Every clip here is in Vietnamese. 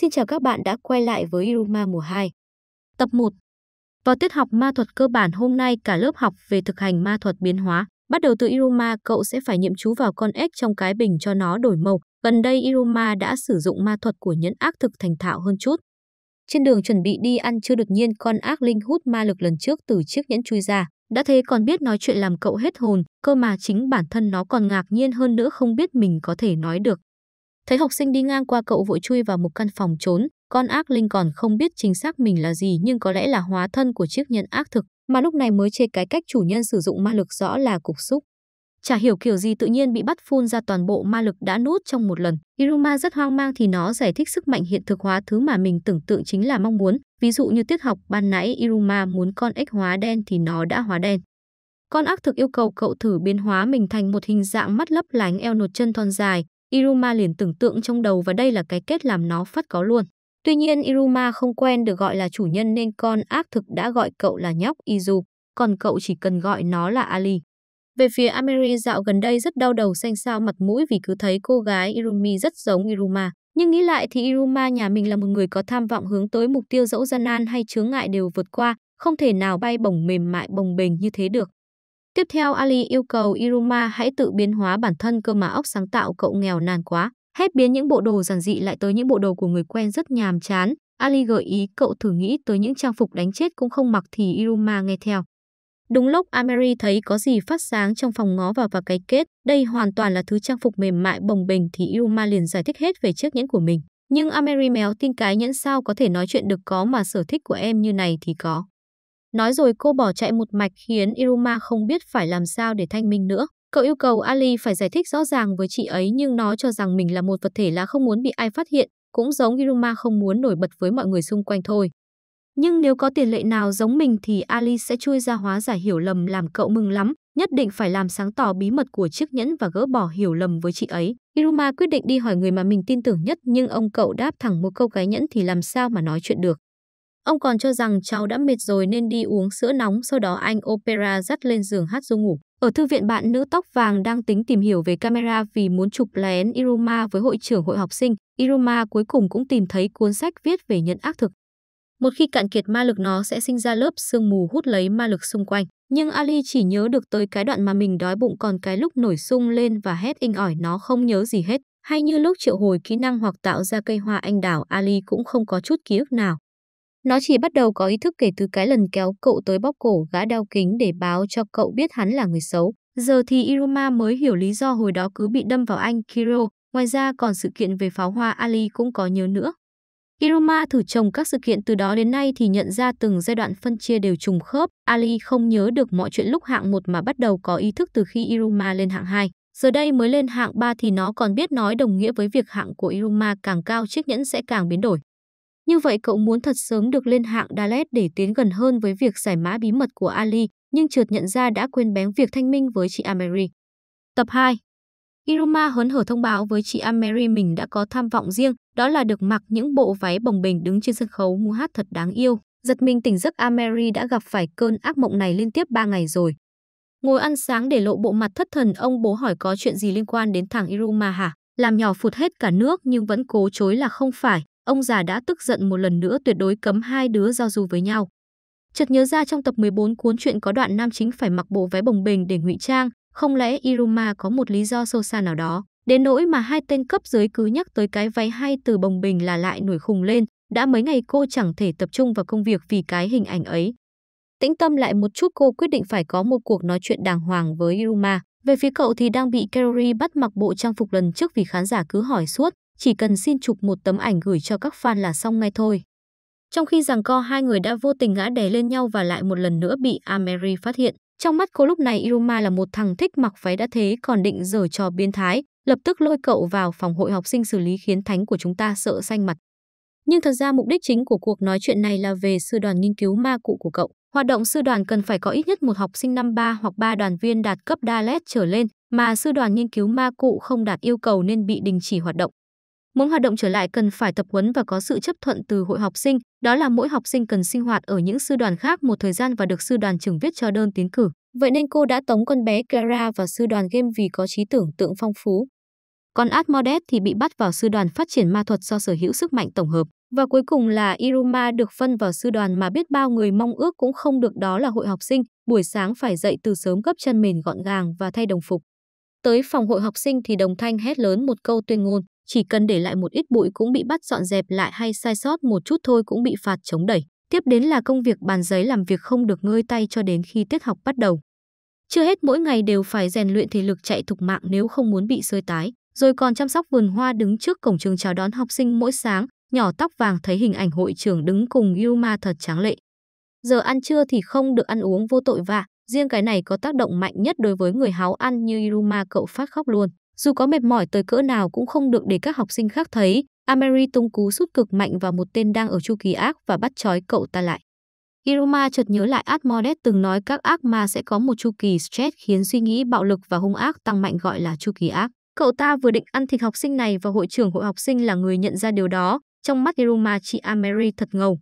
Xin chào các bạn đã quay lại với Iruma mùa 2. Tập 1 Vào tiết học ma thuật cơ bản hôm nay cả lớp học về thực hành ma thuật biến hóa. Bắt đầu từ Iruma, cậu sẽ phải nhiệm chú vào con ếch trong cái bình cho nó đổi màu. Gần đây Iruma đã sử dụng ma thuật của nhẫn ác thực thành thạo hơn chút. Trên đường chuẩn bị đi ăn chưa đột nhiên con ác linh hút ma lực lần trước từ chiếc nhẫn chui ra. Đã thế còn biết nói chuyện làm cậu hết hồn, cơ mà chính bản thân nó còn ngạc nhiên hơn nữa không biết mình có thể nói được. Thấy học sinh đi ngang qua cậu vội chui vào một căn phòng trốn, con ác linh còn không biết chính xác mình là gì nhưng có lẽ là hóa thân của chiếc nhân ác thực, mà lúc này mới chê cái cách chủ nhân sử dụng ma lực rõ là cục xúc. Chả hiểu kiểu gì tự nhiên bị bắt phun ra toàn bộ ma lực đã nuốt trong một lần. Iruma rất hoang mang thì nó giải thích sức mạnh hiện thực hóa thứ mà mình tưởng tượng chính là mong muốn. Ví dụ như tiết học ban nãy Iruma muốn con ếch hóa đen thì nó đã hóa đen. Con ác thực yêu cầu cậu thử biến hóa mình thành một hình dạng mắt lấp lánh eo nột chân thon dài, Iruma liền tưởng tượng trong đầu và đây là cái kết làm nó phát có luôn. Tuy nhiên Iruma không quen được gọi là chủ nhân nên con ác thực đã gọi cậu là nhóc Izu, còn cậu chỉ cần gọi nó là Ali. Về phía Ameri dạo gần đây rất đau đầu xanh xao mặt mũi vì cứ thấy cô gái Irumi rất giống Iruma. Nhưng nghĩ lại thì Iruma nhà mình là một người có tham vọng hướng tới mục tiêu dẫu gian nan hay chướng ngại đều vượt qua, không thể nào bay bổng mềm mại bồng bềnh như thế được. Tiếp theo Ali yêu cầu Iruma hãy tự biến hóa bản thân cơ mà ốc sáng tạo cậu nghèo nàn quá, hết biến những bộ đồ giản dị lại tới những bộ đồ của người quen rất nhàm chán. Ali gợi ý cậu thử nghĩ tới những trang phục đánh chết cũng không mặc thì Iruma nghe theo. Đúng lúc Ameri thấy có gì phát sáng trong phòng ngó vào và cái kết, đây hoàn toàn là thứ trang phục mềm mại bồng bềnh thì Iruma liền giải thích hết về chiếc nhẫn của mình. Nhưng Ameri méo tin cái nhẫn sao có thể nói chuyện được có mà sở thích của em như này thì có. Nói rồi cô bỏ chạy một mạch khiến Iruma không biết phải làm sao để thanh minh nữa. Cậu yêu cầu Ali phải giải thích rõ ràng với chị ấy nhưng nó cho rằng mình là một vật thể là không muốn bị ai phát hiện, cũng giống Iruma không muốn nổi bật với mọi người xung quanh thôi. Nhưng nếu có tiền lệ nào giống mình thì Ali sẽ chui ra hóa giải hiểu lầm làm cậu mừng lắm, nhất định phải làm sáng tỏ bí mật của chiếc nhẫn và gỡ bỏ hiểu lầm với chị ấy. Iruma quyết định đi hỏi người mà mình tin tưởng nhất nhưng ông cậu đáp thẳng một câu cái nhẫn thì làm sao mà nói chuyện được. Ông còn cho rằng cháu đã mệt rồi nên đi uống sữa nóng, sau đó anh Opera dắt lên giường hát du ngủ. Ở thư viện bạn nữ tóc vàng đang tính tìm hiểu về camera vì muốn chụp lén Iruma với hội trưởng hội học sinh. Iruma cuối cùng cũng tìm thấy cuốn sách viết về nhân ác thực. Một khi cạn kiệt ma lực nó sẽ sinh ra lớp sương mù hút lấy ma lực xung quanh. Nhưng Ali chỉ nhớ được tới cái đoạn mà mình đói bụng còn cái lúc nổi sung lên và hét inh ỏi nó không nhớ gì hết. Hay như lúc triệu hồi kỹ năng hoặc tạo ra cây hoa anh đào Ali cũng không có chút ký ức nào. Nó chỉ bắt đầu có ý thức kể từ cái lần kéo cậu tới bóc cổ gã đeo kính để báo cho cậu biết hắn là người xấu. Giờ thì Iruma mới hiểu lý do hồi đó cứ bị đâm vào anh Kiro. Ngoài ra còn sự kiện về pháo hoa Ali cũng có nhớ nữa. Iruma thử trồng các sự kiện từ đó đến nay thì nhận ra từng giai đoạn phân chia đều trùng khớp. Ali không nhớ được mọi chuyện lúc hạng 1 mà bắt đầu có ý thức từ khi Iruma lên hạng 2. Giờ đây mới lên hạng 3 thì nó còn biết nói đồng nghĩa với việc hạng của Iruma càng cao chiếc nhẫn sẽ càng biến đổi. Như vậy cậu muốn thật sớm được lên hạng Dalet để tiến gần hơn với việc giải mã bí mật của Ali, nhưng trượt nhận ra đã quên bén việc thanh minh với chị Ameri Tập 2 Iruma hớn hở thông báo với chị Ameri mình đã có tham vọng riêng, đó là được mặc những bộ váy bồng bềnh đứng trên sân khấu mua hát thật đáng yêu. Giật mình tỉnh giấc Ameri đã gặp phải cơn ác mộng này liên tiếp 3 ngày rồi. Ngồi ăn sáng để lộ bộ mặt thất thần, ông bố hỏi có chuyện gì liên quan đến thằng Iruma hả? Làm nhỏ phụt hết cả nước nhưng vẫn cố chối là không phải, ông già đã tức giận một lần nữa tuyệt đối cấm hai đứa giao du với nhau. Chợt nhớ ra trong tập 14 cuốn truyện có đoạn nam chính phải mặc bộ váy bồng bềnh để ngụy trang, không lẽ Iruma có một lý do sâu xa nào đó, đến nỗi mà hai tên cấp dưới cứ nhắc tới cái váy hay từ bồng bềnh là lại nổi khùng lên, đã mấy ngày cô chẳng thể tập trung vào công việc vì cái hình ảnh ấy. Tĩnh tâm lại một chút cô quyết định phải có một cuộc nói chuyện đàng hoàng với Iruma. Về phía cậu thì đang bị Kerry bắt mặc bộ trang phục lần trước vì khán giả cứ hỏi suốt, chỉ cần xin chụp một tấm ảnh gửi cho các fan là xong ngay thôi. Trong khi rằng co hai người đã vô tình ngã đè lên nhau và lại một lần nữa bị Ameri phát hiện. Trong mắt cô lúc này Iruma là một thằng thích mặc váy đã thế còn định giở trò biến thái, lập tức lôi cậu vào phòng hội học sinh xử lý khiến thánh của chúng ta sợ xanh mặt. Nhưng thật ra mục đích chính của cuộc nói chuyện này là về sư đoàn nghiên cứu ma cụ của cậu. Hoạt động sư đoàn cần phải có ít nhất một học sinh năm 3 hoặc 3 đoàn viên đạt cấp Dalet trở lên, mà sư đoàn nghiên cứu ma cụ không đạt yêu cầu nên bị đình chỉ hoạt động. Muốn hoạt động trở lại cần phải tập huấn và có sự chấp thuận từ hội học sinh, đó là mỗi học sinh cần sinh hoạt ở những sư đoàn khác một thời gian và được sư đoàn trưởng viết cho đơn tiến cử. Vậy nên cô đã tống con bé Clara vào sư đoàn game vì có trí tưởng tượng phong phú. Còn Asmodeus thì bị bắt vào sư đoàn phát triển ma thuật do sở hữu sức mạnh tổng hợp. Và cuối cùng là Iruma được phân vào sư đoàn mà biết bao người mong ước cũng không được đó là hội học sinh, buổi sáng phải dậy từ sớm gấp chân mền gọn gàng và thay đồng phục. Tới phòng hội học sinh thì đồng thanh hét lớn một câu tuyên ngôn chỉ cần để lại một ít bụi cũng bị bắt dọn dẹp lại hay sai sót một chút thôi cũng bị phạt chống đẩy. Tiếp đến là công việc bàn giấy làm việc không được ngơi tay cho đến khi tiết học bắt đầu. Chưa hết mỗi ngày đều phải rèn luyện thể lực chạy thục mạng nếu không muốn bị sơi tái, rồi còn chăm sóc vườn hoa đứng trước cổng trường chào đón học sinh mỗi sáng, nhỏ tóc vàng thấy hình ảnh hội trưởng đứng cùng Yuma thật tráng lệ. Giờ ăn trưa thì không được ăn uống vô tội vạ, riêng cái này có tác động mạnh nhất đối với người háo ăn như Yuma cậu phát khóc luôn. Dù có mệt mỏi tới cỡ nào cũng không được để các học sinh khác thấy, Ameri tung cú sút cực mạnh vào một tên đang ở chu kỳ ác và bắt trói cậu ta lại. Iruma chợt nhớ lại Atmodet từng nói các ác ma sẽ có một chu kỳ stress khiến suy nghĩ bạo lực và hung ác tăng mạnh gọi là chu kỳ ác. Cậu ta vừa định ăn thịt học sinh này và hội trưởng hội học sinh là người nhận ra điều đó, trong mắt Iruma chị Ameri thật ngầu.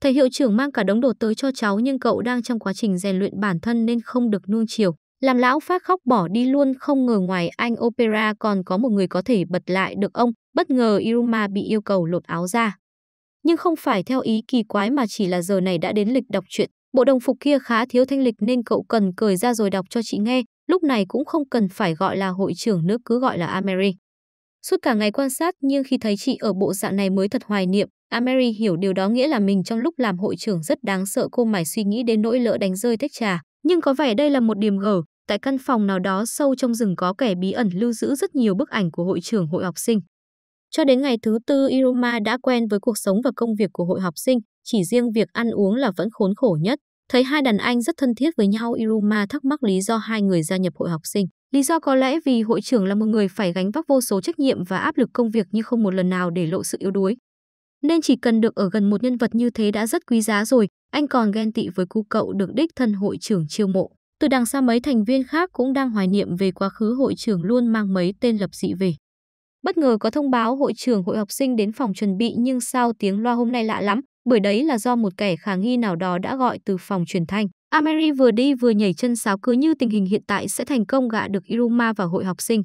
Thầy hiệu trưởng mang cả đống đồ tới cho cháu nhưng cậu đang trong quá trình rèn luyện bản thân nên không được nuông chiều làm lão phát khóc bỏ đi luôn không ngờ ngoài anh opera còn có một người có thể bật lại được ông, bất ngờ Iruma bị yêu cầu lột áo ra. Nhưng không phải theo ý kỳ quái mà chỉ là giờ này đã đến lịch đọc truyện, bộ đồng phục kia khá thiếu thanh lịch nên cậu cần cười ra rồi đọc cho chị nghe, lúc này cũng không cần phải gọi là hội trưởng nữa cứ gọi là Amery. Suốt cả ngày quan sát nhưng khi thấy chị ở bộ dạng này mới thật hoài niệm, Amery hiểu điều đó nghĩa là mình trong lúc làm hội trưởng rất đáng sợ cô mải suy nghĩ đến nỗi lỡ đánh rơi tách trà. Nhưng có vẻ đây là một điểm gở, tại căn phòng nào đó sâu trong rừng có kẻ bí ẩn lưu giữ rất nhiều bức ảnh của hội trưởng hội học sinh. Cho đến ngày thứ tư, Iruma đã quen với cuộc sống và công việc của hội học sinh, chỉ riêng việc ăn uống là vẫn khốn khổ nhất. Thấy hai đàn anh rất thân thiết với nhau, Iruma thắc mắc lý do hai người gia nhập hội học sinh. Lý do có lẽ vì hội trưởng là một người phải gánh vác vô số trách nhiệm và áp lực công việc nhưng không một lần nào để lộ sự yếu đuối, nên chỉ cần được ở gần một nhân vật như thế đã rất quý giá rồi, anh còn ghen tị với cu cậu được đích thân hội trưởng chiêu mộ. Từ đằng xa mấy thành viên khác cũng đang hoài niệm về quá khứ hội trưởng luôn mang mấy tên lập dị về. Bất ngờ có thông báo hội trưởng hội học sinh đến phòng chuẩn bị nhưng sao tiếng loa hôm nay lạ lắm, bởi đấy là do một kẻ khả nghi nào đó đã gọi từ phòng truyền thanh. Ameri vừa đi vừa nhảy chân sáo cứ như tình hình hiện tại sẽ thành công gạ được Iruma vào hội học sinh.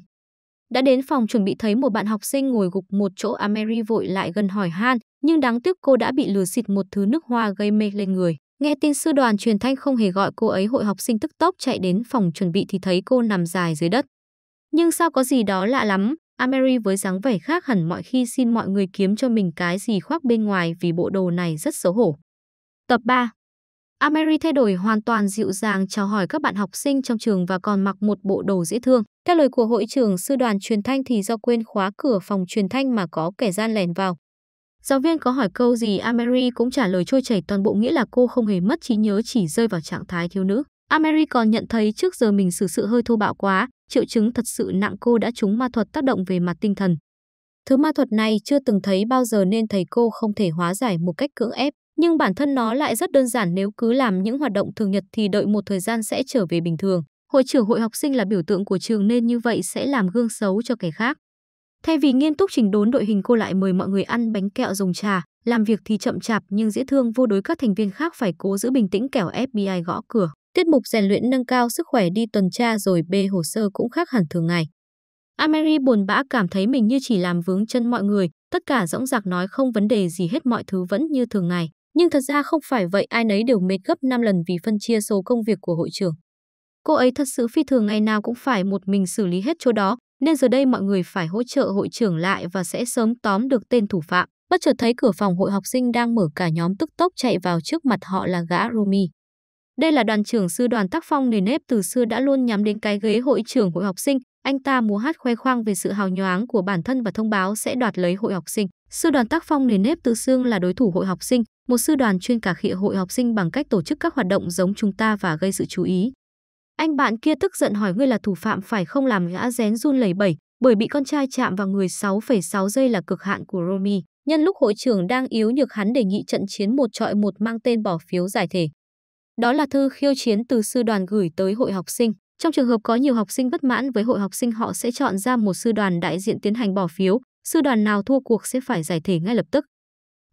Đã đến phòng chuẩn bị thấy một bạn học sinh ngồi gục một chỗ Ameri vội lại gần hỏi han, nhưng đáng tiếc cô đã bị lừa xịt một thứ nước hoa gây mê lên người. Nghe tin sư đoàn truyền thanh không hề gọi cô ấy hội học sinh tức tốc chạy đến phòng chuẩn bị thì thấy cô nằm dài dưới đất. Nhưng sao có gì đó lạ lắm, Amery với dáng vẻ khác hẳn mọi khi xin mọi người kiếm cho mình cái gì khoác bên ngoài vì bộ đồ này rất xấu hổ. Tập 3 Amery thay đổi hoàn toàn dịu dàng chào hỏi các bạn học sinh trong trường và còn mặc một bộ đồ dễ thương. Theo lời của hội trưởng sư đoàn truyền thanh thì do quên khóa cửa phòng truyền thanh mà có kẻ gian lẻn vào. Giáo viên có hỏi câu gì Amery cũng trả lời trôi chảy toàn bộ nghĩa là cô không hề mất trí nhớ chỉ rơi vào trạng thái thiếu nữ. Amery còn nhận thấy trước giờ mình xử sự hơi thô bạo quá, triệu chứng thật sự nặng cô đã trúng ma thuật tác động về mặt tinh thần. Thứ ma thuật này chưa từng thấy bao giờ nên thầy cô không thể hóa giải một cách cưỡng ép nhưng bản thân nó lại rất đơn giản nếu cứ làm những hoạt động thường nhật thì đợi một thời gian sẽ trở về bình thường. Hội trưởng hội học sinh là biểu tượng của trường nên như vậy sẽ làm gương xấu cho kẻ khác. Thay vì nghiêm túc chỉnh đốn đội hình cô lại mời mọi người ăn bánh kẹo dùng trà, làm việc thì chậm chạp nhưng dễ thương vô đối các thành viên khác phải cố giữ bình tĩnh kẻo FBI gõ cửa. Tiết mục rèn luyện nâng cao sức khỏe đi tuần tra rồi bê hồ sơ cũng khác hẳn thường ngày. Ameri buồn bã cảm thấy mình như chỉ làm vướng chân mọi người, tất cả rõng rạc nói không vấn đề gì hết mọi thứ vẫn như thường ngày. Nhưng thật ra không phải vậy ai nấy đều mệt gấp 5 lần vì phân chia số công việc của hội trưởng. Cô ấy thật sự phi thường ngày nào cũng phải một mình xử lý hết chỗ đó, nên giờ đây mọi người phải hỗ trợ hội trưởng lại và sẽ sớm tóm được tên thủ phạm. Bất chợt thấy cửa phòng hội học sinh đang mở cả nhóm tức tốc chạy vào trước mặt họ là gã Rumi. Đây là đoàn trưởng sư đoàn tác phong nề nếp từ xưa đã luôn nhắm đến cái ghế hội trưởng hội học sinh. Anh ta múa hát khoe khoang về sự hào nhoáng của bản thân và thông báo sẽ đoạt lấy hội học sinh. Sư đoàn tác phong nề nếp từ xương là đối thủ hội học sinh, một sư đoàn chuyên cả khịa hội học sinh bằng cách tổ chức các hoạt động giống chúng ta và gây sự chú ý. Anh bạn kia tức giận hỏi ngươi là thủ phạm phải không làm gã rén run lẩy bẩy, bởi bị con trai chạm vào người 6,6 giây là cực hạn của Romy. Nhân lúc hội trưởng đang yếu nhược hắn đề nghị trận chiến một trọi một mang tên bỏ phiếu giải thể. Đó là thư khiêu chiến từ sư đoàn gửi tới hội học sinh. Trong trường hợp có nhiều học sinh bất mãn với hội học sinh họ sẽ chọn ra một sư đoàn đại diện tiến hành bỏ phiếu, sư đoàn nào thua cuộc sẽ phải giải thể ngay lập tức.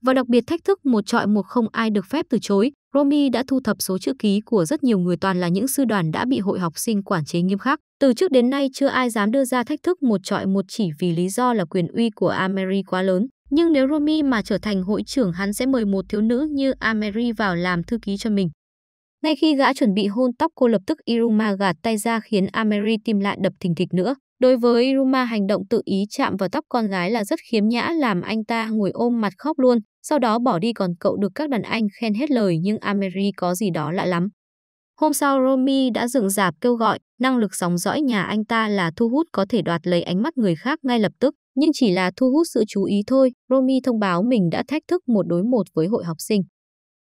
Và đặc biệt thách thức một trọi một không ai được phép từ chối, Romy đã thu thập số chữ ký của rất nhiều người toàn là những sư đoàn đã bị hội học sinh quản chế nghiêm khắc. Từ trước đến nay chưa ai dám đưa ra thách thức một trọi một chỉ vì lý do là quyền uy của Amery quá lớn. Nhưng nếu Romy mà trở thành hội trưởng hắn sẽ mời một thiếu nữ như Amery vào làm thư ký cho mình. Ngay khi gã chuẩn bị hôn tóc cô lập tức Iruma gạt tay ra khiến Amery tim lại đập thình thịch nữa. Đối với Iruma hành động tự ý chạm vào tóc con gái là rất khiếm nhã làm anh ta ngồi ôm mặt khóc luôn, sau đó bỏ đi còn cậu được các đàn anh khen hết lời nhưng Ameri có gì đó lạ lắm. Hôm sau Romy đã dựng dạp kêu gọi, năng lực sóng dõi nhà anh ta là thu hút có thể đoạt lấy ánh mắt người khác ngay lập tức, nhưng chỉ là thu hút sự chú ý thôi, Romy thông báo mình đã thách thức một đối một với hội học sinh.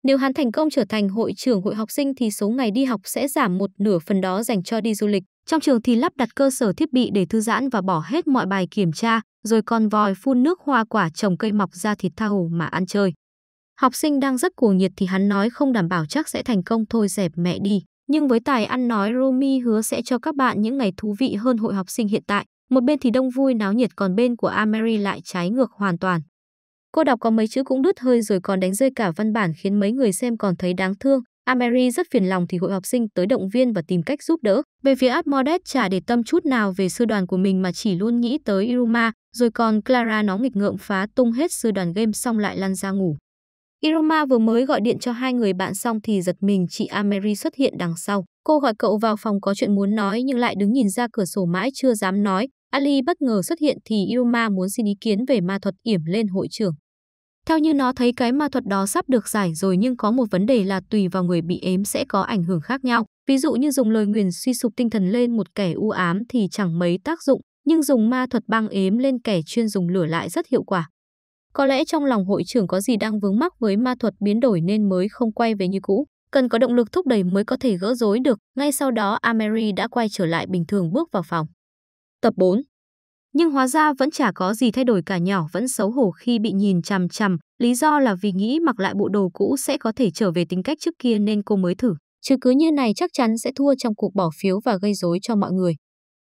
Nếu hắn thành công trở thành hội trưởng hội học sinh thì số ngày đi học sẽ giảm một nửa phần đó dành cho đi du lịch. Trong trường thì lắp đặt cơ sở thiết bị để thư giãn và bỏ hết mọi bài kiểm tra, rồi còn vòi phun nước hoa quả trồng cây mọc ra thịt tha hồ mà ăn chơi. Học sinh đang rất cuồng nhiệt thì hắn nói không đảm bảo chắc sẽ thành công thôi dẹp mẹ đi. Nhưng với tài ăn nói Romy hứa sẽ cho các bạn những ngày thú vị hơn hội học sinh hiện tại. Một bên thì đông vui náo nhiệt còn bên của Amery lại trái ngược hoàn toàn. Cô đọc có mấy chữ cũng đứt hơi rồi còn đánh rơi cả văn bản khiến mấy người xem còn thấy đáng thương. À, Ameri rất phiền lòng thì hội học sinh tới động viên và tìm cách giúp đỡ. Về phía Admodet chả để tâm chút nào về sư đoàn của mình mà chỉ luôn nghĩ tới Iruma, rồi còn Clara nó nghịch ngợm phá tung hết sư đoàn game xong lại lăn ra ngủ. Iruma vừa mới gọi điện cho hai người bạn xong thì giật mình chị Ameri xuất hiện đằng sau. Cô gọi cậu vào phòng có chuyện muốn nói nhưng lại đứng nhìn ra cửa sổ mãi chưa dám nói. Ali bất ngờ xuất hiện thì Iruma muốn xin ý kiến về ma thuật yểm lên hội trưởng. Theo như nó thấy cái ma thuật đó sắp được giải rồi nhưng có một vấn đề là tùy vào người bị ếm sẽ có ảnh hưởng khác nhau. Ví dụ như dùng lời nguyền suy sụp tinh thần lên một kẻ u ám thì chẳng mấy tác dụng, nhưng dùng ma thuật băng ếm lên kẻ chuyên dùng lửa lại rất hiệu quả. Có lẽ trong lòng hội trưởng có gì đang vướng mắc với ma thuật biến đổi nên mới không quay về như cũ. Cần có động lực thúc đẩy mới có thể gỡ rối được. Ngay sau đó Amery đã quay trở lại bình thường bước vào phòng. Tập 4 nhưng hóa ra vẫn chả có gì thay đổi cả nhỏ vẫn xấu hổ khi bị nhìn chằm chằm, lý do là vì nghĩ mặc lại bộ đồ cũ sẽ có thể trở về tính cách trước kia nên cô mới thử. Chứ cứ như này chắc chắn sẽ thua trong cuộc bỏ phiếu và gây rối cho mọi người.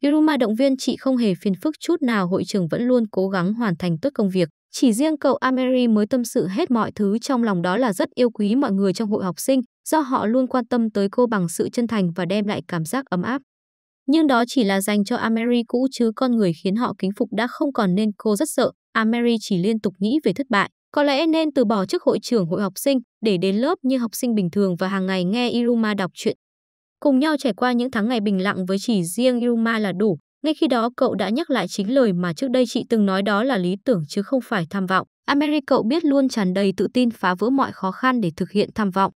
Yuruma động viên chị không hề phiền phức chút nào hội trưởng vẫn luôn cố gắng hoàn thành tốt công việc. Chỉ riêng cậu Ameri mới tâm sự hết mọi thứ trong lòng đó là rất yêu quý mọi người trong hội học sinh, do họ luôn quan tâm tới cô bằng sự chân thành và đem lại cảm giác ấm áp. Nhưng đó chỉ là dành cho Amery cũ chứ con người khiến họ kính phục đã không còn nên cô rất sợ. Amery chỉ liên tục nghĩ về thất bại. Có lẽ nên từ bỏ chức hội trưởng hội học sinh để đến lớp như học sinh bình thường và hàng ngày nghe Iruma đọc truyện. Cùng nhau trải qua những tháng ngày bình lặng với chỉ riêng Iruma là đủ. Ngay khi đó cậu đã nhắc lại chính lời mà trước đây chị từng nói đó là lý tưởng chứ không phải tham vọng. Amery cậu biết luôn tràn đầy tự tin phá vỡ mọi khó khăn để thực hiện tham vọng.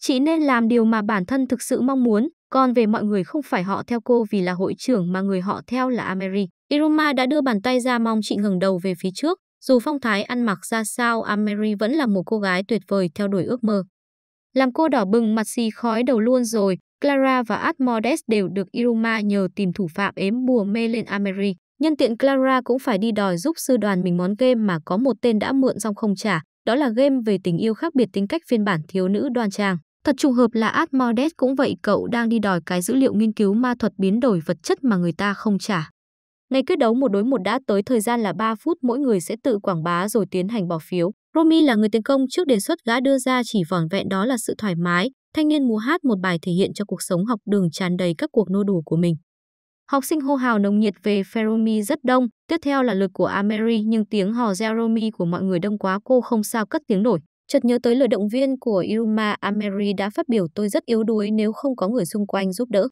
Chị nên làm điều mà bản thân thực sự mong muốn, còn về mọi người không phải họ theo cô vì là hội trưởng mà người họ theo là Ameri. Iruma đã đưa bàn tay ra mong chị ngừng đầu về phía trước. Dù phong thái ăn mặc ra sao, Ameri vẫn là một cô gái tuyệt vời theo đuổi ước mơ. Làm cô đỏ bừng mặt xì khói đầu luôn rồi, Clara và Admodes đều được Iruma nhờ tìm thủ phạm ếm bùa mê lên Ameri. Nhân tiện Clara cũng phải đi đòi giúp sư đoàn mình món game mà có một tên đã mượn xong không trả, đó là game về tình yêu khác biệt tính cách phiên bản thiếu nữ đoan trang. Thật trùng hợp là Asmodeus cũng vậy cậu đang đi đòi cái dữ liệu nghiên cứu ma thuật biến đổi vật chất mà người ta không trả. Ngày quyết đấu một đối một đã tới thời gian là 3 phút mỗi người sẽ tự quảng bá rồi tiến hành bỏ phiếu. Romy là người tiến công trước đề xuất gã đưa ra chỉ vỏn vẹn đó là sự thoải mái, thanh niên múa hát một bài thể hiện cho cuộc sống học đường tràn đầy các cuộc nô đùa của mình. Học sinh hô hào nồng nhiệt về Feromi rất đông, tiếp theo là lượt của Amery nhưng tiếng hò reo Romy của mọi người đông quá cô không sao cất tiếng nổi. Chợt nhớ tới lời động viên của Iruma Ameri đã phát biểu tôi rất yếu đuối nếu không có người xung quanh giúp đỡ.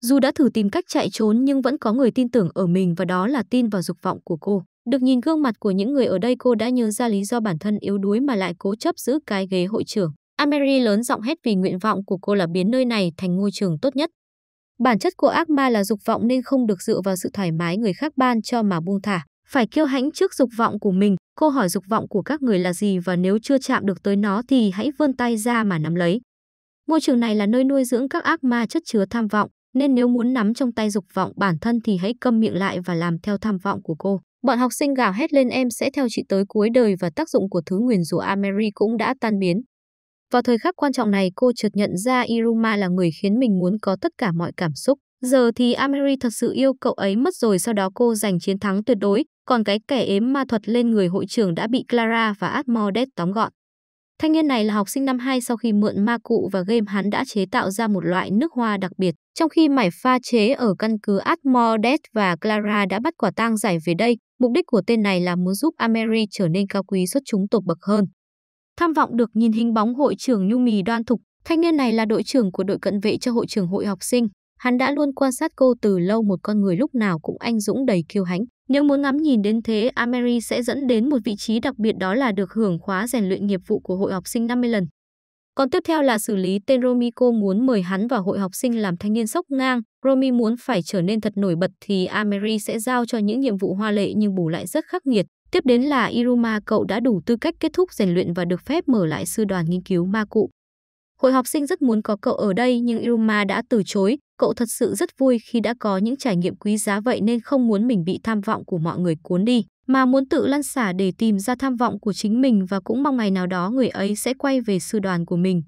Dù đã thử tìm cách chạy trốn nhưng vẫn có người tin tưởng ở mình và đó là tin vào dục vọng của cô. Được nhìn gương mặt của những người ở đây cô đã nhớ ra lý do bản thân yếu đuối mà lại cố chấp giữ cái ghế hội trưởng. Ameri lớn giọng hết vì nguyện vọng của cô là biến nơi này thành ngôi trường tốt nhất. Bản chất của ác ma là dục vọng nên không được dựa vào sự thoải mái người khác ban cho mà buông thả. Phải kiêu hãnh trước dục vọng của mình, Cô hỏi dục vọng của các người là gì và nếu chưa chạm được tới nó thì hãy vươn tay ra mà nắm lấy. Môi trường này là nơi nuôi dưỡng các ác ma chất chứa tham vọng, nên nếu muốn nắm trong tay dục vọng bản thân thì hãy câm miệng lại và làm theo tham vọng của cô. Bọn học sinh gào hét lên em sẽ theo chị tới cuối đời và tác dụng của thứ nguyền rủa Ameri cũng đã tan biến. Vào thời khắc quan trọng này cô chợt nhận ra Iruma là người khiến mình muốn có tất cả mọi cảm xúc. Giờ thì Amery thật sự yêu cậu ấy mất rồi sau đó cô giành chiến thắng tuyệt đối, còn cái kẻ ếm ma thuật lên người hội trưởng đã bị Clara và Admordet tóm gọn. Thanh niên này là học sinh năm 2 sau khi mượn ma cụ và game hắn đã chế tạo ra một loại nước hoa đặc biệt, trong khi mải pha chế ở căn cứ Admordet và Clara đã bắt quả tang giải về đây, mục đích của tên này là muốn giúp Amery trở nên cao quý xuất chúng tột bậc hơn. Tham vọng được nhìn hình bóng hội trưởng Nhung Mì đoan thục, thanh niên này là đội trưởng của đội cận vệ cho hội trưởng hội học sinh, Hắn đã luôn quan sát cô từ lâu một con người lúc nào cũng anh dũng đầy kiêu hãnh. Nếu muốn ngắm nhìn đến thế, Amery sẽ dẫn đến một vị trí đặc biệt đó là được hưởng khóa rèn luyện nghiệp vụ của hội học sinh 50 lần. Còn tiếp theo là xử lý tên cô muốn mời hắn vào hội học sinh làm thanh niên sốc ngang. Romi muốn phải trở nên thật nổi bật thì Amery sẽ giao cho những nhiệm vụ hoa lệ nhưng bù lại rất khắc nghiệt. Tiếp đến là Iruma cậu đã đủ tư cách kết thúc rèn luyện và được phép mở lại sư đoàn nghiên cứu ma cụ. Hội học sinh rất muốn có cậu ở đây nhưng Iruma đã từ chối. Cậu thật sự rất vui khi đã có những trải nghiệm quý giá vậy nên không muốn mình bị tham vọng của mọi người cuốn đi, mà muốn tự lăn xả để tìm ra tham vọng của chính mình và cũng mong ngày nào đó người ấy sẽ quay về sư đoàn của mình.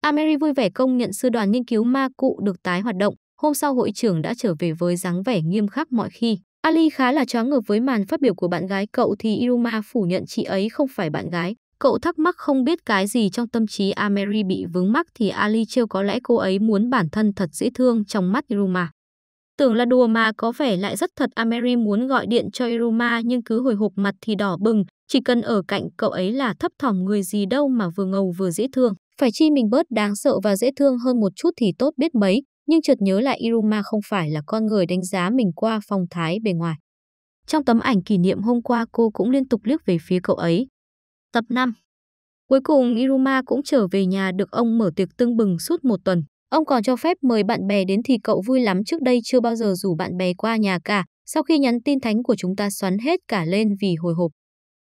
Ameri vui vẻ công nhận sư đoàn nghiên cứu ma cụ được tái hoạt động. Hôm sau hội trưởng đã trở về với dáng vẻ nghiêm khắc mọi khi. Ali khá là choáng ngợp với màn phát biểu của bạn gái cậu thì Iruma phủ nhận chị ấy không phải bạn gái. Cậu thắc mắc không biết cái gì trong tâm trí Ameri bị vướng mắc thì Ali trêu có lẽ cô ấy muốn bản thân thật dễ thương trong mắt Iruma. Tưởng là đùa mà có vẻ lại rất thật Ameri muốn gọi điện cho Iruma nhưng cứ hồi hộp mặt thì đỏ bừng, chỉ cần ở cạnh cậu ấy là thấp thỏm người gì đâu mà vừa ngầu vừa dễ thương. Phải chi mình bớt đáng sợ và dễ thương hơn một chút thì tốt biết mấy, nhưng chợt nhớ lại Iruma không phải là con người đánh giá mình qua phong thái bề ngoài. Trong tấm ảnh kỷ niệm hôm qua cô cũng liên tục liếc về phía cậu ấy, Tập 5 Cuối cùng Iruma cũng trở về nhà được ông mở tiệc tưng bừng suốt một tuần. Ông còn cho phép mời bạn bè đến thì cậu vui lắm trước đây chưa bao giờ rủ bạn bè qua nhà cả. Sau khi nhắn tin thánh của chúng ta xoắn hết cả lên vì hồi hộp.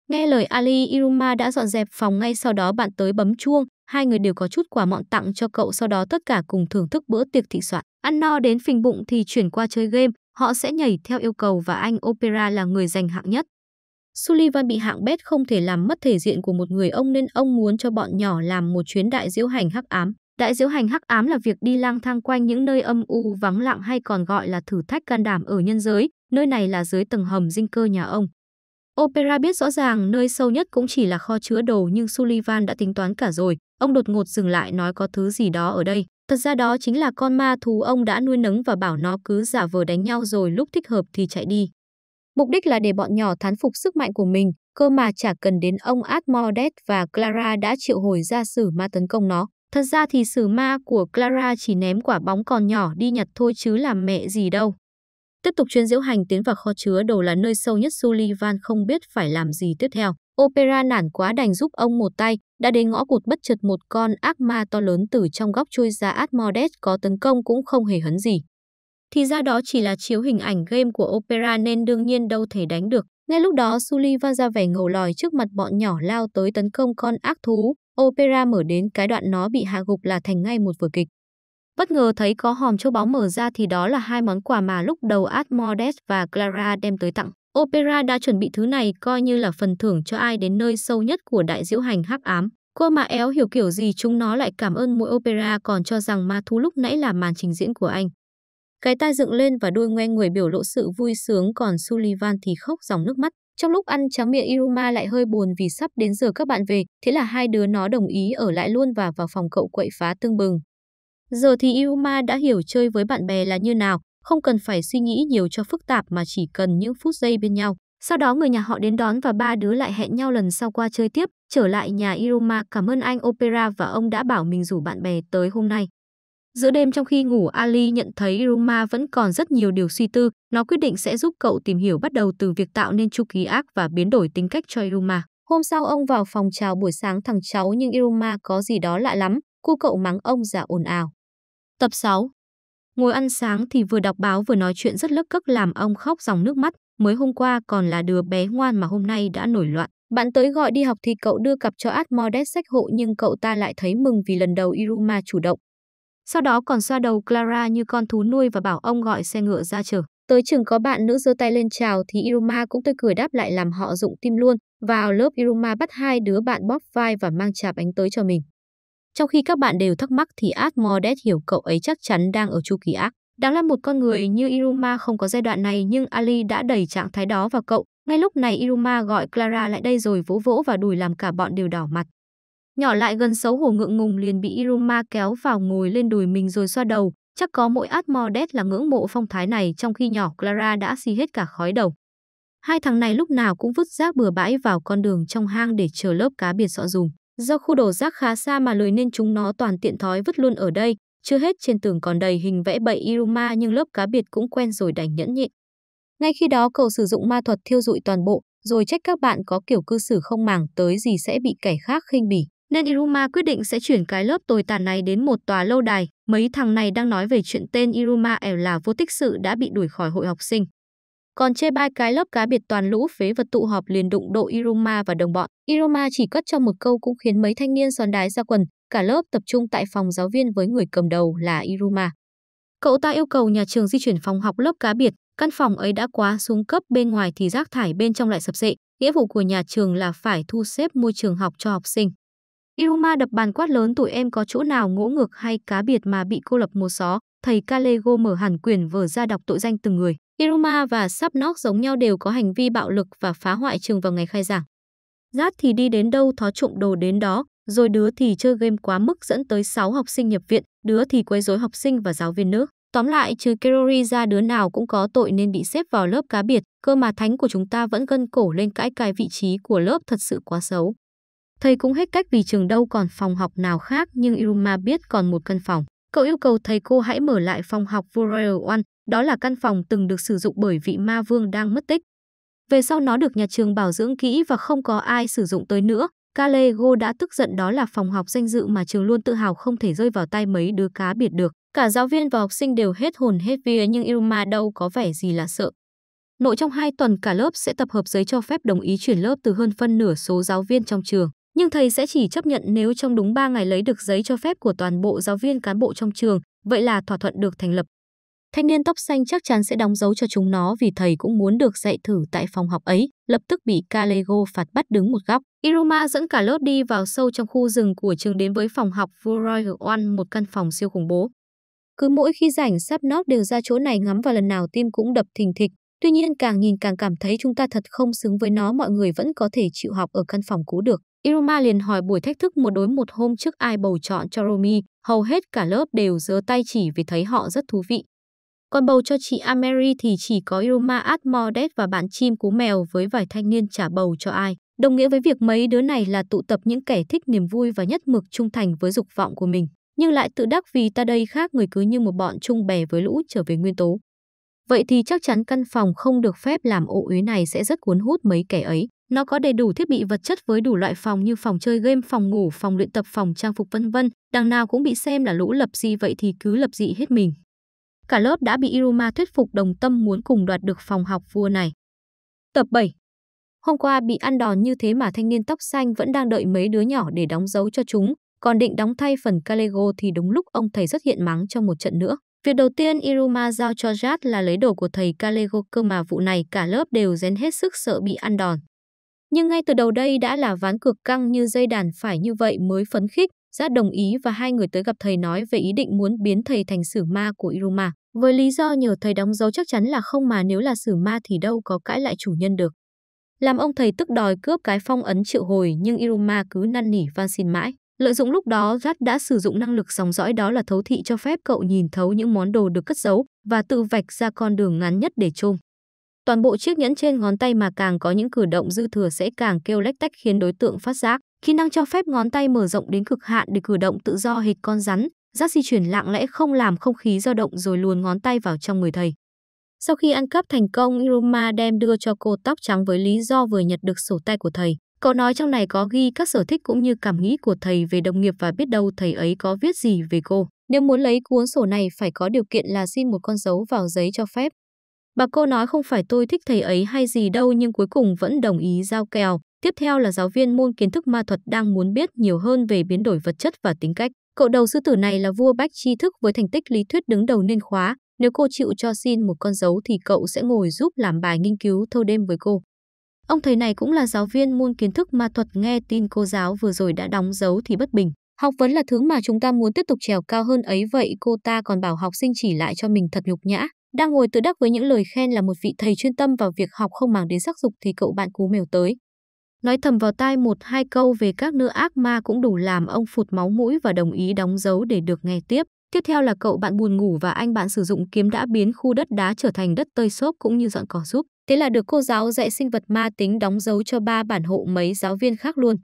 Nghe lời Ali Iruma đã dọn dẹp phòng ngay sau đó bạn tới bấm chuông. Hai người đều có chút quà mọn tặng cho cậu sau đó tất cả cùng thưởng thức bữa tiệc thị soạn. Ăn no đến phình bụng thì chuyển qua chơi game. Họ sẽ nhảy theo yêu cầu và anh Opera là người giành hạng nhất. Sullivan bị hạng bét không thể làm mất thể diện của một người ông nên ông muốn cho bọn nhỏ làm một chuyến đại diễu hành hắc ám. Đại diễu hành hắc ám là việc đi lang thang quanh những nơi âm u vắng lặng hay còn gọi là thử thách can đảm ở nhân giới, nơi này là dưới tầng hầm dinh cơ nhà ông. Opera biết rõ ràng nơi sâu nhất cũng chỉ là kho chứa đồ nhưng Sullivan đã tính toán cả rồi. Ông đột ngột dừng lại nói có thứ gì đó ở đây. Thật ra đó chính là con ma thú ông đã nuôi nấng và bảo nó cứ giả vờ đánh nhau rồi lúc thích hợp thì chạy đi. Mục đích là để bọn nhỏ thán phục sức mạnh của mình, cơ mà chả cần đến ông Asmodeus và Clara đã triệu hồi ra sử ma tấn công nó. Thật ra thì sử ma của Clara chỉ ném quả bóng còn nhỏ đi nhặt thôi chứ làm mẹ gì đâu. Tiếp tục chuyến diễu hành tiến vào kho chứa đồ là nơi sâu nhất Sullivan không biết phải làm gì tiếp theo. Opera nản quá đành giúp ông một tay, đã đến ngõ cụt bất chợt một con ác ma to lớn từ trong góc chui ra Asmodeus có tấn công cũng không hề hấn gì thì ra đó chỉ là chiếu hình ảnh game của Opera nên đương nhiên đâu thể đánh được. Ngay lúc đó Sullivan ra vẻ ngầu lòi trước mặt bọn nhỏ lao tới tấn công con ác thú. Opera mở đến cái đoạn nó bị hạ gục là thành ngay một vở kịch. Bất ngờ thấy có hòm châu báu mở ra thì đó là hai món quà mà lúc đầu Asmodes và Clara đem tới tặng. Opera đã chuẩn bị thứ này coi như là phần thưởng cho ai đến nơi sâu nhất của đại diễu hành hắc ám. Cô mà éo hiểu kiểu gì chúng nó lại cảm ơn mỗi opera còn cho rằng ma thú lúc nãy là màn trình diễn của anh. Cái tai dựng lên và đôi ngoe người biểu lộ sự vui sướng còn Sullivan thì khóc dòng nước mắt. Trong lúc ăn tráng miệng Iruma lại hơi buồn vì sắp đến giờ các bạn về, thế là hai đứa nó đồng ý ở lại luôn và vào phòng cậu quậy phá tương bừng. Giờ thì Iruma đã hiểu chơi với bạn bè là như nào, không cần phải suy nghĩ nhiều cho phức tạp mà chỉ cần những phút giây bên nhau. Sau đó người nhà họ đến đón và ba đứa lại hẹn nhau lần sau qua chơi tiếp. Trở lại nhà Iruma cảm ơn anh Opera và ông đã bảo mình rủ bạn bè tới hôm nay. Giữa đêm trong khi ngủ, Ali nhận thấy Roma vẫn còn rất nhiều điều suy tư, nó quyết định sẽ giúp cậu tìm hiểu bắt đầu từ việc tạo nên chu kỳ ác và biến đổi tính cách cho Iruma. Hôm sau ông vào phòng chào buổi sáng thằng cháu nhưng Iruma có gì đó lạ lắm, cô cậu mắng ông già ồn ào. Tập 6 Ngồi ăn sáng thì vừa đọc báo vừa nói chuyện rất lấc cấc làm ông khóc dòng nước mắt, mới hôm qua còn là đứa bé ngoan mà hôm nay đã nổi loạn. Bạn tới gọi đi học thì cậu đưa cặp cho Admodes sách hộ nhưng cậu ta lại thấy mừng vì lần đầu Iruma chủ động. Sau đó còn xoa đầu Clara như con thú nuôi và bảo ông gọi xe ngựa ra chở. Tới chừng có bạn nữ giơ tay lên chào thì Iruma cũng tươi cười đáp lại làm họ rụng tim luôn. Vào lớp Iruma bắt hai đứa bạn bóp vai và mang trà bánh tới cho mình. Trong khi các bạn đều thắc mắc thì Asmodeus hiểu cậu ấy chắc chắn đang ở chu kỳ ác. Đáng là một con người như Iruma không có giai đoạn này nhưng Ali đã đẩy trạng thái đó vào cậu. Ngay lúc này Iruma gọi Clara lại đây rồi vỗ vỗ và đùi làm cả bọn đều đỏ mặt. Nhỏ lại gần xấu hổ ngượng ngùng liền bị Iruma kéo vào ngồi lên đùi mình rồi xoa đầu. Chắc có mỗi Asmodeus là ngưỡng mộ phong thái này trong khi nhỏ Clara đã xì hết cả khói đầu. Hai thằng này lúc nào cũng vứt rác bừa bãi vào con đường trong hang để chờ lớp cá biệt dọn dùng. Do khu đổ rác khá xa mà lười nên chúng nó toàn tiện thói vứt luôn ở đây. Chưa hết trên tường còn đầy hình vẽ bậy Iruma nhưng lớp cá biệt cũng quen rồi đành nhẫn nhịn. Ngay khi đó cậu sử dụng ma thuật thiêu dụi toàn bộ, rồi trách các bạn có kiểu cư xử không màng tới gì sẽ bị kẻ khác khinh bỉ nên Iruma quyết định sẽ chuyển cái lớp tồi tàn này đến một tòa lâu đài. Mấy thằng này đang nói về chuyện tên Iruma ẻo là vô tích sự đã bị đuổi khỏi hội học sinh. Còn chê bai cái lớp cá biệt toàn lũ phế vật tụ họp liền đụng độ Iruma và đồng bọn. Iruma chỉ cất cho một câu cũng khiến mấy thanh niên giòn đái ra quần, cả lớp tập trung tại phòng giáo viên với người cầm đầu là Iruma. Cậu ta yêu cầu nhà trường di chuyển phòng học lớp cá biệt, căn phòng ấy đã quá xuống cấp bên ngoài thì rác thải bên trong lại sập sệ. Nghĩa vụ của nhà trường là phải thu xếp môi trường học cho học sinh. Ilma đập bàn quát lớn tụi em có chỗ nào ngỗ ngược hay cá biệt mà bị cô lập một xó. Thầy Calego mở hẳn quyền vở ra đọc tội danh từng người. Iruma và Sapnok giống nhau đều có hành vi bạo lực và phá hoại trường vào ngày khai giảng. Rát thì đi đến đâu thó trộm đồ đến đó, rồi đứa thì chơi game quá mức dẫn tới 6 học sinh nhập viện, đứa thì quấy rối học sinh và giáo viên nước. Tóm lại, trừ Kerori ra đứa nào cũng có tội nên bị xếp vào lớp cá biệt, cơ mà thánh của chúng ta vẫn gân cổ lên cãi cài vị trí của lớp thật sự quá xấu. Thầy cũng hết cách vì trường đâu còn phòng học nào khác nhưng Iruma biết còn một căn phòng. Cậu yêu cầu thầy cô hãy mở lại phòng học Royal One, đó là căn phòng từng được sử dụng bởi vị ma vương đang mất tích. Về sau nó được nhà trường bảo dưỡng kỹ và không có ai sử dụng tới nữa. Calego đã tức giận đó là phòng học danh dự mà trường luôn tự hào không thể rơi vào tay mấy đứa cá biệt được. Cả giáo viên và học sinh đều hết hồn hết vía nhưng Iruma đâu có vẻ gì là sợ. Nội trong hai tuần cả lớp sẽ tập hợp giấy cho phép đồng ý chuyển lớp từ hơn phân nửa số giáo viên trong trường nhưng thầy sẽ chỉ chấp nhận nếu trong đúng 3 ngày lấy được giấy cho phép của toàn bộ giáo viên cán bộ trong trường, vậy là thỏa thuận được thành lập. Thanh niên tóc xanh chắc chắn sẽ đóng dấu cho chúng nó vì thầy cũng muốn được dạy thử tại phòng học ấy, lập tức bị Calego phạt bắt đứng một góc. Iruma dẫn cả lớp đi vào sâu trong khu rừng của trường đến với phòng học Vuroy One, một căn phòng siêu khủng bố. Cứ mỗi khi rảnh sắp nót đều ra chỗ này ngắm và lần nào tim cũng đập thình thịch. Tuy nhiên càng nhìn càng cảm thấy chúng ta thật không xứng với nó mọi người vẫn có thể chịu học ở căn phòng cũ được. Iroma liền hỏi buổi thách thức một đối một hôm trước ai bầu chọn cho Romi. hầu hết cả lớp đều giơ tay chỉ vì thấy họ rất thú vị. Còn bầu cho chị Amery thì chỉ có Iroma Atmordes và bạn chim cú mèo với vài thanh niên trả bầu cho ai, đồng nghĩa với việc mấy đứa này là tụ tập những kẻ thích niềm vui và nhất mực trung thành với dục vọng của mình, nhưng lại tự đắc vì ta đây khác người cứ như một bọn chung bè với lũ trở về nguyên tố. Vậy thì chắc chắn căn phòng không được phép làm ô uế này sẽ rất cuốn hút mấy kẻ ấy. Nó có đầy đủ thiết bị vật chất với đủ loại phòng như phòng chơi game, phòng ngủ, phòng luyện tập, phòng trang phục vân vân, đằng nào cũng bị xem là lũ lập dị vậy thì cứ lập dị hết mình. Cả lớp đã bị Iruma thuyết phục đồng tâm muốn cùng đoạt được phòng học vua này. Tập 7 Hôm qua bị ăn đòn như thế mà thanh niên tóc xanh vẫn đang đợi mấy đứa nhỏ để đóng dấu cho chúng, còn định đóng thay phần Calego thì đúng lúc ông thầy xuất hiện mắng trong một trận nữa. Việc đầu tiên Iruma giao cho Jad là lấy đồ của thầy Calego cơ mà vụ này cả lớp đều dén hết sức sợ bị ăn đòn. Nhưng ngay từ đầu đây đã là ván cược căng như dây đàn phải như vậy mới phấn khích, Giã đồng ý và hai người tới gặp thầy nói về ý định muốn biến thầy thành sử ma của Iruma, với lý do nhờ thầy đóng dấu chắc chắn là không mà nếu là sử ma thì đâu có cãi lại chủ nhân được. Làm ông thầy tức đòi cướp cái phong ấn triệu hồi nhưng Iruma cứ năn nỉ van xin mãi. Lợi dụng lúc đó, Rat đã sử dụng năng lực sóng dõi đó là thấu thị cho phép cậu nhìn thấu những món đồ được cất giấu và tự vạch ra con đường ngắn nhất để trôm. Toàn bộ chiếc nhẫn trên ngón tay mà càng có những cử động dư thừa sẽ càng kêu lách tách khiến đối tượng phát giác. Khi năng cho phép ngón tay mở rộng đến cực hạn để cử động tự do hệt con rắn, rác di chuyển lặng lẽ không làm không khí dao động rồi luồn ngón tay vào trong người thầy. Sau khi ăn cắp thành công, Iruma đem đưa cho cô tóc trắng với lý do vừa nhặt được sổ tay của thầy. Cậu nói trong này có ghi các sở thích cũng như cảm nghĩ của thầy về đồng nghiệp và biết đâu thầy ấy có viết gì về cô. Nếu muốn lấy cuốn sổ này phải có điều kiện là xin một con dấu vào giấy cho phép. Bà cô nói không phải tôi thích thầy ấy hay gì đâu nhưng cuối cùng vẫn đồng ý giao kèo. Tiếp theo là giáo viên môn kiến thức ma thuật đang muốn biết nhiều hơn về biến đổi vật chất và tính cách. Cậu đầu sư tử này là vua bách tri thức với thành tích lý thuyết đứng đầu nên khóa. Nếu cô chịu cho xin một con dấu thì cậu sẽ ngồi giúp làm bài nghiên cứu thâu đêm với cô. Ông thầy này cũng là giáo viên môn kiến thức ma thuật nghe tin cô giáo vừa rồi đã đóng dấu thì bất bình. Học vấn là thứ mà chúng ta muốn tiếp tục trèo cao hơn ấy vậy cô ta còn bảo học sinh chỉ lại cho mình thật nhục nhã. Đang ngồi tự đắc với những lời khen là một vị thầy chuyên tâm vào việc học không màng đến sắc dục thì cậu bạn cú mèo tới. Nói thầm vào tai một hai câu về các nữ ác ma cũng đủ làm ông phụt máu mũi và đồng ý đóng dấu để được nghe tiếp. Tiếp theo là cậu bạn buồn ngủ và anh bạn sử dụng kiếm đã biến khu đất đá trở thành đất tơi xốp cũng như dọn cỏ giúp. Thế là được cô giáo dạy sinh vật ma tính đóng dấu cho ba bản hộ mấy giáo viên khác luôn.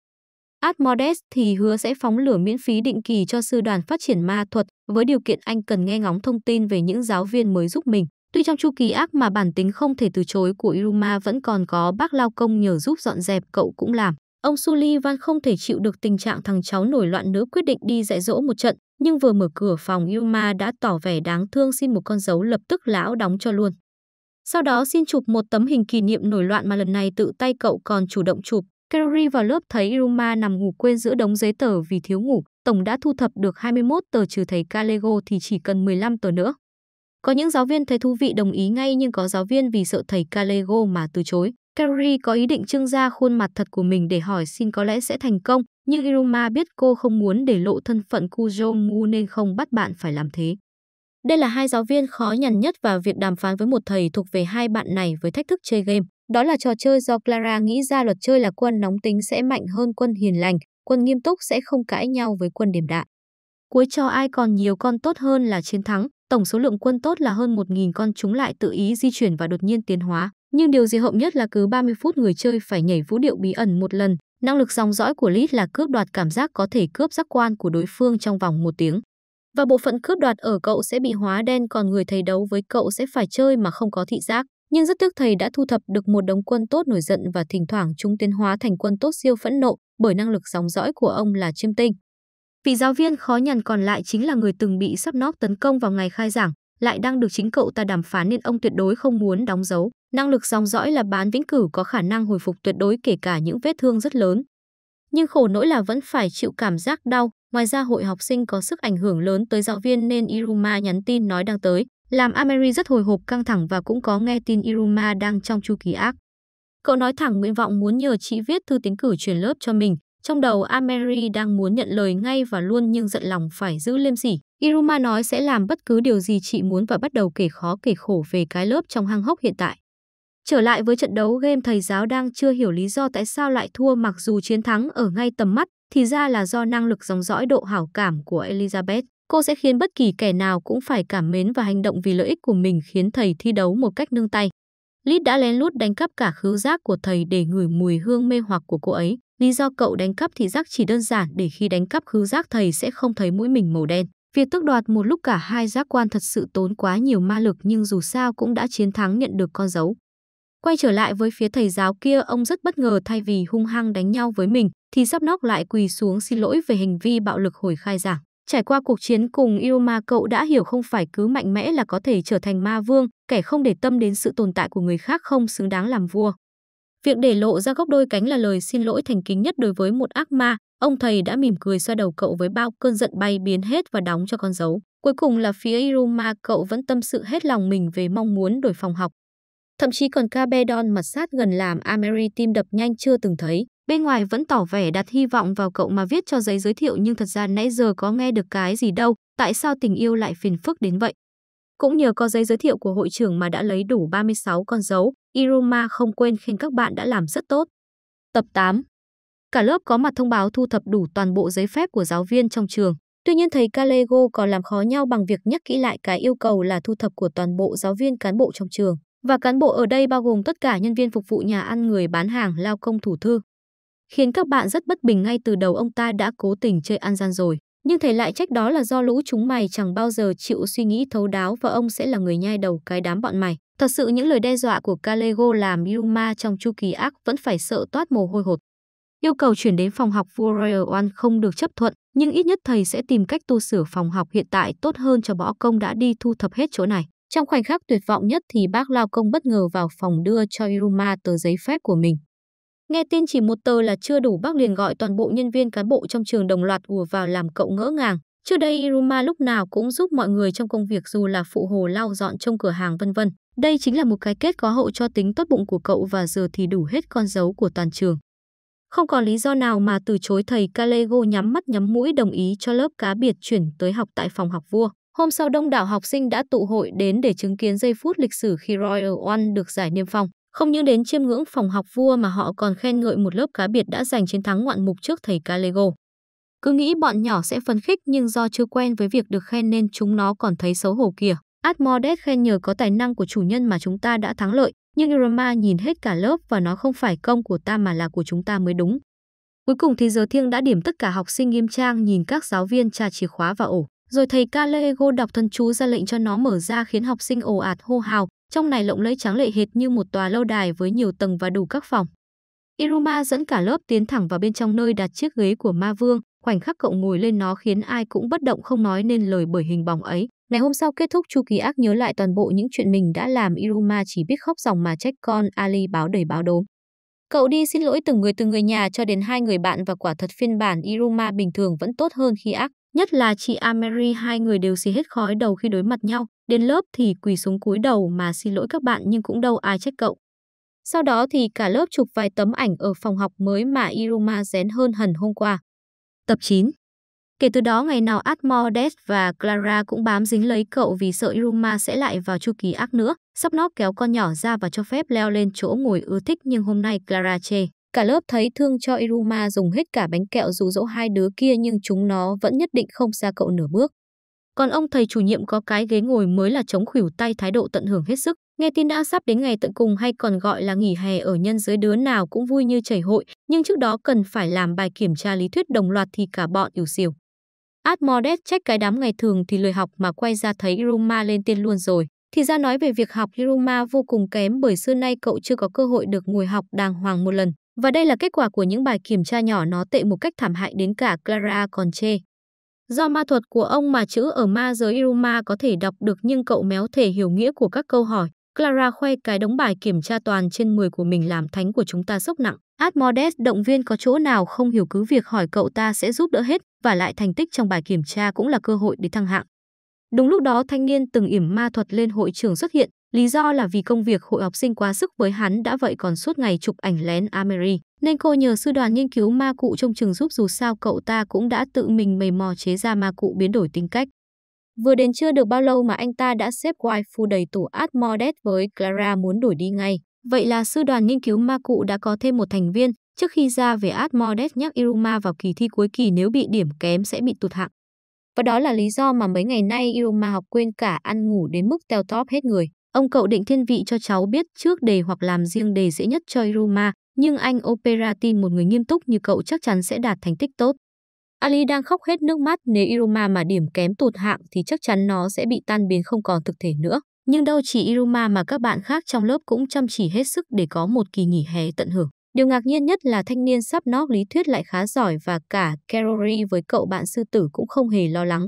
Atmodes thì hứa sẽ phóng lửa miễn phí định kỳ cho sư đoàn phát triển ma thuật với điều kiện anh cần nghe ngóng thông tin về những giáo viên mới giúp mình. Tuy trong chu kỳ ác mà bản tính không thể từ chối của Iruma vẫn còn có bác lao công nhờ giúp dọn dẹp cậu cũng làm. Ông Sullivan không thể chịu được tình trạng thằng cháu nổi loạn nữa quyết định đi dạy dỗ một trận, nhưng vừa mở cửa phòng Iruma đã tỏ vẻ đáng thương xin một con dấu lập tức lão đóng cho luôn. Sau đó xin chụp một tấm hình kỷ niệm nổi loạn mà lần này tự tay cậu còn chủ động chụp Kerry vào lớp thấy Iruma nằm ngủ quên giữa đống giấy tờ vì thiếu ngủ, tổng đã thu thập được 21 tờ trừ thầy Calego thì chỉ cần 15 tờ nữa. Có những giáo viên thấy thú vị đồng ý ngay nhưng có giáo viên vì sợ thầy Calego mà từ chối. Kerry có ý định trưng ra khuôn mặt thật của mình để hỏi xin có lẽ sẽ thành công, nhưng Iruma biết cô không muốn để lộ thân phận Kujomu nên không bắt bạn phải làm thế. Đây là hai giáo viên khó nhằn nhất và việc đàm phán với một thầy thuộc về hai bạn này với thách thức chơi game. Đó là trò chơi do Clara nghĩ ra luật chơi là quân nóng tính sẽ mạnh hơn quân hiền lành, quân nghiêm túc sẽ không cãi nhau với quân điểm đạn. Cuối cho ai còn nhiều con tốt hơn là chiến thắng, tổng số lượng quân tốt là hơn 1.000 con chúng lại tự ý di chuyển và đột nhiên tiến hóa. Nhưng điều gì hộng nhất là cứ 30 phút người chơi phải nhảy vũ điệu bí ẩn một lần. Năng lực dòng dõi của Lít là cướp đoạt cảm giác có thể cướp giác quan của đối phương trong vòng một tiếng. Và bộ phận cướp đoạt ở cậu sẽ bị hóa đen còn người thầy đấu với cậu sẽ phải chơi mà không có thị giác nhưng rất tiếc thầy đã thu thập được một đống quân tốt nổi giận và thỉnh thoảng chúng tiến hóa thành quân tốt siêu phẫn nộ bởi năng lực sóng dõi của ông là chiêm tinh. Vị giáo viên khó nhằn còn lại chính là người từng bị sắp nóc tấn công vào ngày khai giảng, lại đang được chính cậu ta đàm phán nên ông tuyệt đối không muốn đóng dấu. Năng lực sóng dõi là bán vĩnh cửu có khả năng hồi phục tuyệt đối kể cả những vết thương rất lớn. Nhưng khổ nỗi là vẫn phải chịu cảm giác đau, ngoài ra hội học sinh có sức ảnh hưởng lớn tới giáo viên nên Iruma nhắn tin nói đang tới làm Ameri rất hồi hộp căng thẳng và cũng có nghe tin Iruma đang trong chu kỳ ác. Cậu nói thẳng nguyện vọng muốn nhờ chị viết thư tiến cử chuyển lớp cho mình. Trong đầu Ameri đang muốn nhận lời ngay và luôn nhưng giận lòng phải giữ liêm sỉ. Iruma nói sẽ làm bất cứ điều gì chị muốn và bắt đầu kể khó kể khổ về cái lớp trong hang hốc hiện tại. Trở lại với trận đấu game thầy giáo đang chưa hiểu lý do tại sao lại thua mặc dù chiến thắng ở ngay tầm mắt thì ra là do năng lực dòng dõi độ hảo cảm của Elizabeth. Cô sẽ khiến bất kỳ kẻ nào cũng phải cảm mến và hành động vì lợi ích của mình khiến thầy thi đấu một cách nương tay. Lít đã lén lút đánh cắp cả khứ giác của thầy để ngửi mùi hương mê hoặc của cô ấy. Lý do cậu đánh cắp thì giác chỉ đơn giản để khi đánh cắp khứ giác thầy sẽ không thấy mũi mình màu đen. Việc tước đoạt một lúc cả hai giác quan thật sự tốn quá nhiều ma lực nhưng dù sao cũng đã chiến thắng nhận được con dấu. Quay trở lại với phía thầy giáo kia, ông rất bất ngờ thay vì hung hăng đánh nhau với mình, thì sắp nóc lại quỳ xuống xin lỗi về hành vi bạo lực hồi khai giảng. Trải qua cuộc chiến cùng yêu ma cậu đã hiểu không phải cứ mạnh mẽ là có thể trở thành ma vương, kẻ không để tâm đến sự tồn tại của người khác không xứng đáng làm vua. Việc để lộ ra gốc đôi cánh là lời xin lỗi thành kính nhất đối với một ác ma, ông thầy đã mỉm cười xoa đầu cậu với bao cơn giận bay biến hết và đóng cho con dấu. Cuối cùng là phía Iruma cậu vẫn tâm sự hết lòng mình về mong muốn đổi phòng học. Thậm chí còn Cabedon mặt sát gần làm Ameri tim đập nhanh chưa từng thấy. Bên ngoài vẫn tỏ vẻ đặt hy vọng vào cậu mà viết cho giấy giới thiệu nhưng thật ra nãy giờ có nghe được cái gì đâu, tại sao tình yêu lại phiền phức đến vậy? Cũng nhờ có giấy giới thiệu của hội trưởng mà đã lấy đủ 36 con dấu, Iruma không quên khen các bạn đã làm rất tốt. Tập 8 Cả lớp có mặt thông báo thu thập đủ toàn bộ giấy phép của giáo viên trong trường. Tuy nhiên thầy Calego còn làm khó nhau bằng việc nhắc kỹ lại cái yêu cầu là thu thập của toàn bộ giáo viên cán bộ trong trường. Và cán bộ ở đây bao gồm tất cả nhân viên phục vụ nhà ăn người bán hàng lao công thủ thư khiến các bạn rất bất bình ngay từ đầu ông ta đã cố tình chơi ăn gian rồi. Nhưng thầy lại trách đó là do lũ chúng mày chẳng bao giờ chịu suy nghĩ thấu đáo và ông sẽ là người nhai đầu cái đám bọn mày. Thật sự những lời đe dọa của Calego làm Yuma trong chu kỳ ác vẫn phải sợ toát mồ hôi hột. Yêu cầu chuyển đến phòng học Warrior One không được chấp thuận, nhưng ít nhất thầy sẽ tìm cách tu sửa phòng học hiện tại tốt hơn cho bỏ công đã đi thu thập hết chỗ này. Trong khoảnh khắc tuyệt vọng nhất thì bác Lao Công bất ngờ vào phòng đưa cho Iruma tờ giấy phép của mình. Nghe tin chỉ một tờ là chưa đủ bác liền gọi toàn bộ nhân viên cán bộ trong trường đồng loạt ùa vào làm cậu ngỡ ngàng. Trước đây Iruma lúc nào cũng giúp mọi người trong công việc dù là phụ hồ lau dọn trong cửa hàng vân vân. Đây chính là một cái kết có hậu cho tính tốt bụng của cậu và giờ thì đủ hết con dấu của toàn trường. Không còn lý do nào mà từ chối thầy Calego nhắm mắt nhắm mũi đồng ý cho lớp cá biệt chuyển tới học tại phòng học vua. Hôm sau đông đảo học sinh đã tụ hội đến để chứng kiến giây phút lịch sử khi Royal One được giải niêm phong. Không những đến chiêm ngưỡng phòng học vua mà họ còn khen ngợi một lớp cá biệt đã giành chiến thắng ngoạn mục trước thầy cá Cứ nghĩ bọn nhỏ sẽ phấn khích nhưng do chưa quen với việc được khen nên chúng nó còn thấy xấu hổ kìa. Admodet khen nhờ có tài năng của chủ nhân mà chúng ta đã thắng lợi, nhưng Irma nhìn hết cả lớp và nó không phải công của ta mà là của chúng ta mới đúng. Cuối cùng thì giờ thiêng đã điểm tất cả học sinh nghiêm trang nhìn các giáo viên tra chìa khóa và ổ. Rồi thầy Kalego đọc thần chú ra lệnh cho nó mở ra khiến học sinh ồ ạt hô hào, trong này lộng lẫy trắng lệ hệt như một tòa lâu đài với nhiều tầng và đủ các phòng. Iruma dẫn cả lớp tiến thẳng vào bên trong nơi đặt chiếc ghế của ma vương, khoảnh khắc cậu ngồi lên nó khiến ai cũng bất động không nói nên lời bởi hình bóng ấy. Ngày hôm sau kết thúc chu kỳ ác nhớ lại toàn bộ những chuyện mình đã làm Iruma chỉ biết khóc dòng mà trách con Ali báo đầy báo đốm. Cậu đi xin lỗi từng người từng người nhà cho đến hai người bạn và quả thật phiên bản Iruma bình thường vẫn tốt hơn khi ác Nhất là chị Amery hai người đều xì hết khói đầu khi đối mặt nhau, đến lớp thì quỳ xuống cúi đầu mà xin lỗi các bạn nhưng cũng đâu ai trách cậu. Sau đó thì cả lớp chụp vài tấm ảnh ở phòng học mới mà Iruma rén hơn hẳn hôm qua. Tập 9 Kể từ đó ngày nào Atmores và Clara cũng bám dính lấy cậu vì sợ Iruma sẽ lại vào chu kỳ ác nữa, sắp nó kéo con nhỏ ra và cho phép leo lên chỗ ngồi ưa thích nhưng hôm nay Clara chê. Cả lớp thấy thương cho Iruma dùng hết cả bánh kẹo dụ dỗ hai đứa kia nhưng chúng nó vẫn nhất định không xa cậu nửa bước. Còn ông thầy chủ nhiệm có cái ghế ngồi mới là chống khuỷu tay thái độ tận hưởng hết sức. Nghe tin đã sắp đến ngày tận cùng hay còn gọi là nghỉ hè ở nhân giới đứa nào cũng vui như chảy hội, nhưng trước đó cần phải làm bài kiểm tra lý thuyết đồng loạt thì cả bọn ỉu xìu. Admodet trách cái đám ngày thường thì lười học mà quay ra thấy Iruma lên tiên luôn rồi. Thì ra nói về việc học Iruma vô cùng kém bởi xưa nay cậu chưa có cơ hội được ngồi học đàng hoàng một lần. Và đây là kết quả của những bài kiểm tra nhỏ nó tệ một cách thảm hại đến cả Clara còn chê. Do ma thuật của ông mà chữ ở ma giới Iruma có thể đọc được nhưng cậu méo thể hiểu nghĩa của các câu hỏi. Clara khoe cái đống bài kiểm tra toàn trên 10 của mình làm thánh của chúng ta sốc nặng. Admodes động viên có chỗ nào không hiểu cứ việc hỏi cậu ta sẽ giúp đỡ hết và lại thành tích trong bài kiểm tra cũng là cơ hội để thăng hạng. Đúng lúc đó thanh niên từng yểm ma thuật lên hội trưởng xuất hiện, Lý do là vì công việc hội học sinh quá sức với hắn đã vậy còn suốt ngày chụp ảnh lén Amery, nên cô nhờ sư đoàn nghiên cứu ma cụ trong trường giúp dù sao cậu ta cũng đã tự mình mầy mò chế ra ma cụ biến đổi tính cách. Vừa đến chưa được bao lâu mà anh ta đã xếp waifu đầy tủ át với Clara muốn đổi đi ngay. Vậy là sư đoàn nghiên cứu ma cụ đã có thêm một thành viên, trước khi ra về át nhắc Iruma vào kỳ thi cuối kỳ nếu bị điểm kém sẽ bị tụt hạng. Và đó là lý do mà mấy ngày nay Iruma học quên cả ăn ngủ đến mức teo top hết người. Ông cậu định thiên vị cho cháu biết trước đề hoặc làm riêng đề dễ nhất cho Iruma, nhưng anh Operatin một người nghiêm túc như cậu chắc chắn sẽ đạt thành tích tốt. Ali đang khóc hết nước mắt nếu Iruma mà điểm kém tụt hạng thì chắc chắn nó sẽ bị tan biến không còn thực thể nữa. Nhưng đâu chỉ Iruma mà các bạn khác trong lớp cũng chăm chỉ hết sức để có một kỳ nghỉ hè tận hưởng. Điều ngạc nhiên nhất là thanh niên sắp nóc lý thuyết lại khá giỏi và cả Carori với cậu bạn sư tử cũng không hề lo lắng.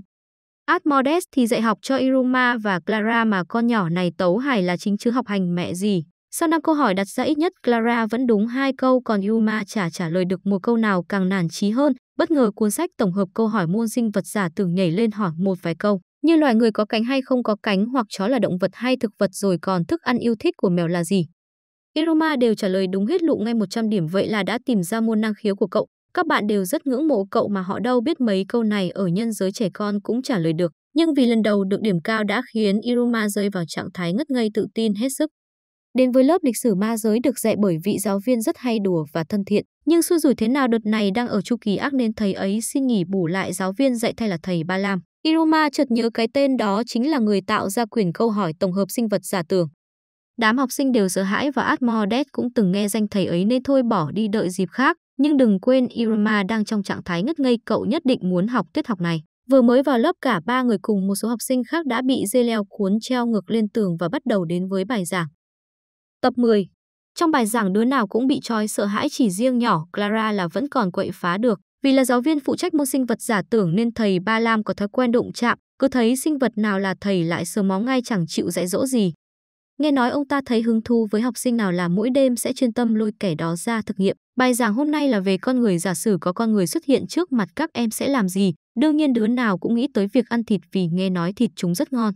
Admodes thì dạy học cho Iruma và Clara mà con nhỏ này tấu hài là chính chứ học hành mẹ gì. Sau năm câu hỏi đặt ra ít nhất Clara vẫn đúng hai câu còn Iruma chả trả lời được một câu nào càng nản trí hơn. Bất ngờ cuốn sách tổng hợp câu hỏi môn sinh vật giả tưởng nhảy lên hỏi một vài câu. Như loài người có cánh hay không có cánh hoặc chó là động vật hay thực vật rồi còn thức ăn yêu thích của mèo là gì? Iruma đều trả lời đúng hết lụ ngay 100 điểm vậy là đã tìm ra môn năng khiếu của cậu. Các bạn đều rất ngưỡng mộ cậu mà họ đâu biết mấy câu này ở nhân giới trẻ con cũng trả lời được. Nhưng vì lần đầu được điểm cao đã khiến Iruma rơi vào trạng thái ngất ngây tự tin hết sức. Đến với lớp lịch sử ma giới được dạy bởi vị giáo viên rất hay đùa và thân thiện, nhưng xui rủi thế nào đợt này đang ở chu kỳ ác nên thầy ấy xin nghỉ bù lại giáo viên dạy thay là thầy Ba Lam. Iruma chợt nhớ cái tên đó chính là người tạo ra quyền câu hỏi tổng hợp sinh vật giả tưởng. Đám học sinh đều sợ hãi và Admordet cũng từng nghe danh thầy ấy nên thôi bỏ đi đợi dịp khác. Nhưng đừng quên Irma đang trong trạng thái ngất ngây cậu nhất định muốn học tiết học này. Vừa mới vào lớp cả ba người cùng một số học sinh khác đã bị dây leo cuốn treo ngược lên tường và bắt đầu đến với bài giảng. Tập 10 Trong bài giảng đứa nào cũng bị trói sợ hãi chỉ riêng nhỏ Clara là vẫn còn quậy phá được. Vì là giáo viên phụ trách môn sinh vật giả tưởng nên thầy Ba Lam có thói quen đụng chạm, cứ thấy sinh vật nào là thầy lại sờ mó ngay chẳng chịu dạy dỗ gì. Nghe nói ông ta thấy hứng thú với học sinh nào là mỗi đêm sẽ chuyên tâm lôi kẻ đó ra thực nghiệm. Bài giảng hôm nay là về con người giả sử có con người xuất hiện trước mặt các em sẽ làm gì. Đương nhiên đứa nào cũng nghĩ tới việc ăn thịt vì nghe nói thịt chúng rất ngon.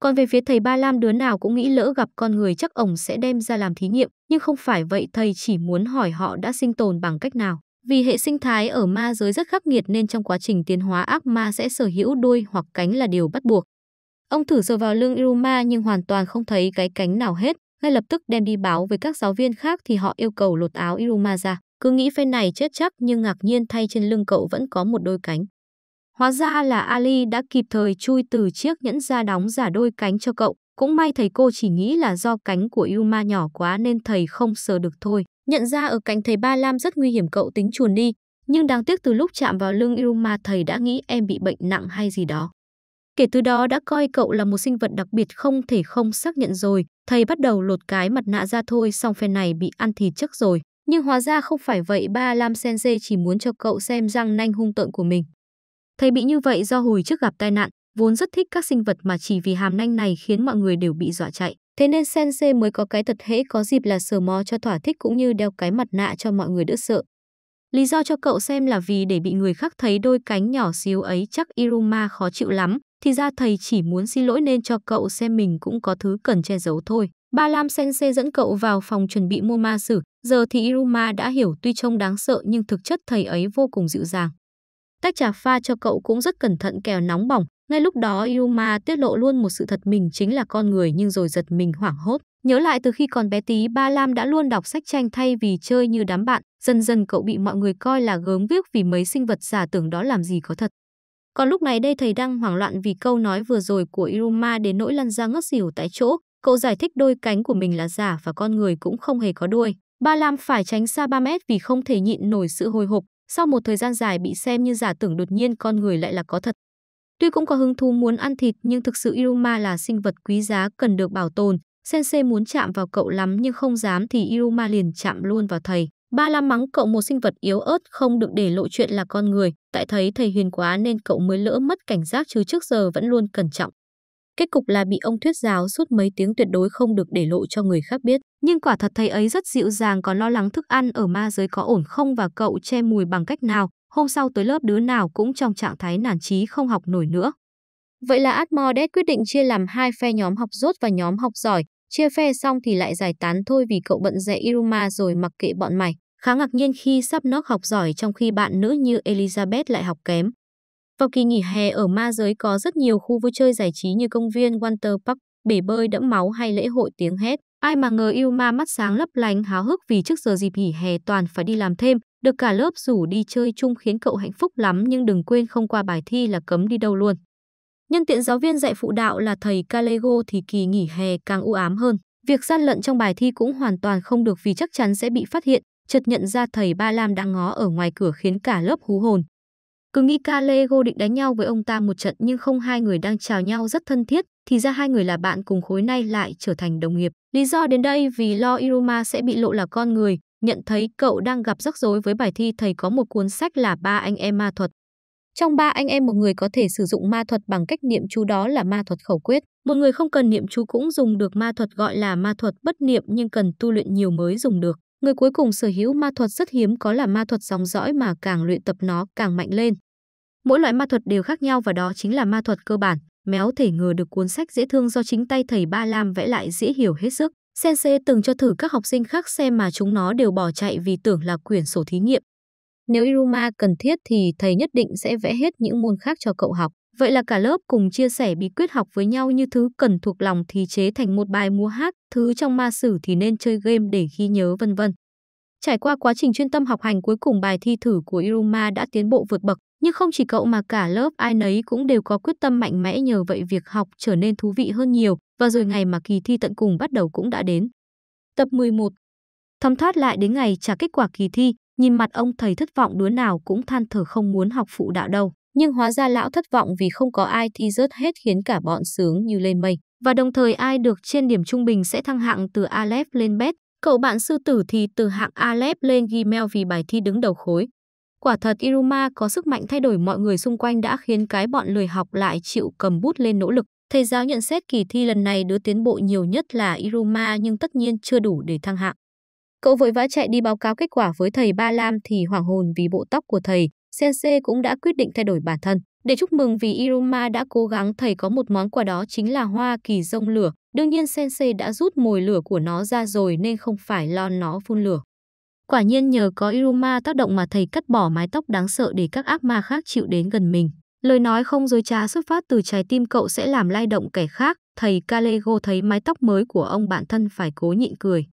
Còn về phía thầy Ba Lam đứa nào cũng nghĩ lỡ gặp con người chắc ổng sẽ đem ra làm thí nghiệm, nhưng không phải vậy thầy chỉ muốn hỏi họ đã sinh tồn bằng cách nào. Vì hệ sinh thái ở ma giới rất khắc nghiệt nên trong quá trình tiến hóa ác ma sẽ sở hữu đuôi hoặc cánh là điều bắt buộc. Ông thử sờ vào lưng Iruma nhưng hoàn toàn không thấy cái cánh nào hết, ngay lập tức đem đi báo với các giáo viên khác thì họ yêu cầu lột áo Iruma ra. Cứ nghĩ phen này chết chắc nhưng ngạc nhiên thay trên lưng cậu vẫn có một đôi cánh. Hóa ra là Ali đã kịp thời chui từ chiếc nhẫn ra đóng giả đôi cánh cho cậu. Cũng may thầy cô chỉ nghĩ là do cánh của Iruma nhỏ quá nên thầy không sờ được thôi. Nhận ra ở cạnh thầy Ba Lam rất nguy hiểm cậu tính chuồn đi. Nhưng đáng tiếc từ lúc chạm vào lưng Iruma thầy đã nghĩ em bị bệnh nặng hay gì đó. Kể từ đó đã coi cậu là một sinh vật đặc biệt không thể không xác nhận rồi, thầy bắt đầu lột cái mặt nạ ra thôi xong phen này bị ăn thịt chắc rồi. Nhưng hóa ra không phải vậy ba Lam Sensei chỉ muốn cho cậu xem răng nanh hung tợn của mình. Thầy bị như vậy do hồi trước gặp tai nạn, vốn rất thích các sinh vật mà chỉ vì hàm nanh này khiến mọi người đều bị dọa chạy. Thế nên Sensei mới có cái thật hễ có dịp là sờ mó cho thỏa thích cũng như đeo cái mặt nạ cho mọi người đỡ sợ. Lý do cho cậu xem là vì để bị người khác thấy đôi cánh nhỏ xíu ấy chắc Iruma khó chịu lắm, thì ra thầy chỉ muốn xin lỗi nên cho cậu xem mình cũng có thứ cần che giấu thôi. Ba Lam Sensei dẫn cậu vào phòng chuẩn bị mua ma sử, giờ thì Iruma đã hiểu tuy trông đáng sợ nhưng thực chất thầy ấy vô cùng dịu dàng. Tách trà pha cho cậu cũng rất cẩn thận kẻo nóng bỏng, ngay lúc đó Iruma tiết lộ luôn một sự thật mình chính là con người nhưng rồi giật mình hoảng hốt. Nhớ lại từ khi còn bé tí Ba Lam đã luôn đọc sách tranh thay vì chơi như đám bạn, dần dần cậu bị mọi người coi là gớm viếc vì mấy sinh vật giả tưởng đó làm gì có thật. Còn lúc này đây thầy đang hoảng loạn vì câu nói vừa rồi của Iruma đến nỗi lăn ra ngất xỉu tại chỗ. Cậu giải thích đôi cánh của mình là giả và con người cũng không hề có đuôi. Ba Lam phải tránh xa 3 mét vì không thể nhịn nổi sự hồi hộp. Sau một thời gian dài bị xem như giả tưởng đột nhiên con người lại là có thật. Tuy cũng có hứng thú muốn ăn thịt nhưng thực sự Iruma là sinh vật quý giá cần được bảo tồn. Sensei muốn chạm vào cậu lắm nhưng không dám thì Iruma liền chạm luôn vào thầy. Ba la mắng cậu một sinh vật yếu ớt không được để lộ chuyện là con người, tại thấy thầy hiền quá nên cậu mới lỡ mất cảnh giác chứ trước giờ vẫn luôn cẩn trọng. Kết cục là bị ông thuyết giáo suốt mấy tiếng tuyệt đối không được để lộ cho người khác biết. Nhưng quả thật thầy ấy rất dịu dàng còn lo lắng thức ăn ở ma giới có ổn không và cậu che mùi bằng cách nào. Hôm sau tới lớp đứa nào cũng trong trạng thái nản trí không học nổi nữa. Vậy là Admodet quyết định chia làm hai phe nhóm học rốt và nhóm học giỏi. Chia phe xong thì lại giải tán thôi vì cậu bận rẽ Iruma rồi mặc kệ bọn mày. Khá ngạc nhiên khi sắp nó học giỏi trong khi bạn nữ như Elizabeth lại học kém. Vào kỳ nghỉ hè ở ma giới có rất nhiều khu vui chơi giải trí như công viên Winter Park, bể bơi đẫm máu hay lễ hội tiếng hét. Ai mà ngờ yêu ma mắt sáng lấp lánh háo hức vì trước giờ dịp nghỉ hè toàn phải đi làm thêm, được cả lớp rủ đi chơi chung khiến cậu hạnh phúc lắm nhưng đừng quên không qua bài thi là cấm đi đâu luôn. Nhân tiện giáo viên dạy phụ đạo là thầy Calego thì kỳ nghỉ hè càng u ám hơn. Việc gian lận trong bài thi cũng hoàn toàn không được vì chắc chắn sẽ bị phát hiện, chợt nhận ra thầy Ba Lam đang ngó ở ngoài cửa khiến cả lớp hú hồn. Cứ nghĩ ca lê Calego định đánh nhau với ông ta một trận nhưng không hai người đang chào nhau rất thân thiết, thì ra hai người là bạn cùng khối nay lại trở thành đồng nghiệp. Lý do đến đây vì lo Iruma sẽ bị lộ là con người, nhận thấy cậu đang gặp rắc rối với bài thi thầy có một cuốn sách là Ba anh em ma thuật. Trong ba anh em một người có thể sử dụng ma thuật bằng cách niệm chú đó là ma thuật khẩu quyết. Một người không cần niệm chú cũng dùng được ma thuật gọi là ma thuật bất niệm nhưng cần tu luyện nhiều mới dùng được. Người cuối cùng sở hữu ma thuật rất hiếm có là ma thuật dòng dõi mà càng luyện tập nó càng mạnh lên. Mỗi loại ma thuật đều khác nhau và đó chính là ma thuật cơ bản. Méo thể ngờ được cuốn sách dễ thương do chính tay thầy Ba Lam vẽ lại dễ hiểu hết sức. Sensei từng cho thử các học sinh khác xem mà chúng nó đều bỏ chạy vì tưởng là quyển sổ thí nghiệm. Nếu Iruma cần thiết thì thầy nhất định sẽ vẽ hết những môn khác cho cậu học. Vậy là cả lớp cùng chia sẻ bí quyết học với nhau như thứ cần thuộc lòng thì chế thành một bài múa hát, thứ trong ma sử thì nên chơi game để ghi nhớ vân vân. Trải qua quá trình chuyên tâm học hành cuối cùng bài thi thử của Iruma đã tiến bộ vượt bậc, nhưng không chỉ cậu mà cả lớp ai nấy cũng đều có quyết tâm mạnh mẽ nhờ vậy việc học trở nên thú vị hơn nhiều và rồi ngày mà kỳ thi tận cùng bắt đầu cũng đã đến. Tập 11 Thấm thoát lại đến ngày trả kết quả kỳ thi, nhìn mặt ông thầy thất vọng đứa nào cũng than thở không muốn học phụ đạo đâu nhưng hóa ra lão thất vọng vì không có ai thi rớt hết khiến cả bọn sướng như lên mây. Và đồng thời ai được trên điểm trung bình sẽ thăng hạng từ Aleph lên Bet, cậu bạn sư tử thì từ hạng Aleph lên Gmail vì bài thi đứng đầu khối. Quả thật Iruma có sức mạnh thay đổi mọi người xung quanh đã khiến cái bọn lười học lại chịu cầm bút lên nỗ lực. Thầy giáo nhận xét kỳ thi lần này đứa tiến bộ nhiều nhất là Iruma nhưng tất nhiên chưa đủ để thăng hạng. Cậu vội vã chạy đi báo cáo kết quả với thầy Ba Lam thì hoảng hồn vì bộ tóc của thầy, Sensei cũng đã quyết định thay đổi bản thân. Để chúc mừng vì Iruma đã cố gắng thầy có một món quà đó chính là hoa kỳ rông lửa. Đương nhiên Sensei đã rút mồi lửa của nó ra rồi nên không phải lo nó phun lửa. Quả nhiên nhờ có Iruma tác động mà thầy cắt bỏ mái tóc đáng sợ để các ác ma khác chịu đến gần mình. Lời nói không dối trá xuất phát từ trái tim cậu sẽ làm lay động kẻ khác. Thầy Kalego thấy mái tóc mới của ông bạn thân phải cố nhịn cười.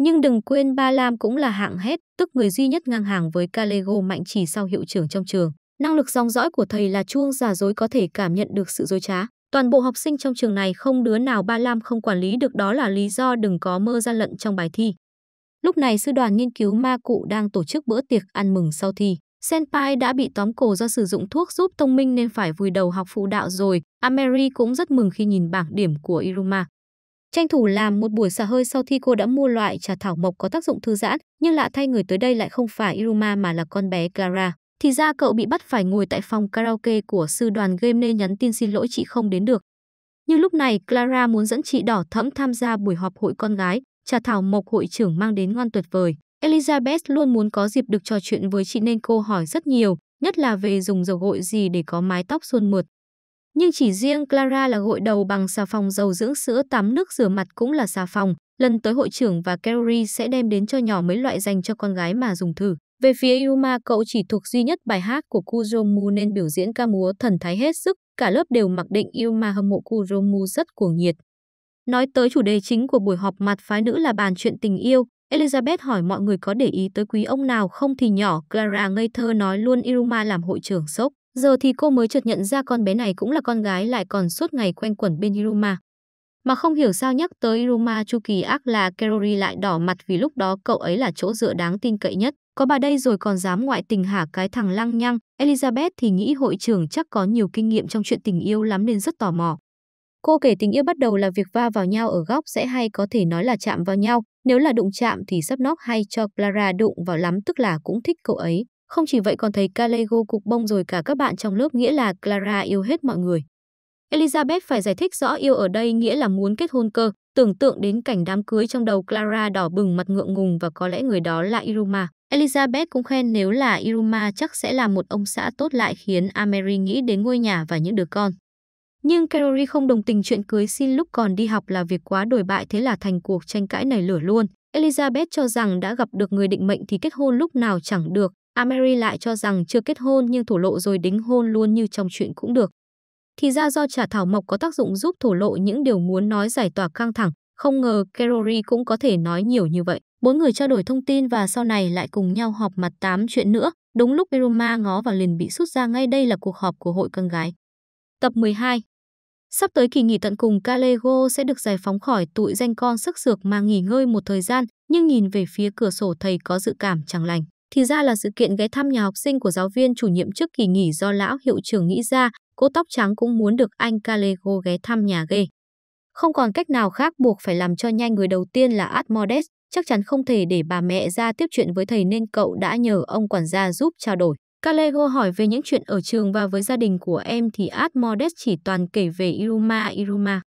Nhưng đừng quên Ba Lam cũng là hạng hết, tức người duy nhất ngang hàng với Calego mạnh chỉ sau hiệu trưởng trong trường. Năng lực dòng dõi của thầy là chuông giả dối có thể cảm nhận được sự dối trá. Toàn bộ học sinh trong trường này không đứa nào Ba Lam không quản lý được đó là lý do đừng có mơ gian lận trong bài thi. Lúc này sư đoàn nghiên cứu ma cụ đang tổ chức bữa tiệc ăn mừng sau thi. Senpai đã bị tóm cổ do sử dụng thuốc giúp thông minh nên phải vùi đầu học phụ đạo rồi. Ameri cũng rất mừng khi nhìn bảng điểm của Iruma. Tranh thủ làm một buổi xả hơi sau khi cô đã mua loại trà thảo mộc có tác dụng thư giãn, nhưng lạ thay người tới đây lại không phải Iruma mà là con bé Clara. Thì ra cậu bị bắt phải ngồi tại phòng karaoke của sư đoàn game nên nhắn tin xin lỗi chị không đến được. Nhưng lúc này Clara muốn dẫn chị đỏ thẫm tham gia buổi họp hội con gái, trà thảo mộc hội trưởng mang đến ngon tuyệt vời. Elizabeth luôn muốn có dịp được trò chuyện với chị nên cô hỏi rất nhiều, nhất là về dùng dầu gội gì để có mái tóc suôn mượt. Nhưng chỉ riêng Clara là gội đầu bằng xà phòng dầu dưỡng sữa tắm nước rửa mặt cũng là xà phòng. Lần tới hội trưởng và Kerry sẽ đem đến cho nhỏ mấy loại dành cho con gái mà dùng thử. Về phía Yuma, cậu chỉ thuộc duy nhất bài hát của Kuromu nên biểu diễn ca múa thần thái hết sức. Cả lớp đều mặc định Yuma hâm mộ Kuromu rất cuồng nhiệt. Nói tới chủ đề chính của buổi họp mặt phái nữ là bàn chuyện tình yêu, Elizabeth hỏi mọi người có để ý tới quý ông nào không thì nhỏ Clara ngây thơ nói luôn Iruma làm hội trưởng sốc. Giờ thì cô mới chợt nhận ra con bé này cũng là con gái lại còn suốt ngày quanh quẩn bên Iruma. Mà không hiểu sao nhắc tới Iruma Chu Kỳ ác là Kerori lại đỏ mặt vì lúc đó cậu ấy là chỗ dựa đáng tin cậy nhất. Có bà đây rồi còn dám ngoại tình hả cái thằng lăng nhăng. Elizabeth thì nghĩ hội trưởng chắc có nhiều kinh nghiệm trong chuyện tình yêu lắm nên rất tò mò. Cô kể tình yêu bắt đầu là việc va vào nhau ở góc sẽ hay có thể nói là chạm vào nhau. Nếu là đụng chạm thì sắp nóc hay cho Clara đụng vào lắm tức là cũng thích cậu ấy. Không chỉ vậy còn thấy Calego cục bông rồi cả các bạn trong lớp nghĩa là Clara yêu hết mọi người. Elizabeth phải giải thích rõ yêu ở đây nghĩa là muốn kết hôn cơ, tưởng tượng đến cảnh đám cưới trong đầu Clara đỏ bừng mặt ngượng ngùng và có lẽ người đó là Iruma. Elizabeth cũng khen nếu là Iruma chắc sẽ là một ông xã tốt lại khiến Amery nghĩ đến ngôi nhà và những đứa con. Nhưng Carrie không đồng tình chuyện cưới xin lúc còn đi học là việc quá đổi bại thế là thành cuộc tranh cãi nảy lửa luôn. Elizabeth cho rằng đã gặp được người định mệnh thì kết hôn lúc nào chẳng được, À, Ameri lại cho rằng chưa kết hôn nhưng thổ lộ rồi đính hôn luôn như trong chuyện cũng được. Thì ra do trà thảo mộc có tác dụng giúp thổ lộ những điều muốn nói giải tỏa căng thẳng, không ngờ Kerori cũng có thể nói nhiều như vậy. Bốn người trao đổi thông tin và sau này lại cùng nhau họp mặt tám chuyện nữa. Đúng lúc Eroma ngó vào liền bị rút ra ngay đây là cuộc họp của hội con gái. Tập 12 Sắp tới kỳ nghỉ tận cùng Calego sẽ được giải phóng khỏi tụi danh con sức sược mà nghỉ ngơi một thời gian, nhưng nhìn về phía cửa sổ thầy có dự cảm chẳng lành. Thì ra là sự kiện ghé thăm nhà học sinh của giáo viên chủ nhiệm trước kỳ nghỉ do lão hiệu trưởng nghĩ ra, cô tóc trắng cũng muốn được anh Calego ghé thăm nhà ghê. Không còn cách nào khác buộc phải làm cho nhanh người đầu tiên là Admodes, chắc chắn không thể để bà mẹ ra tiếp chuyện với thầy nên cậu đã nhờ ông quản gia giúp trao đổi. Calego hỏi về những chuyện ở trường và với gia đình của em thì Admodes chỉ toàn kể về Iruma Iruma.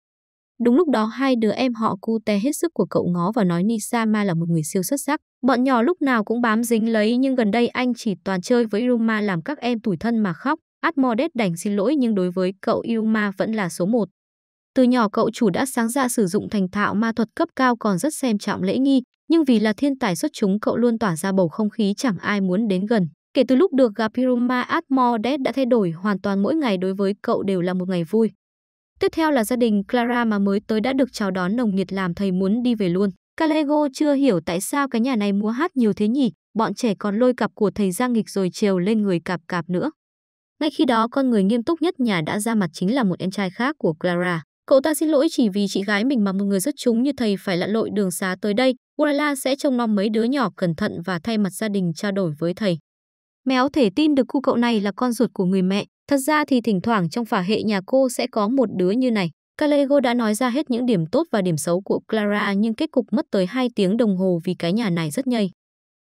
Đúng lúc đó hai đứa em họ cu té hết sức của cậu ngó và nói Nisama là một người siêu xuất sắc. Bọn nhỏ lúc nào cũng bám dính lấy nhưng gần đây anh chỉ toàn chơi với Iruma làm các em tủi thân mà khóc. Atmodet đành xin lỗi nhưng đối với cậu Iruma vẫn là số một. Từ nhỏ cậu chủ đã sáng ra dạ sử dụng thành thạo ma thuật cấp cao còn rất xem trọng lễ nghi, nhưng vì là thiên tài xuất chúng cậu luôn tỏa ra bầu không khí chẳng ai muốn đến gần. Kể từ lúc được gặp Iruma, Atmodet đã thay đổi hoàn toàn mỗi ngày đối với cậu đều là một ngày vui. Tiếp theo là gia đình Clara mà mới tới đã được chào đón nồng nhiệt làm thầy muốn đi về luôn. Calego chưa hiểu tại sao cái nhà này múa hát nhiều thế nhỉ, bọn trẻ còn lôi cặp của thầy Giang Nghịch rồi trèo lên người cạp cạp nữa. Ngay khi đó con người nghiêm túc nhất nhà đã ra mặt chính là một em trai khác của Clara. Cậu ta xin lỗi chỉ vì chị gái mình mà một người rất chúng như thầy phải lặn lội đường xá tới đây. Urala sẽ trông nom mấy đứa nhỏ cẩn thận và thay mặt gia đình trao đổi với thầy. Méo thể tin được cu cậu này là con ruột của người mẹ, Thật ra thì thỉnh thoảng trong phả hệ nhà cô sẽ có một đứa như này. Calego đã nói ra hết những điểm tốt và điểm xấu của Clara nhưng kết cục mất tới 2 tiếng đồng hồ vì cái nhà này rất nhây.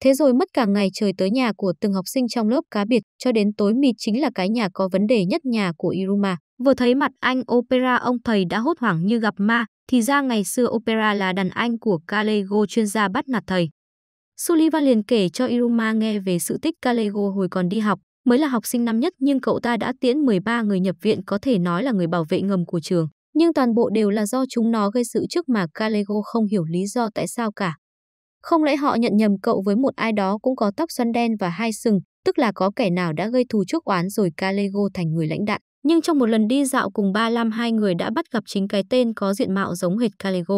Thế rồi mất cả ngày trời tới nhà của từng học sinh trong lớp cá biệt, cho đến tối mịt chính là cái nhà có vấn đề nhất nhà của Iruma. Vừa thấy mặt anh Opera ông thầy đã hốt hoảng như gặp ma, thì ra ngày xưa Opera là đàn anh của Calego chuyên gia bắt nạt thầy. Sullivan liền kể cho Iruma nghe về sự tích Calego hồi còn đi học, Mới là học sinh năm nhất nhưng cậu ta đã tiễn 13 người nhập viện có thể nói là người bảo vệ ngầm của trường. Nhưng toàn bộ đều là do chúng nó gây sự trước mà Calego không hiểu lý do tại sao cả. Không lẽ họ nhận nhầm cậu với một ai đó cũng có tóc xoăn đen và hai sừng, tức là có kẻ nào đã gây thù chuốc oán rồi Calego thành người lãnh đạn. Nhưng trong một lần đi dạo cùng ba Lam hai người đã bắt gặp chính cái tên có diện mạo giống hệt Calego.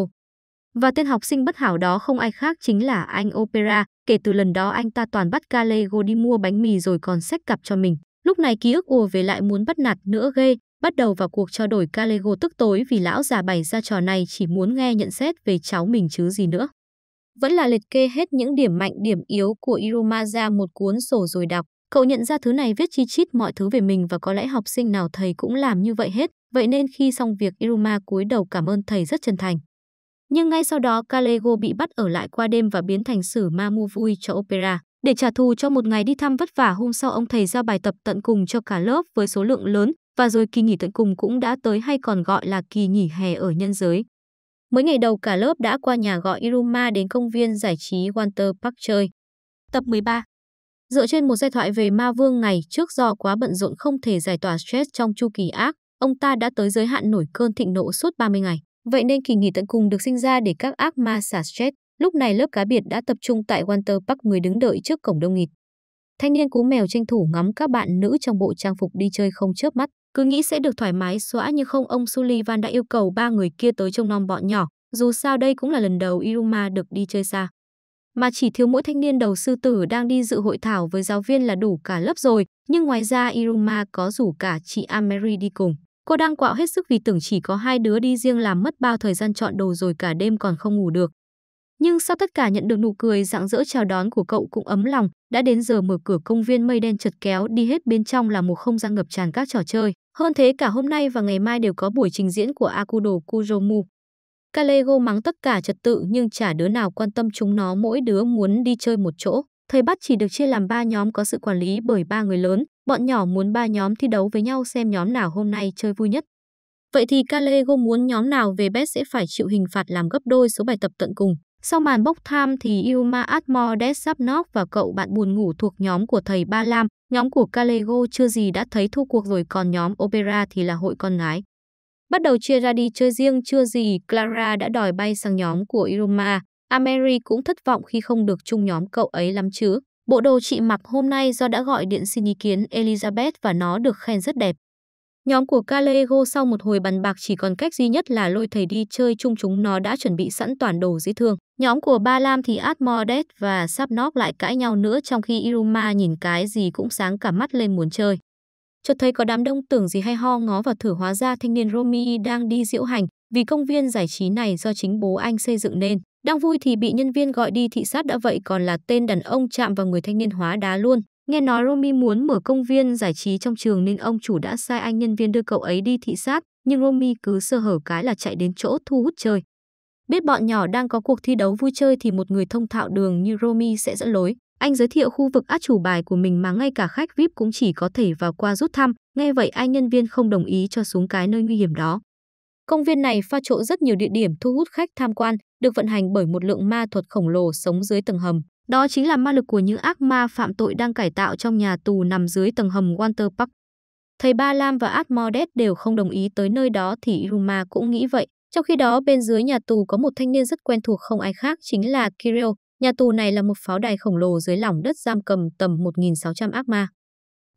Và tên học sinh bất hảo đó không ai khác chính là anh Opera, kể từ lần đó anh ta toàn bắt Calego đi mua bánh mì rồi còn xách cặp cho mình. Lúc này ký ức ùa về lại muốn bắt nạt nữa ghê, bắt đầu vào cuộc trao đổi Calego tức tối vì lão già bày ra trò này chỉ muốn nghe nhận xét về cháu mình chứ gì nữa. Vẫn là liệt kê hết những điểm mạnh điểm yếu của Iroma ra một cuốn sổ rồi đọc. Cậu nhận ra thứ này viết chi chít mọi thứ về mình và có lẽ học sinh nào thầy cũng làm như vậy hết. Vậy nên khi xong việc Iruma cúi đầu cảm ơn thầy rất chân thành. Nhưng ngay sau đó Calego bị bắt ở lại qua đêm và biến thành sử ma mua vui cho opera. Để trả thù cho một ngày đi thăm vất vả hôm sau ông thầy giao bài tập tận cùng cho cả lớp với số lượng lớn và rồi kỳ nghỉ tận cùng cũng đã tới hay còn gọi là kỳ nghỉ hè ở nhân giới. Mấy ngày đầu cả lớp đã qua nhà gọi Iruma đến công viên giải trí Walter Park chơi. Tập 13 Dựa trên một giai thoại về ma vương ngày trước do quá bận rộn không thể giải tỏa stress trong chu kỳ ác, ông ta đã tới giới hạn nổi cơn thịnh nộ suốt 30 ngày. Vậy nên kỳ nghỉ tận cùng được sinh ra để các ác ma xả stress. Lúc này lớp cá biệt đã tập trung tại Walter Park người đứng đợi trước cổng đông nghịt. Thanh niên cú mèo tranh thủ ngắm các bạn nữ trong bộ trang phục đi chơi không chớp mắt, cứ nghĩ sẽ được thoải mái xóa nhưng không ông Sullivan đã yêu cầu ba người kia tới trông nom bọn nhỏ, dù sao đây cũng là lần đầu Iruma được đi chơi xa. Mà chỉ thiếu mỗi thanh niên đầu sư tử đang đi dự hội thảo với giáo viên là đủ cả lớp rồi, nhưng ngoài ra Iruma có rủ cả chị Amery đi cùng. Cô đang quạo hết sức vì tưởng chỉ có hai đứa đi riêng làm mất bao thời gian chọn đồ rồi cả đêm còn không ngủ được. Nhưng sau tất cả nhận được nụ cười rạng rỡ chào đón của cậu cũng ấm lòng, đã đến giờ mở cửa công viên mây đen chật kéo đi hết bên trong là một không gian ngập tràn các trò chơi. Hơn thế cả hôm nay và ngày mai đều có buổi trình diễn của Akudo Kuromu. Kalego mắng tất cả trật tự nhưng chả đứa nào quan tâm chúng nó mỗi đứa muốn đi chơi một chỗ. Thời bắt chỉ được chia làm 3 nhóm có sự quản lý bởi ba người lớn, bọn nhỏ muốn ba nhóm thi đấu với nhau xem nhóm nào hôm nay chơi vui nhất. Vậy thì Calego muốn nhóm nào về bet sẽ phải chịu hình phạt làm gấp đôi số bài tập tận cùng. Sau màn bốc tham thì Ilma Atmordes Sapnok và cậu bạn buồn ngủ thuộc nhóm của thầy Ba Lam, nhóm của Calego chưa gì đã thấy thua cuộc rồi còn nhóm Opera thì là hội con gái. Bắt đầu chia ra đi chơi riêng chưa gì, Clara đã đòi bay sang nhóm của Ilma, À, Amery cũng thất vọng khi không được chung nhóm cậu ấy lắm chứ. Bộ đồ chị mặc hôm nay do đã gọi điện xin ý kiến Elizabeth và nó được khen rất đẹp. Nhóm của Calego sau một hồi bàn bạc chỉ còn cách duy nhất là lôi thầy đi chơi chung chúng nó đã chuẩn bị sẵn toàn đồ dễ thương. Nhóm của Ba Lam thì Atmordet và Sapnok lại cãi nhau nữa trong khi Iruma nhìn cái gì cũng sáng cả mắt lên muốn chơi. Chợt thấy có đám đông tưởng gì hay ho ngó vào thử hóa ra thanh niên Romy đang đi diễu hành vì công viên giải trí này do chính bố anh xây dựng nên. Đang vui thì bị nhân viên gọi đi thị sát đã vậy còn là tên đàn ông chạm vào người thanh niên hóa đá luôn. Nghe nói Romy muốn mở công viên giải trí trong trường nên ông chủ đã sai anh nhân viên đưa cậu ấy đi thị sát, nhưng Romy cứ sơ hở cái là chạy đến chỗ thu hút chơi. Biết bọn nhỏ đang có cuộc thi đấu vui chơi thì một người thông thạo đường như Romy sẽ dẫn lối. Anh giới thiệu khu vực át chủ bài của mình mà ngay cả khách VIP cũng chỉ có thể vào qua rút thăm. Nghe vậy anh nhân viên không đồng ý cho xuống cái nơi nguy hiểm đó. Công viên này pha trộn rất nhiều địa điểm thu hút khách tham quan, được vận hành bởi một lượng ma thuật khổng lồ sống dưới tầng hầm. Đó chính là ma lực của những ác ma phạm tội đang cải tạo trong nhà tù nằm dưới tầng hầm Walter Park. Thầy Ba Lam và Atmodes đều không đồng ý tới nơi đó thì Iruma cũng nghĩ vậy. Trong khi đó bên dưới nhà tù có một thanh niên rất quen thuộc không ai khác chính là Kirill. Nhà tù này là một pháo đài khổng lồ dưới lòng đất giam cầm tầm 1.600 ác ma.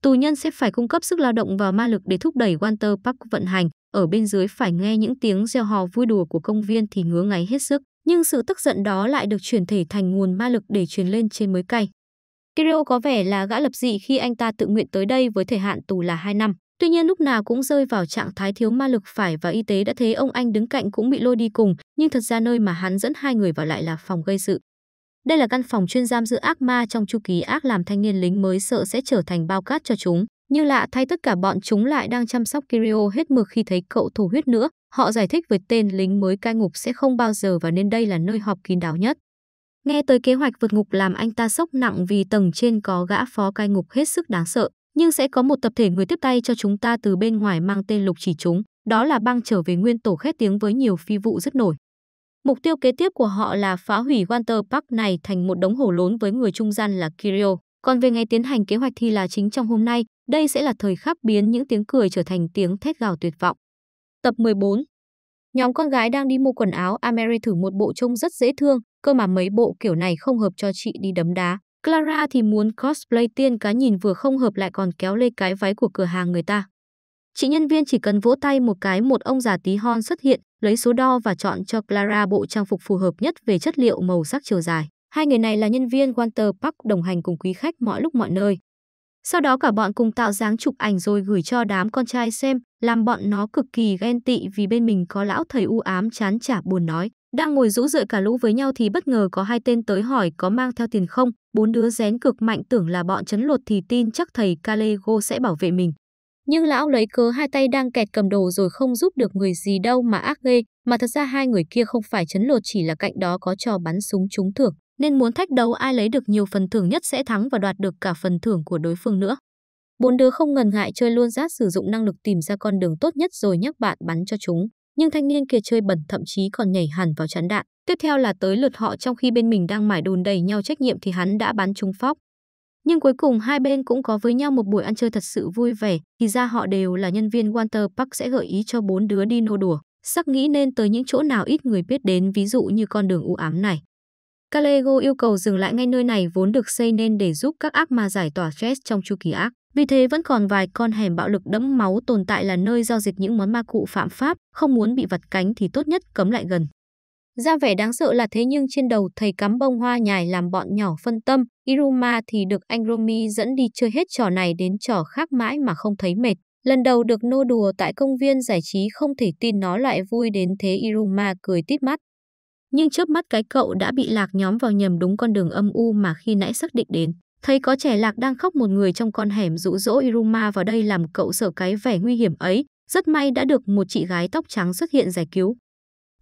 Tù nhân sẽ phải cung cấp sức lao động và ma lực để thúc đẩy Walter Park vận hành. Ở bên dưới phải nghe những tiếng reo hò vui đùa của công viên thì ngứa ngáy hết sức, nhưng sự tức giận đó lại được chuyển thể thành nguồn ma lực để truyền lên trên mới cay. Kirio có vẻ là gã lập dị khi anh ta tự nguyện tới đây với thời hạn tù là 2 năm. Tuy nhiên lúc nào cũng rơi vào trạng thái thiếu ma lực phải và y tế đã thế ông anh đứng cạnh cũng bị lôi đi cùng, nhưng thật ra nơi mà hắn dẫn hai người vào lại là phòng gây sự. Đây là căn phòng chuyên giam giữ ác ma trong chu kỳ ác làm thanh niên lính mới sợ sẽ trở thành bao cát cho chúng. Như lạ thay tất cả bọn chúng lại đang chăm sóc Kirio hết mực khi thấy cậu thổ huyết nữa, họ giải thích với tên lính mới cai ngục sẽ không bao giờ vào nên đây là nơi họp kín đáo nhất. Nghe tới kế hoạch vượt ngục làm anh ta sốc nặng vì tầng trên có gã phó cai ngục hết sức đáng sợ, nhưng sẽ có một tập thể người tiếp tay cho chúng ta từ bên ngoài mang tên lục chỉ chúng, đó là băng trở về nguyên tổ khét tiếng với nhiều phi vụ rất nổi. Mục tiêu kế tiếp của họ là phá hủy Walter Park này thành một đống hổ lốn với người trung gian là Kirio. Còn về ngày tiến hành kế hoạch thì là chính trong hôm nay, đây sẽ là thời khắc biến những tiếng cười trở thành tiếng thét gào tuyệt vọng. Tập 14 Nhóm con gái đang đi mua quần áo, Amery thử một bộ trông rất dễ thương, cơ mà mấy bộ kiểu này không hợp cho chị đi đấm đá. Clara thì muốn cosplay tiên cá nhìn vừa không hợp lại còn kéo lê cái váy của cửa hàng người ta. Chị nhân viên chỉ cần vỗ tay một cái một ông già tí hon xuất hiện, lấy số đo và chọn cho Clara bộ trang phục phù hợp nhất về chất liệu màu sắc chiều dài. Hai người này là nhân viên Walter Park đồng hành cùng quý khách mọi lúc mọi nơi. Sau đó cả bọn cùng tạo dáng chụp ảnh rồi gửi cho đám con trai xem, làm bọn nó cực kỳ ghen tị vì bên mình có lão thầy u ám chán chả buồn nói. Đang ngồi rũ rượi cả lũ với nhau thì bất ngờ có hai tên tới hỏi có mang theo tiền không, bốn đứa rén cực mạnh tưởng là bọn chấn lột thì tin chắc thầy Calego sẽ bảo vệ mình. Nhưng lão lấy cớ hai tay đang kẹt cầm đồ rồi không giúp được người gì đâu mà ác ghê, mà thật ra hai người kia không phải chấn lột chỉ là cạnh đó có trò bắn súng trúng thưởng nên muốn thách đấu ai lấy được nhiều phần thưởng nhất sẽ thắng và đoạt được cả phần thưởng của đối phương nữa. Bốn đứa không ngần ngại chơi luôn rát sử dụng năng lực tìm ra con đường tốt nhất rồi nhắc bạn bắn cho chúng. Nhưng thanh niên kia chơi bẩn thậm chí còn nhảy hẳn vào chắn đạn. Tiếp theo là tới lượt họ trong khi bên mình đang mải đùn đầy nhau trách nhiệm thì hắn đã bắn trúng phóc. Nhưng cuối cùng hai bên cũng có với nhau một buổi ăn chơi thật sự vui vẻ, thì ra họ đều là nhân viên Walter Park sẽ gợi ý cho bốn đứa đi nô đùa, sắc nghĩ nên tới những chỗ nào ít người biết đến ví dụ như con đường u ám này. Calego yêu cầu dừng lại ngay nơi này vốn được xây nên để giúp các ác ma giải tỏa stress trong chu kỳ ác. Vì thế vẫn còn vài con hẻm bạo lực đẫm máu tồn tại là nơi giao dịch những món ma cụ phạm pháp, không muốn bị vặt cánh thì tốt nhất cấm lại gần. Ra vẻ đáng sợ là thế nhưng trên đầu thầy cắm bông hoa nhài làm bọn nhỏ phân tâm, Iruma thì được anh Romi dẫn đi chơi hết trò này đến trò khác mãi mà không thấy mệt. Lần đầu được nô đùa tại công viên giải trí không thể tin nó lại vui đến thế Iruma cười tít mắt nhưng chớp mắt cái cậu đã bị lạc nhóm vào nhầm đúng con đường âm u mà khi nãy xác định đến. Thấy có trẻ lạc đang khóc một người trong con hẻm rũ rỗ Iruma vào đây làm cậu sợ cái vẻ nguy hiểm ấy, rất may đã được một chị gái tóc trắng xuất hiện giải cứu.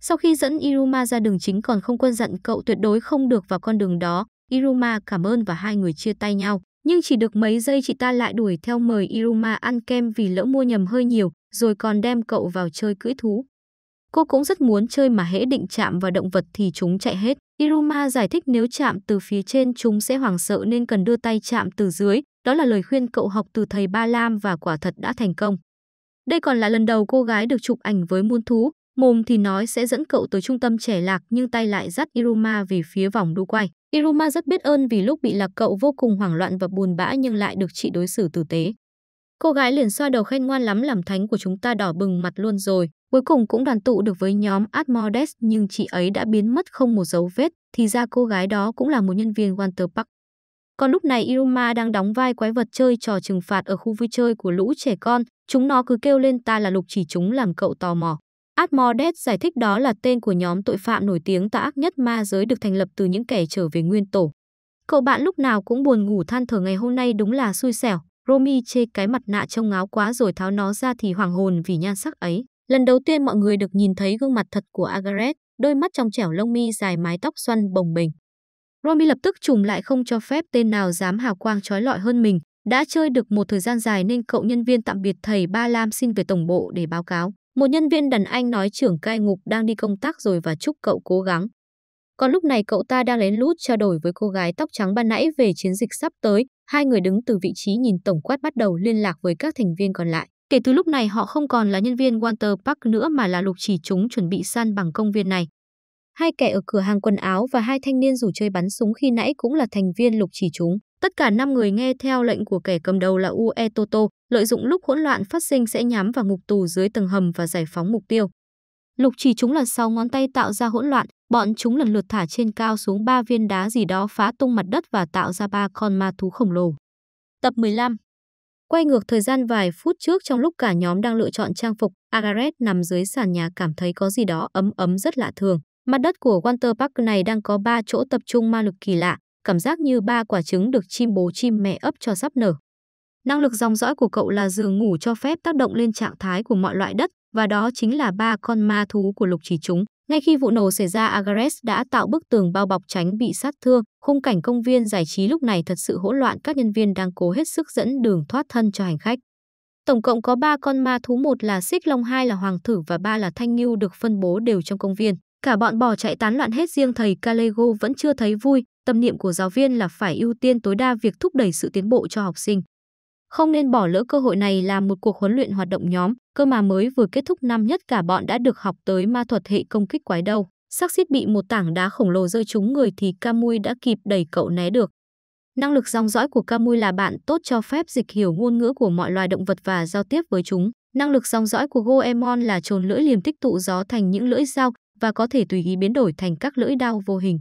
Sau khi dẫn Iruma ra đường chính còn không quân dặn cậu tuyệt đối không được vào con đường đó, Iruma cảm ơn và hai người chia tay nhau. Nhưng chỉ được mấy giây chị ta lại đuổi theo mời Iruma ăn kem vì lỡ mua nhầm hơi nhiều, rồi còn đem cậu vào chơi cưỡi thú. Cô cũng rất muốn chơi mà hễ định chạm vào động vật thì chúng chạy hết. Iruma giải thích nếu chạm từ phía trên chúng sẽ hoảng sợ nên cần đưa tay chạm từ dưới. Đó là lời khuyên cậu học từ thầy Ba Lam và quả thật đã thành công. Đây còn là lần đầu cô gái được chụp ảnh với muôn thú. Mồm thì nói sẽ dẫn cậu tới trung tâm trẻ lạc nhưng tay lại dắt Iruma về phía vòng đu quay. Iruma rất biết ơn vì lúc bị lạc cậu vô cùng hoảng loạn và buồn bã nhưng lại được chị đối xử tử tế. Cô gái liền xoa đầu khen ngoan lắm làm thánh của chúng ta đỏ bừng mặt luôn rồi. Cuối cùng cũng đoàn tụ được với nhóm Atmores nhưng chị ấy đã biến mất không một dấu vết, thì ra cô gái đó cũng là một nhân viên Walter Park. Còn lúc này Iruma đang đóng vai quái vật chơi trò trừng phạt ở khu vui chơi của lũ trẻ con, chúng nó cứ kêu lên ta là lục chỉ chúng làm cậu tò mò. Atmores giải thích đó là tên của nhóm tội phạm nổi tiếng tà ác nhất ma giới được thành lập từ những kẻ trở về nguyên tổ. Cậu bạn lúc nào cũng buồn ngủ than thở ngày hôm nay đúng là xui xẻo, Romy chê cái mặt nạ trông áo quá rồi tháo nó ra thì hoàng hồn vì nhan sắc ấy. Lần đầu tiên mọi người được nhìn thấy gương mặt thật của Agaret, đôi mắt trong trẻo lông mi dài mái tóc xoăn bồng bềnh. Romy lập tức trùm lại không cho phép tên nào dám hào quang trói lọi hơn mình. Đã chơi được một thời gian dài nên cậu nhân viên tạm biệt thầy Ba Lam xin về tổng bộ để báo cáo. Một nhân viên đàn anh nói trưởng cai ngục đang đi công tác rồi và chúc cậu cố gắng. Còn lúc này cậu ta đang lén lút trao đổi với cô gái tóc trắng ban nãy về chiến dịch sắp tới. Hai người đứng từ vị trí nhìn tổng quát bắt đầu liên lạc với các thành viên còn lại. Kể từ lúc này họ không còn là nhân viên Walter Park nữa mà là lục chỉ chúng chuẩn bị săn bằng công viên này. Hai kẻ ở cửa hàng quần áo và hai thanh niên rủ chơi bắn súng khi nãy cũng là thành viên lục chỉ chúng. Tất cả 5 người nghe theo lệnh của kẻ cầm đầu là UE Toto, lợi dụng lúc hỗn loạn phát sinh sẽ nhắm vào ngục tù dưới tầng hầm và giải phóng mục tiêu. Lục chỉ chúng là 6 ngón tay tạo ra hỗn loạn, bọn chúng lần lượt thả trên cao xuống ba viên đá gì đó phá tung mặt đất và tạo ra ba con ma thú khổng lồ. Tập 15 Quay ngược thời gian vài phút trước trong lúc cả nhóm đang lựa chọn trang phục, Agaret nằm dưới sàn nhà cảm thấy có gì đó ấm ấm rất lạ thường. Mặt đất của Walter Park này đang có ba chỗ tập trung ma lực kỳ lạ, cảm giác như ba quả trứng được chim bố chim mẹ ấp cho sắp nở. Năng lực dòng dõi của cậu là giường ngủ cho phép tác động lên trạng thái của mọi loại đất và đó chính là ba con ma thú của lục trì chúng, ngay khi vụ nổ xảy ra, Agares đã tạo bức tường bao bọc tránh bị sát thương. Khung cảnh công viên giải trí lúc này thật sự hỗn loạn, các nhân viên đang cố hết sức dẫn đường thoát thân cho hành khách. Tổng cộng có 3 con ma thú, một là xích long, hai là hoàng thử và ba là thanh ngưu được phân bố đều trong công viên. Cả bọn bò chạy tán loạn hết riêng thầy Calego vẫn chưa thấy vui, tâm niệm của giáo viên là phải ưu tiên tối đa việc thúc đẩy sự tiến bộ cho học sinh. Không nên bỏ lỡ cơ hội này là một cuộc huấn luyện hoạt động nhóm, cơ mà mới vừa kết thúc năm nhất cả bọn đã được học tới ma thuật hệ công kích quái đâu. Sắc xít bị một tảng đá khổng lồ rơi trúng người thì Camui đã kịp đẩy cậu né được. Năng lực dòng dõi của Camui là bạn tốt cho phép dịch hiểu ngôn ngữ của mọi loài động vật và giao tiếp với chúng. Năng lực dòng dõi của Goemon là trồn lưỡi liềm tích tụ gió thành những lưỡi dao và có thể tùy ý biến đổi thành các lưỡi đao vô hình.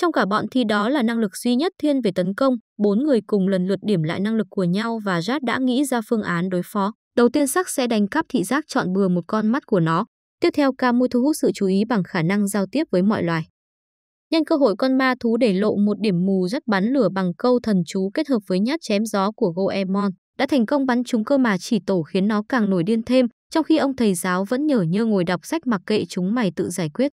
Trong cả bọn thì đó là năng lực duy nhất thiên về tấn công, bốn người cùng lần lượt điểm lại năng lực của nhau và Jad đã nghĩ ra phương án đối phó. Đầu tiên sắc sẽ đánh cắp thị giác chọn bừa một con mắt của nó, tiếp theo Camus thu hút sự chú ý bằng khả năng giao tiếp với mọi loài. Nhân cơ hội con ma thú để lộ một điểm mù rất bắn lửa bằng câu thần chú kết hợp với nhát chém gió của Goemon, đã thành công bắn trúng cơ mà chỉ tổ khiến nó càng nổi điên thêm, trong khi ông thầy giáo vẫn nhở nhơ ngồi đọc sách mặc kệ chúng mày tự giải quyết.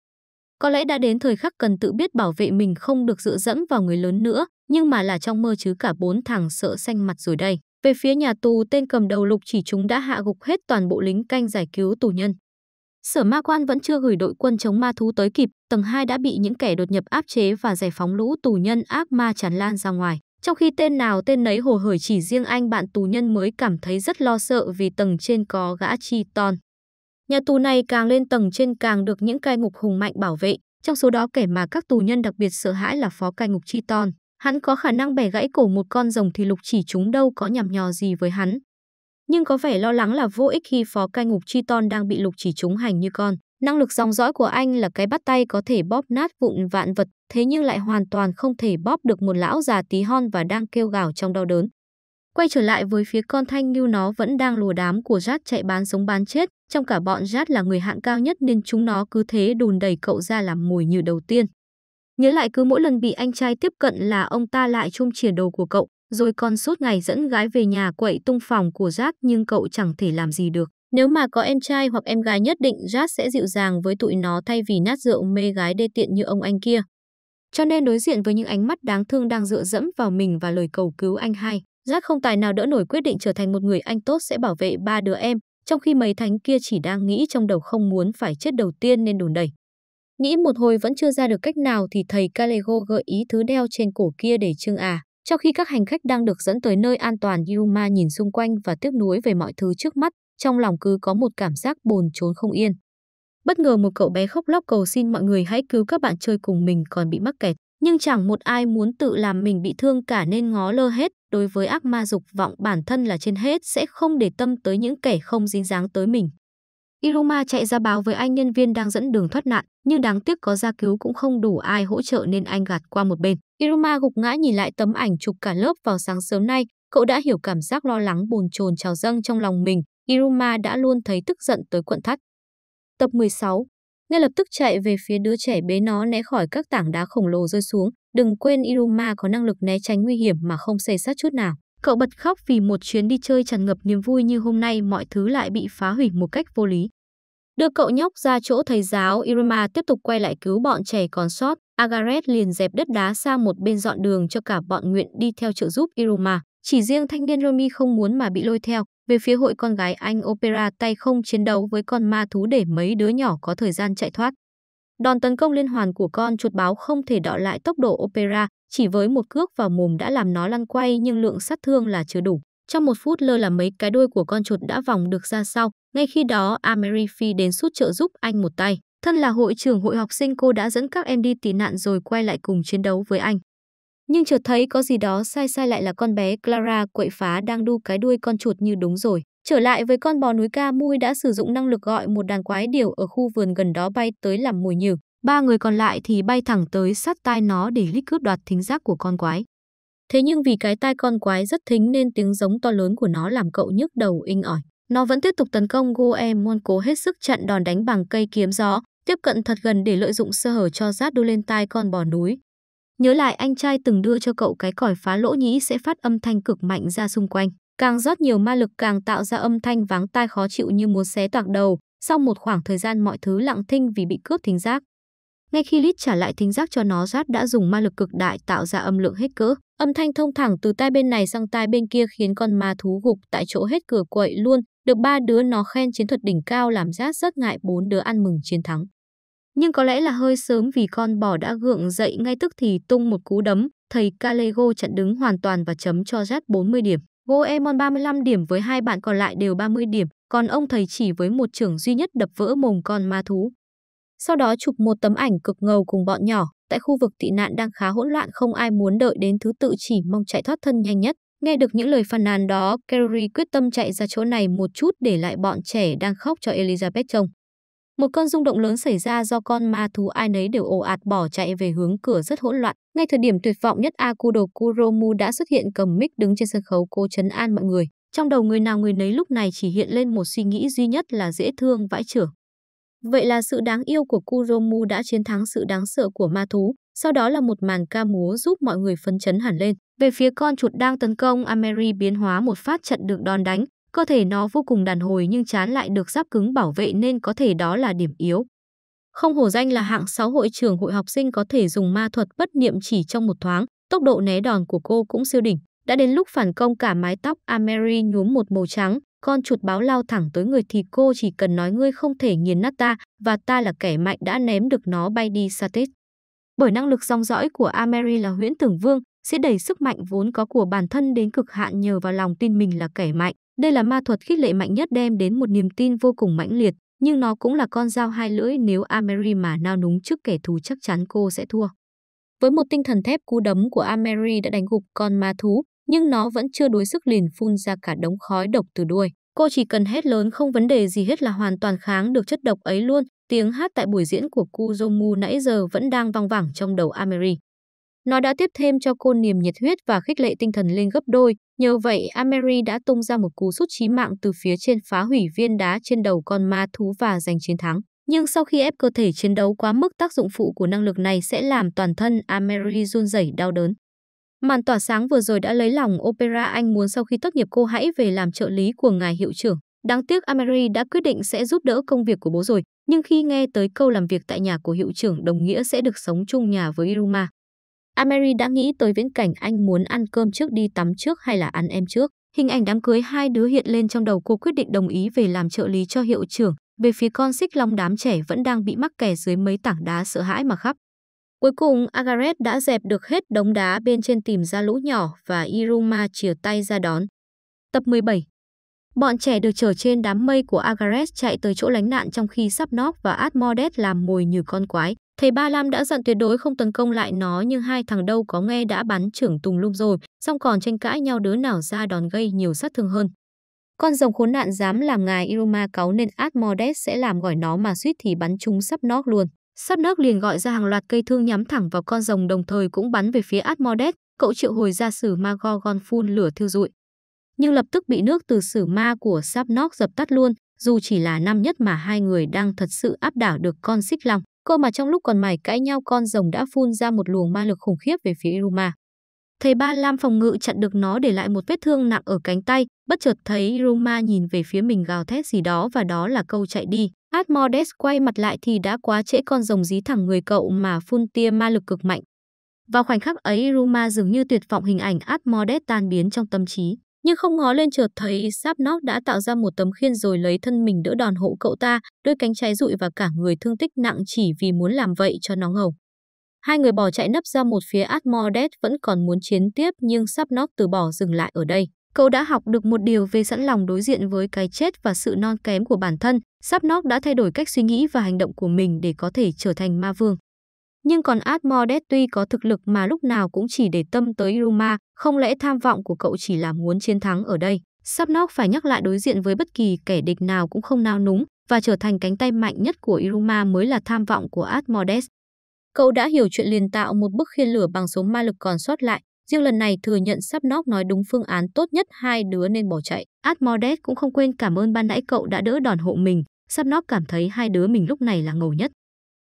Có lẽ đã đến thời khắc cần tự biết bảo vệ mình không được dựa dẫm vào người lớn nữa, nhưng mà là trong mơ chứ cả bốn thằng sợ xanh mặt rồi đây. Về phía nhà tù, tên cầm đầu lục chỉ chúng đã hạ gục hết toàn bộ lính canh giải cứu tù nhân. Sở ma quan vẫn chưa gửi đội quân chống ma thú tới kịp, tầng 2 đã bị những kẻ đột nhập áp chế và giải phóng lũ tù nhân ác ma tràn lan ra ngoài. Trong khi tên nào tên nấy hồ hởi chỉ riêng anh bạn tù nhân mới cảm thấy rất lo sợ vì tầng trên có gã chi ton. Nhà tù này càng lên tầng trên càng được những cai ngục hùng mạnh bảo vệ, trong số đó kẻ mà các tù nhân đặc biệt sợ hãi là phó cai ngục Triton. Hắn có khả năng bẻ gãy cổ một con rồng thì lục chỉ chúng đâu có nhằm nhò gì với hắn. Nhưng có vẻ lo lắng là vô ích khi phó cai ngục Triton đang bị lục chỉ chúng hành như con. Năng lực dòng dõi của anh là cái bắt tay có thể bóp nát vụn vạn vật, thế nhưng lại hoàn toàn không thể bóp được một lão già tí hon và đang kêu gào trong đau đớn. Quay trở lại với phía con thanh ngưu nó vẫn đang lùa đám của rát chạy bán sống bán chết, trong cả bọn rát là người hạng cao nhất nên chúng nó cứ thế đùn đẩy cậu ra làm mồi như đầu tiên. Nhớ lại cứ mỗi lần bị anh trai tiếp cận là ông ta lại chung chìa đồ của cậu, rồi còn suốt ngày dẫn gái về nhà quậy tung phòng của rát nhưng cậu chẳng thể làm gì được. Nếu mà có em trai hoặc em gái nhất định rát sẽ dịu dàng với tụi nó thay vì nát rượu mê gái đê tiện như ông anh kia. Cho nên đối diện với những ánh mắt đáng thương đang dựa dẫm vào mình và lời cầu cứu anh hai, Giác không tài nào đỡ nổi quyết định trở thành một người anh tốt sẽ bảo vệ ba đứa em, trong khi mấy thánh kia chỉ đang nghĩ trong đầu không muốn phải chết đầu tiên nên đùn đẩy. Nghĩ một hồi vẫn chưa ra được cách nào thì thầy Calego gợi ý thứ đeo trên cổ kia để trưng à, trong khi các hành khách đang được dẫn tới nơi an toàn Yuma nhìn xung quanh và tiếc nuối về mọi thứ trước mắt, trong lòng cứ có một cảm giác bồn chốn không yên. Bất ngờ một cậu bé khóc lóc cầu xin mọi người hãy cứu các bạn chơi cùng mình còn bị mắc kẹt nhưng chẳng một ai muốn tự làm mình bị thương cả nên ngó lơ hết, đối với ác ma dục vọng bản thân là trên hết sẽ không để tâm tới những kẻ không dính dáng tới mình. Iruma chạy ra báo với anh nhân viên đang dẫn đường thoát nạn, nhưng đáng tiếc có gia cứu cũng không đủ ai hỗ trợ nên anh gạt qua một bên. Iruma gục ngã nhìn lại tấm ảnh chụp cả lớp vào sáng sớm nay, cậu đã hiểu cảm giác lo lắng bồn chồn trào dâng trong lòng mình. Iruma đã luôn thấy tức giận tới quận thắt. Tập 16 ngay lập tức chạy về phía đứa trẻ bế nó né khỏi các tảng đá khổng lồ rơi xuống. Đừng quên Iruma có năng lực né tránh nguy hiểm mà không xây sát chút nào. Cậu bật khóc vì một chuyến đi chơi tràn ngập niềm vui như hôm nay mọi thứ lại bị phá hủy một cách vô lý. Đưa cậu nhóc ra chỗ thầy giáo, Iruma tiếp tục quay lại cứu bọn trẻ còn sót. Agaret liền dẹp đất đá sang một bên dọn đường cho cả bọn nguyện đi theo trợ giúp Iruma. Chỉ riêng thanh niên Romi không muốn mà bị lôi theo, về phía hội con gái Anh Opera tay không chiến đấu với con ma thú để mấy đứa nhỏ có thời gian chạy thoát. Đòn tấn công liên hoàn của con chuột báo không thể đọ lại tốc độ Opera, chỉ với một cước vào mồm đã làm nó lăn quay nhưng lượng sát thương là chưa đủ. Trong một phút lơ là mấy cái đuôi của con chuột đã vòng được ra sau, ngay khi đó Amery Phi đến sút trợ giúp anh một tay. Thân là hội trưởng hội học sinh cô đã dẫn các em đi tị nạn rồi quay lại cùng chiến đấu với anh. Nhưng chợt thấy có gì đó sai sai lại là con bé Clara quậy phá đang đu cái đuôi con chuột như đúng rồi. Trở lại với con bò núi ca mui đã sử dụng năng lực gọi một đàn quái điểu ở khu vườn gần đó bay tới làm mùi nhử. Ba người còn lại thì bay thẳng tới sát tai nó để lít cướp đoạt thính giác của con quái. Thế nhưng vì cái tai con quái rất thính nên tiếng giống to lớn của nó làm cậu nhức đầu inh ỏi. Nó vẫn tiếp tục tấn công Goemon cố hết sức chặn đòn đánh bằng cây kiếm gió, tiếp cận thật gần để lợi dụng sơ hở cho rát đu lên tai con bò núi. Nhớ lại anh trai từng đưa cho cậu cái còi phá lỗ nhĩ sẽ phát âm thanh cực mạnh ra xung quanh. Càng rót nhiều ma lực càng tạo ra âm thanh váng tai khó chịu như muốn xé toạc đầu. Sau một khoảng thời gian mọi thứ lặng thinh vì bị cướp thính giác. Ngay khi Lít trả lại thính giác cho nó, Rát đã dùng ma lực cực đại tạo ra âm lượng hết cỡ. Âm thanh thông thẳng từ tai bên này sang tai bên kia khiến con ma thú gục tại chỗ hết cửa quậy luôn. Được ba đứa nó khen chiến thuật đỉnh cao làm Rát rất ngại bốn đứa ăn mừng chiến thắng. Nhưng có lẽ là hơi sớm vì con bò đã gượng dậy ngay tức thì tung một cú đấm, thầy Calego chặn đứng hoàn toàn và chấm cho Jet 40 điểm. Goemon 35 điểm với hai bạn còn lại đều 30 điểm, còn ông thầy chỉ với một trưởng duy nhất đập vỡ mồm con ma thú. Sau đó chụp một tấm ảnh cực ngầu cùng bọn nhỏ, tại khu vực tị nạn đang khá hỗn loạn không ai muốn đợi đến thứ tự chỉ mong chạy thoát thân nhanh nhất. Nghe được những lời phàn nàn đó, Kerry quyết tâm chạy ra chỗ này một chút để lại bọn trẻ đang khóc cho Elizabeth trông. Một cơn rung động lớn xảy ra do con ma thú ai nấy đều ồ ạt bỏ chạy về hướng cửa rất hỗn loạn. Ngay thời điểm tuyệt vọng nhất Akudo Kuromu đã xuất hiện cầm mic đứng trên sân khấu cô chấn an mọi người. Trong đầu người nào người nấy lúc này chỉ hiện lên một suy nghĩ duy nhất là dễ thương vãi chửa Vậy là sự đáng yêu của Kuromu đã chiến thắng sự đáng sợ của ma thú, sau đó là một màn ca múa giúp mọi người phấn chấn hẳn lên. Về phía con chuột đang tấn công, Ameri biến hóa một phát trận được đòn đánh, Cơ thể nó vô cùng đàn hồi nhưng chán lại được giáp cứng bảo vệ nên có thể đó là điểm yếu. Không hổ danh là hạng 6 hội trưởng hội học sinh có thể dùng ma thuật bất niệm chỉ trong một thoáng, tốc độ né đòn của cô cũng siêu đỉnh. Đã đến lúc phản công cả mái tóc Amery nhuốm một màu trắng, con chuột báo lao thẳng tới người thì cô chỉ cần nói ngươi không thể nghiền nát ta và ta là kẻ mạnh đã ném được nó bay đi xa tết. Bởi năng lực dòng dõi của Amery là huyễn tưởng vương, sẽ đẩy sức mạnh vốn có của bản thân đến cực hạn nhờ vào lòng tin mình là kẻ mạnh. Đây là ma thuật khích lệ mạnh nhất đem đến một niềm tin vô cùng mãnh liệt, nhưng nó cũng là con dao hai lưỡi nếu Ameri mà nao núng trước kẻ thù chắc chắn cô sẽ thua. Với một tinh thần thép cú đấm của Ameri đã đánh gục con ma thú, nhưng nó vẫn chưa đuối sức liền phun ra cả đống khói độc từ đuôi. Cô chỉ cần hét lớn không vấn đề gì hết là hoàn toàn kháng được chất độc ấy luôn. Tiếng hát tại buổi diễn của Kuzomu nãy giờ vẫn đang vang vẳng trong đầu Ameri. Nó đã tiếp thêm cho cô niềm nhiệt huyết và khích lệ tinh thần lên gấp đôi, Nhờ vậy, Ameri đã tung ra một cú sút chí mạng từ phía trên phá hủy viên đá trên đầu con ma thú và giành chiến thắng. Nhưng sau khi ép cơ thể chiến đấu quá mức tác dụng phụ của năng lực này sẽ làm toàn thân Ameri run rẩy đau đớn. Màn tỏa sáng vừa rồi đã lấy lòng Opera Anh muốn sau khi tốt nghiệp cô hãy về làm trợ lý của ngài hiệu trưởng. Đáng tiếc Ameri đã quyết định sẽ giúp đỡ công việc của bố rồi, nhưng khi nghe tới câu làm việc tại nhà của hiệu trưởng đồng nghĩa sẽ được sống chung nhà với Iruma, Amery đã nghĩ tới viễn cảnh anh muốn ăn cơm trước đi tắm trước hay là ăn em trước. Hình ảnh đám cưới hai đứa hiện lên trong đầu cô quyết định đồng ý về làm trợ lý cho hiệu trưởng. Về phía con xích long đám trẻ vẫn đang bị mắc kè dưới mấy tảng đá sợ hãi mà khắp. Cuối cùng, Agaret đã dẹp được hết đống đá bên trên tìm ra lũ nhỏ và Iruma chìa tay ra đón. Tập 17 Bọn trẻ được chở trên đám mây của Agares chạy tới chỗ lánh nạn trong khi Sapnok và Asmodeus làm mồi như con quái. Thầy Ba Lam đã dặn tuyệt đối không tấn công lại nó nhưng hai thằng đâu có nghe đã bắn trưởng tùng lung rồi, song còn tranh cãi nhau đứa nào ra đòn gây nhiều sát thương hơn. Con rồng khốn nạn dám làm ngài Iruma cáu nên Asmodeus sẽ làm gọi nó mà suýt thì bắn trúng Sapnok luôn. Sapnok liền gọi ra hàng loạt cây thương nhắm thẳng vào con rồng đồng thời cũng bắn về phía Asmodeus, cậu triệu hồi ra sử Magogon phun lửa thiêu rụi nhưng lập tức bị nước từ sử ma của Sapnok dập tắt luôn, dù chỉ là năm nhất mà hai người đang thật sự áp đảo được con xích long. Cô mà trong lúc còn mải cãi nhau con rồng đã phun ra một luồng ma lực khủng khiếp về phía Iruma. Thầy Ba Lam phòng ngự chặn được nó để lại một vết thương nặng ở cánh tay, bất chợt thấy Iruma nhìn về phía mình gào thét gì đó và đó là câu chạy đi. Admodes quay mặt lại thì đã quá trễ con rồng dí thẳng người cậu mà phun tia ma lực cực mạnh. Vào khoảnh khắc ấy Iruma dường như tuyệt vọng hình ảnh Admodes tan biến trong tâm trí nhưng không ngó lên chợt thấy Nóc đã tạo ra một tấm khiên rồi lấy thân mình đỡ đòn hộ cậu ta, đôi cánh trái rụi và cả người thương tích nặng chỉ vì muốn làm vậy cho nó ngầu. Hai người bỏ chạy nấp ra một phía Atmordet vẫn còn muốn chiến tiếp nhưng Nóc từ bỏ dừng lại ở đây. Cậu đã học được một điều về sẵn lòng đối diện với cái chết và sự non kém của bản thân. Nóc đã thay đổi cách suy nghĩ và hành động của mình để có thể trở thành ma vương. Nhưng còn Admordes tuy có thực lực mà lúc nào cũng chỉ để tâm tới Iruma, không lẽ tham vọng của cậu chỉ là muốn chiến thắng ở đây. Sắp nóc phải nhắc lại đối diện với bất kỳ kẻ địch nào cũng không nao núng và trở thành cánh tay mạnh nhất của Iruma mới là tham vọng của Admodes. Cậu đã hiểu chuyện liền tạo một bức khiên lửa bằng số ma lực còn sót lại, riêng lần này thừa nhận Sắp nóc nói đúng phương án tốt nhất hai đứa nên bỏ chạy. Admodes cũng không quên cảm ơn ban nãy cậu đã đỡ đòn hộ mình, Sắp nóc cảm thấy hai đứa mình lúc này là ngầu nhất.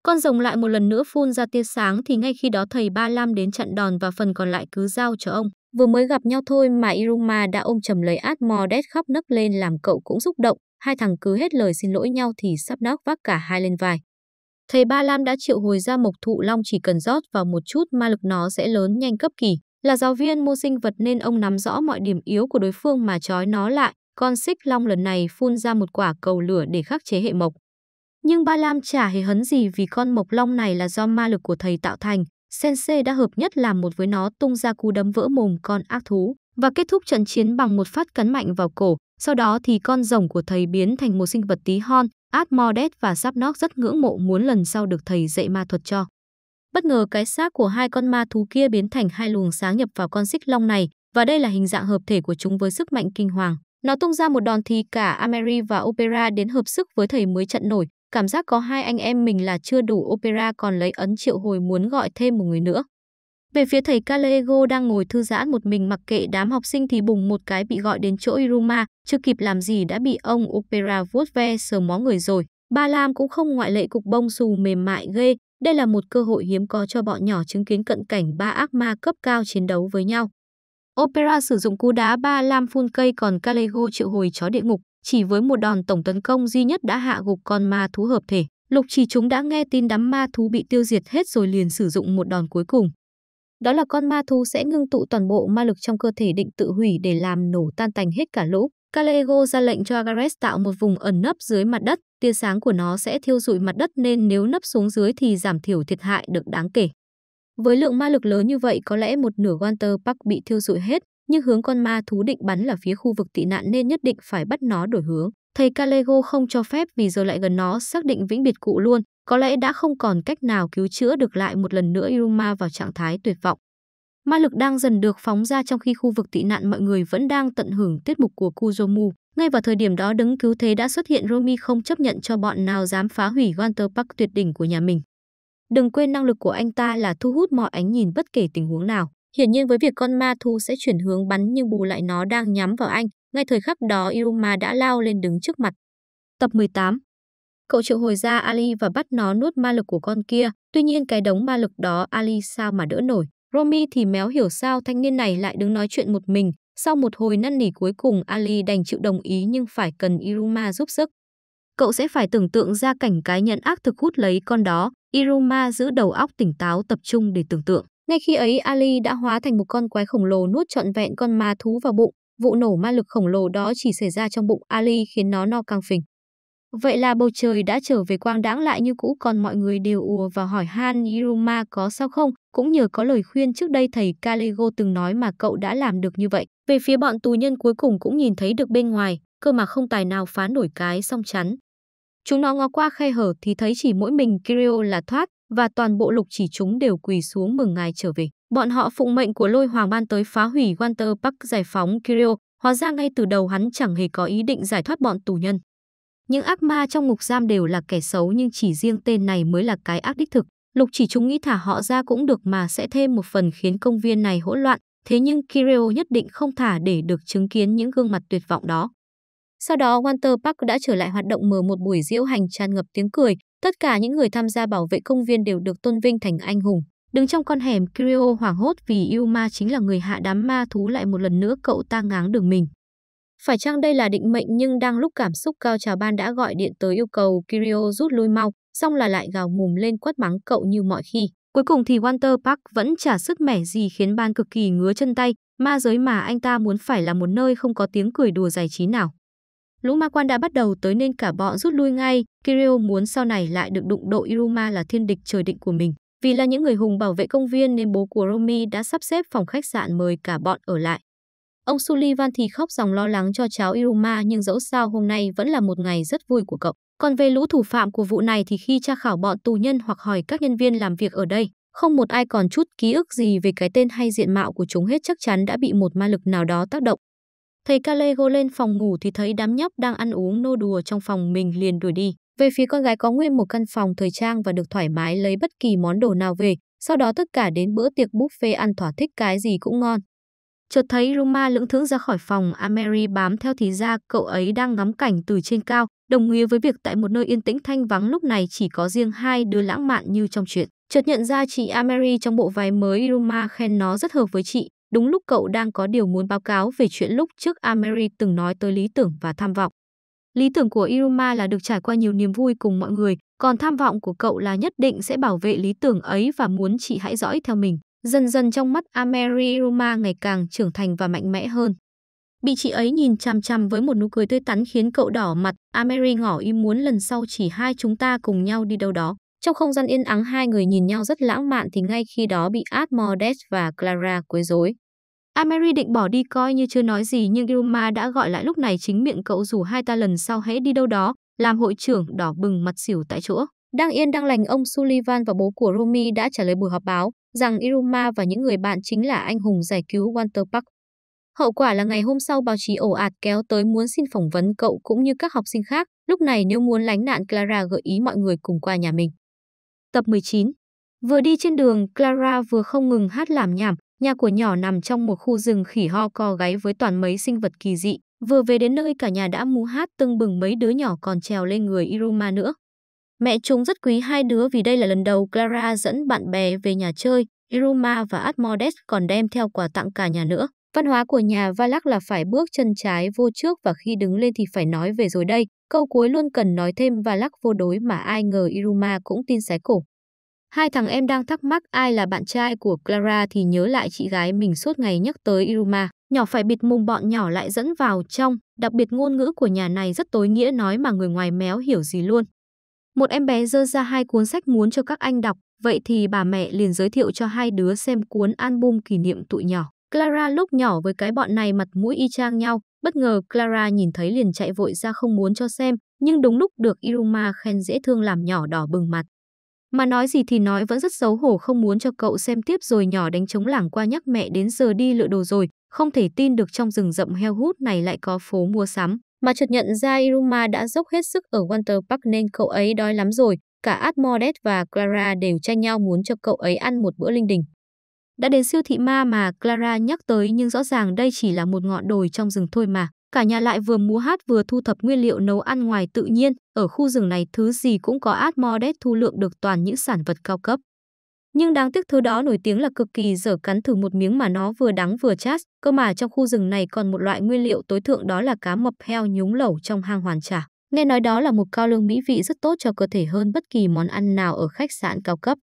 Con rồng lại một lần nữa phun ra tia sáng thì ngay khi đó thầy Ba Lam đến chặn đòn và phần còn lại cứ giao cho ông. Vừa mới gặp nhau thôi mà Iruma đã ôm chầm lấy Atmordes khóc nấc lên làm cậu cũng xúc động. Hai thằng cứ hết lời xin lỗi nhau thì sắp nóc vác cả hai lên vai. Thầy Ba Lam đã triệu hồi ra mộc thụ long chỉ cần rót vào một chút ma lực nó sẽ lớn nhanh cấp kỳ. Là giáo viên mô sinh vật nên ông nắm rõ mọi điểm yếu của đối phương mà trói nó lại. Con xích long lần này phun ra một quả cầu lửa để khắc chế hệ mộc. Nhưng Ba Lam chả hề hấn gì vì con mộc long này là do ma lực của thầy tạo thành. Sensei đã hợp nhất làm một với nó tung ra cú đấm vỡ mồm con ác thú và kết thúc trận chiến bằng một phát cắn mạnh vào cổ. Sau đó thì con rồng của thầy biến thành một sinh vật tí hon, Admodet và Sapnok rất ngưỡng mộ muốn lần sau được thầy dạy ma thuật cho. Bất ngờ cái xác của hai con ma thú kia biến thành hai luồng sáng nhập vào con xích long này và đây là hình dạng hợp thể của chúng với sức mạnh kinh hoàng. Nó tung ra một đòn thì cả Ameri và Opera đến hợp sức với thầy mới trận nổi, Cảm giác có hai anh em mình là chưa đủ opera còn lấy ấn triệu hồi muốn gọi thêm một người nữa. Về phía thầy Calego đang ngồi thư giãn một mình mặc kệ đám học sinh thì bùng một cái bị gọi đến chỗ Iruma, chưa kịp làm gì đã bị ông opera vuốt ve sờ mó người rồi. Ba Lam cũng không ngoại lệ cục bông xù mềm mại ghê, đây là một cơ hội hiếm có cho bọn nhỏ chứng kiến cận cảnh ba ác ma cấp cao chiến đấu với nhau. Opera sử dụng cú đá ba lam phun cây còn Calego triệu hồi chó địa ngục, chỉ với một đòn tổng tấn công duy nhất đã hạ gục con ma thú hợp thể. Lục chỉ chúng đã nghe tin đám ma thú bị tiêu diệt hết rồi liền sử dụng một đòn cuối cùng. Đó là con ma thú sẽ ngưng tụ toàn bộ ma lực trong cơ thể định tự hủy để làm nổ tan tành hết cả lũ. Calego ra lệnh cho Agares tạo một vùng ẩn nấp dưới mặt đất, tia sáng của nó sẽ thiêu rụi mặt đất nên nếu nấp xuống dưới thì giảm thiểu thiệt hại được đáng kể. Với lượng ma lực lớn như vậy có lẽ một nửa Walter Park bị thiêu rụi hết, nhưng hướng con ma thú định bắn là phía khu vực tị nạn nên nhất định phải bắt nó đổi hướng. Thầy Calego không cho phép vì giờ lại gần nó xác định vĩnh biệt cụ luôn, có lẽ đã không còn cách nào cứu chữa được lại một lần nữa Iruma vào trạng thái tuyệt vọng. Ma lực đang dần được phóng ra trong khi khu vực tị nạn mọi người vẫn đang tận hưởng tiết mục của Kuzomu. Ngay vào thời điểm đó đứng cứu thế đã xuất hiện Romi không chấp nhận cho bọn nào dám phá hủy Walter Park tuyệt đỉnh của nhà mình. Đừng quên năng lực của anh ta là thu hút mọi ánh nhìn bất kể tình huống nào. Hiển nhiên với việc con ma thú sẽ chuyển hướng bắn nhưng bù lại nó đang nhắm vào anh, ngay thời khắc đó Iruma đã lao lên đứng trước mặt. Tập 18 Cậu triệu hồi ra Ali và bắt nó nuốt ma lực của con kia, tuy nhiên cái đống ma lực đó Ali sao mà đỡ nổi. Romy thì méo hiểu sao thanh niên này lại đứng nói chuyện một mình, sau một hồi năn nỉ cuối cùng Ali đành chịu đồng ý nhưng phải cần Iruma giúp sức. Cậu sẽ phải tưởng tượng ra cảnh cái nhận ác thực hút lấy con đó, Iruma giữ đầu óc tỉnh táo tập trung để tưởng tượng. Ngay khi ấy Ali đã hóa thành một con quái khổng lồ nuốt trọn vẹn con ma thú vào bụng, vụ nổ ma lực khổng lồ đó chỉ xảy ra trong bụng Ali khiến nó no căng phình. Vậy là bầu trời đã trở về quang đãng lại như cũ còn mọi người đều ùa và hỏi Han Yiruma có sao không, cũng nhờ có lời khuyên trước đây thầy caligo từng nói mà cậu đã làm được như vậy. Về phía bọn tù nhân cuối cùng cũng nhìn thấy được bên ngoài, cơ mà không tài nào phá nổi cái song chắn. Chúng nó ngó qua khe hở thì thấy chỉ mỗi mình Kirio là thoát, và toàn bộ lục chỉ chúng đều quỳ xuống mừng ngài trở về. Bọn họ phụng mệnh của lôi hoàng ban tới phá hủy Walter Park giải phóng Kirio, hóa ra ngay từ đầu hắn chẳng hề có ý định giải thoát bọn tù nhân. Những ác ma trong ngục giam đều là kẻ xấu nhưng chỉ riêng tên này mới là cái ác đích thực. Lục chỉ chúng nghĩ thả họ ra cũng được mà sẽ thêm một phần khiến công viên này hỗn loạn, thế nhưng Kirio nhất định không thả để được chứng kiến những gương mặt tuyệt vọng đó. Sau đó Walter Park đã trở lại hoạt động mở một buổi diễu hành tràn ngập tiếng cười, Tất cả những người tham gia bảo vệ công viên đều được tôn vinh thành anh hùng. Đứng trong con hẻm Creo hoảng hốt vì Yuma chính là người hạ đám ma thú lại một lần nữa cậu ta ngáng đường mình. Phải chăng đây là định mệnh nhưng đang lúc cảm xúc cao trào ban đã gọi điện tới yêu cầu Kirio rút lui mau, xong là lại gào mùm lên quát mắng cậu như mọi khi. Cuối cùng thì Walter Park vẫn chả sức mẻ gì khiến ban cực kỳ ngứa chân tay, ma giới mà anh ta muốn phải là một nơi không có tiếng cười đùa giải trí nào lũ ma quan đã bắt đầu tới nên cả bọn rút lui ngay, Kirill muốn sau này lại được đụng độ Iruma là thiên địch trời định của mình. Vì là những người hùng bảo vệ công viên nên bố của Romy đã sắp xếp phòng khách sạn mời cả bọn ở lại. Ông Sullivan thì khóc dòng lo lắng cho cháu Iruma nhưng dẫu sao hôm nay vẫn là một ngày rất vui của cậu. Còn về lũ thủ phạm của vụ này thì khi tra khảo bọn tù nhân hoặc hỏi các nhân viên làm việc ở đây, không một ai còn chút ký ức gì về cái tên hay diện mạo của chúng hết chắc chắn đã bị một ma lực nào đó tác động. Thầy Calego lên phòng ngủ thì thấy đám nhóc đang ăn uống nô đùa trong phòng mình liền đuổi đi. Về phía con gái có nguyên một căn phòng thời trang và được thoải mái lấy bất kỳ món đồ nào về, sau đó tất cả đến bữa tiệc buffet ăn thỏa thích cái gì cũng ngon. Chợt thấy Roma lững thững ra khỏi phòng, Ameri bám theo thì ra cậu ấy đang ngắm cảnh từ trên cao, đồng nghĩa với việc tại một nơi yên tĩnh thanh vắng lúc này chỉ có riêng hai đứa lãng mạn như trong chuyện. Chợt nhận ra chị Ameri trong bộ váy mới Roma khen nó rất hợp với chị, đúng lúc cậu đang có điều muốn báo cáo về chuyện lúc trước Amery từng nói tới lý tưởng và tham vọng. Lý tưởng của Iruma là được trải qua nhiều niềm vui cùng mọi người, còn tham vọng của cậu là nhất định sẽ bảo vệ lý tưởng ấy và muốn chị hãy dõi theo mình. Dần dần trong mắt Amery Iruma ngày càng trưởng thành và mạnh mẽ hơn. Bị chị ấy nhìn chằm chằm với một nụ cười tươi tắn khiến cậu đỏ mặt, Amery ngỏ ý muốn lần sau chỉ hai chúng ta cùng nhau đi đâu đó. Trong không gian yên ắng hai người nhìn nhau rất lãng mạn thì ngay khi đó bị Asmodeus và Clara quấy rối. Amery định bỏ đi coi như chưa nói gì nhưng Iruma đã gọi lại lúc này chính miệng cậu rủ hai ta lần sau hãy đi đâu đó, làm hội trưởng đỏ bừng mặt xỉu tại chỗ. Đang yên đang lành ông Sullivan và bố của Romy đã trả lời buổi họp báo rằng Iruma và những người bạn chính là anh hùng giải cứu Walter Park. Hậu quả là ngày hôm sau báo chí ồ ạt kéo tới muốn xin phỏng vấn cậu cũng như các học sinh khác. Lúc này nếu muốn lánh nạn Clara gợi ý mọi người cùng qua nhà mình. Tập 19 Vừa đi trên đường, Clara vừa không ngừng hát làm nhảm, nhà của nhỏ nằm trong một khu rừng khỉ ho co gáy với toàn mấy sinh vật kỳ dị. Vừa về đến nơi cả nhà đã mú hát tưng bừng mấy đứa nhỏ còn trèo lên người Iruma nữa. Mẹ chúng rất quý hai đứa vì đây là lần đầu Clara dẫn bạn bè về nhà chơi, Iruma và Atmodes còn đem theo quà tặng cả nhà nữa. Văn hóa của nhà Valak là phải bước chân trái vô trước và khi đứng lên thì phải nói về rồi đây. Câu cuối luôn cần nói thêm Valak vô đối mà ai ngờ Iruma cũng tin xé cổ. Hai thằng em đang thắc mắc ai là bạn trai của Clara thì nhớ lại chị gái mình suốt ngày nhắc tới Iruma. Nhỏ phải bịt mồm bọn nhỏ lại dẫn vào trong, đặc biệt ngôn ngữ của nhà này rất tối nghĩa nói mà người ngoài méo hiểu gì luôn. Một em bé dơ ra hai cuốn sách muốn cho các anh đọc, vậy thì bà mẹ liền giới thiệu cho hai đứa xem cuốn album kỷ niệm tụi nhỏ. Clara lúc nhỏ với cái bọn này mặt mũi y chang nhau, bất ngờ Clara nhìn thấy liền chạy vội ra không muốn cho xem, nhưng đúng lúc được Iruma khen dễ thương làm nhỏ đỏ bừng mặt. Mà nói gì thì nói vẫn rất xấu hổ không muốn cho cậu xem tiếp rồi nhỏ đánh trống lảng qua nhắc mẹ đến giờ đi lựa đồ rồi, không thể tin được trong rừng rậm heo hút này lại có phố mua sắm. Mà chợt nhận ra Iruma đã dốc hết sức ở Winter Park nên cậu ấy đói lắm rồi, cả Admodet và Clara đều tranh nhau muốn cho cậu ấy ăn một bữa linh đình đã đến siêu thị ma mà Clara nhắc tới nhưng rõ ràng đây chỉ là một ngọn đồi trong rừng thôi mà. Cả nhà lại vừa múa hát vừa thu thập nguyên liệu nấu ăn ngoài tự nhiên, ở khu rừng này thứ gì cũng có Atmodet thu lượng được toàn những sản vật cao cấp. Nhưng đáng tiếc thứ đó nổi tiếng là cực kỳ dở cắn thử một miếng mà nó vừa đắng vừa chát, cơ mà trong khu rừng này còn một loại nguyên liệu tối thượng đó là cá mập heo nhúng lẩu trong hang hoàn trả. Nghe nói đó là một cao lương mỹ vị rất tốt cho cơ thể hơn bất kỳ món ăn nào ở khách sạn cao cấp.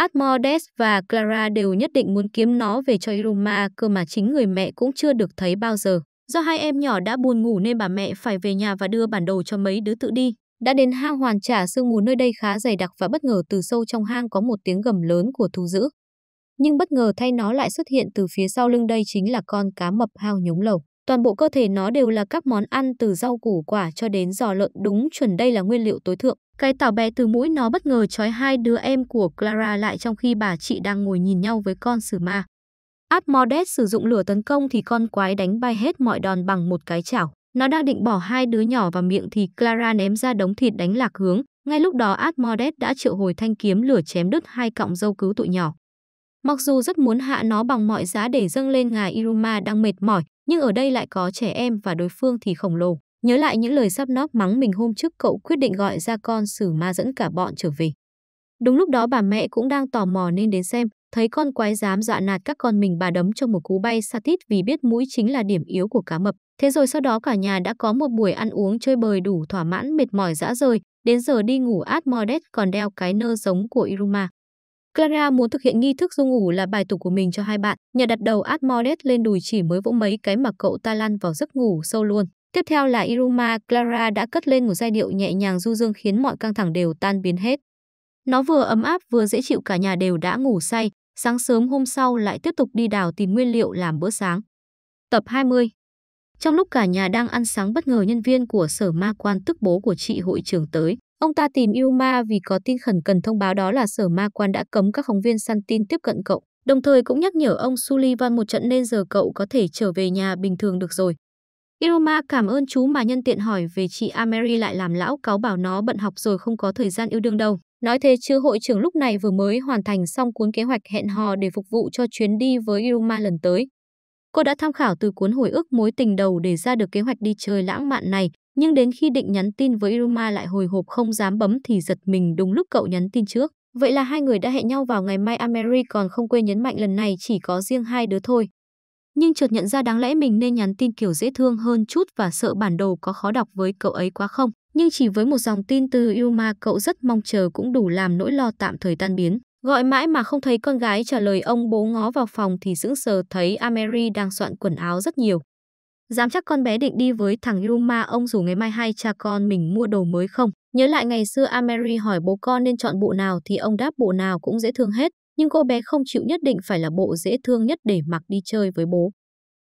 Asmodeus và Clara đều nhất định muốn kiếm nó về cho Iruma cơ mà chính người mẹ cũng chưa được thấy bao giờ. Do hai em nhỏ đã buồn ngủ nên bà mẹ phải về nhà và đưa bản đồ cho mấy đứa tự đi. Đã đến hang hoàn trả sương mù nơi đây khá dày đặc và bất ngờ từ sâu trong hang có một tiếng gầm lớn của thú dữ. Nhưng bất ngờ thay nó lại xuất hiện từ phía sau lưng đây chính là con cá mập hao nhúng lầu. Toàn bộ cơ thể nó đều là các món ăn từ rau củ quả cho đến giò lợn đúng chuẩn đây là nguyên liệu tối thượng. Cái tảo bé từ mũi nó bất ngờ trói hai đứa em của Clara lại trong khi bà chị đang ngồi nhìn nhau với con sử ma. Atmodes sử dụng lửa tấn công thì con quái đánh bay hết mọi đòn bằng một cái chảo. Nó đang định bỏ hai đứa nhỏ vào miệng thì Clara ném ra đống thịt đánh lạc hướng. Ngay lúc đó Atmodes đã triệu hồi thanh kiếm lửa chém đứt hai cọng dâu cứu tụi nhỏ. Mặc dù rất muốn hạ nó bằng mọi giá để dâng lên ngài Iruma đang mệt mỏi, nhưng ở đây lại có trẻ em và đối phương thì khổng lồ. Nhớ lại những lời sắp nóc mắng mình hôm trước cậu quyết định gọi ra con xử ma dẫn cả bọn trở về. Đúng lúc đó bà mẹ cũng đang tò mò nên đến xem, thấy con quái dám dọa nạt các con mình bà đấm cho một cú bay xa tít vì biết mũi chính là điểm yếu của cá mập. Thế rồi sau đó cả nhà đã có một buổi ăn uống chơi bời đủ thỏa mãn mệt mỏi dã rời, đến giờ đi ngủ át Modet còn đeo cái nơ giống của Iruma. Clara muốn thực hiện nghi thức du ngủ là bài tủ của mình cho hai bạn, nhà đặt đầu Admodet lên đùi chỉ mới vỗ mấy cái mà cậu ta lăn vào giấc ngủ sâu luôn. Tiếp theo là Iruma, Clara đã cất lên một giai điệu nhẹ nhàng du dương khiến mọi căng thẳng đều tan biến hết. Nó vừa ấm áp vừa dễ chịu cả nhà đều đã ngủ say, sáng sớm hôm sau lại tiếp tục đi đào tìm nguyên liệu làm bữa sáng. Tập 20 Trong lúc cả nhà đang ăn sáng bất ngờ nhân viên của sở ma quan tức bố của chị hội trưởng tới. Ông ta tìm Yuma vì có tin khẩn cần thông báo đó là sở ma quan đã cấm các phóng viên săn tin tiếp cận cậu, đồng thời cũng nhắc nhở ông Sullivan một trận nên giờ cậu có thể trở về nhà bình thường được rồi. Iruma cảm ơn chú mà nhân tiện hỏi về chị Amery lại làm lão cáo bảo nó bận học rồi không có thời gian yêu đương đâu. Nói thế chứ hội trưởng lúc này vừa mới hoàn thành xong cuốn kế hoạch hẹn hò để phục vụ cho chuyến đi với Iruma lần tới. Cô đã tham khảo từ cuốn hồi ức mối tình đầu để ra được kế hoạch đi chơi lãng mạn này, nhưng đến khi định nhắn tin với Iruma lại hồi hộp không dám bấm thì giật mình đúng lúc cậu nhắn tin trước. Vậy là hai người đã hẹn nhau vào ngày mai Ameri còn không quên nhấn mạnh lần này chỉ có riêng hai đứa thôi. Nhưng chợt nhận ra đáng lẽ mình nên nhắn tin kiểu dễ thương hơn chút và sợ bản đồ có khó đọc với cậu ấy quá không. Nhưng chỉ với một dòng tin từ Yuma cậu rất mong chờ cũng đủ làm nỗi lo tạm thời tan biến. Gọi mãi mà không thấy con gái trả lời ông bố ngó vào phòng thì sững sờ thấy Amery đang soạn quần áo rất nhiều. Dám chắc con bé định đi với thằng Yuma ông rủ ngày mai hai cha con mình mua đồ mới không? Nhớ lại ngày xưa Amery hỏi bố con nên chọn bộ nào thì ông đáp bộ nào cũng dễ thương hết, nhưng cô bé không chịu nhất định phải là bộ dễ thương nhất để mặc đi chơi với bố.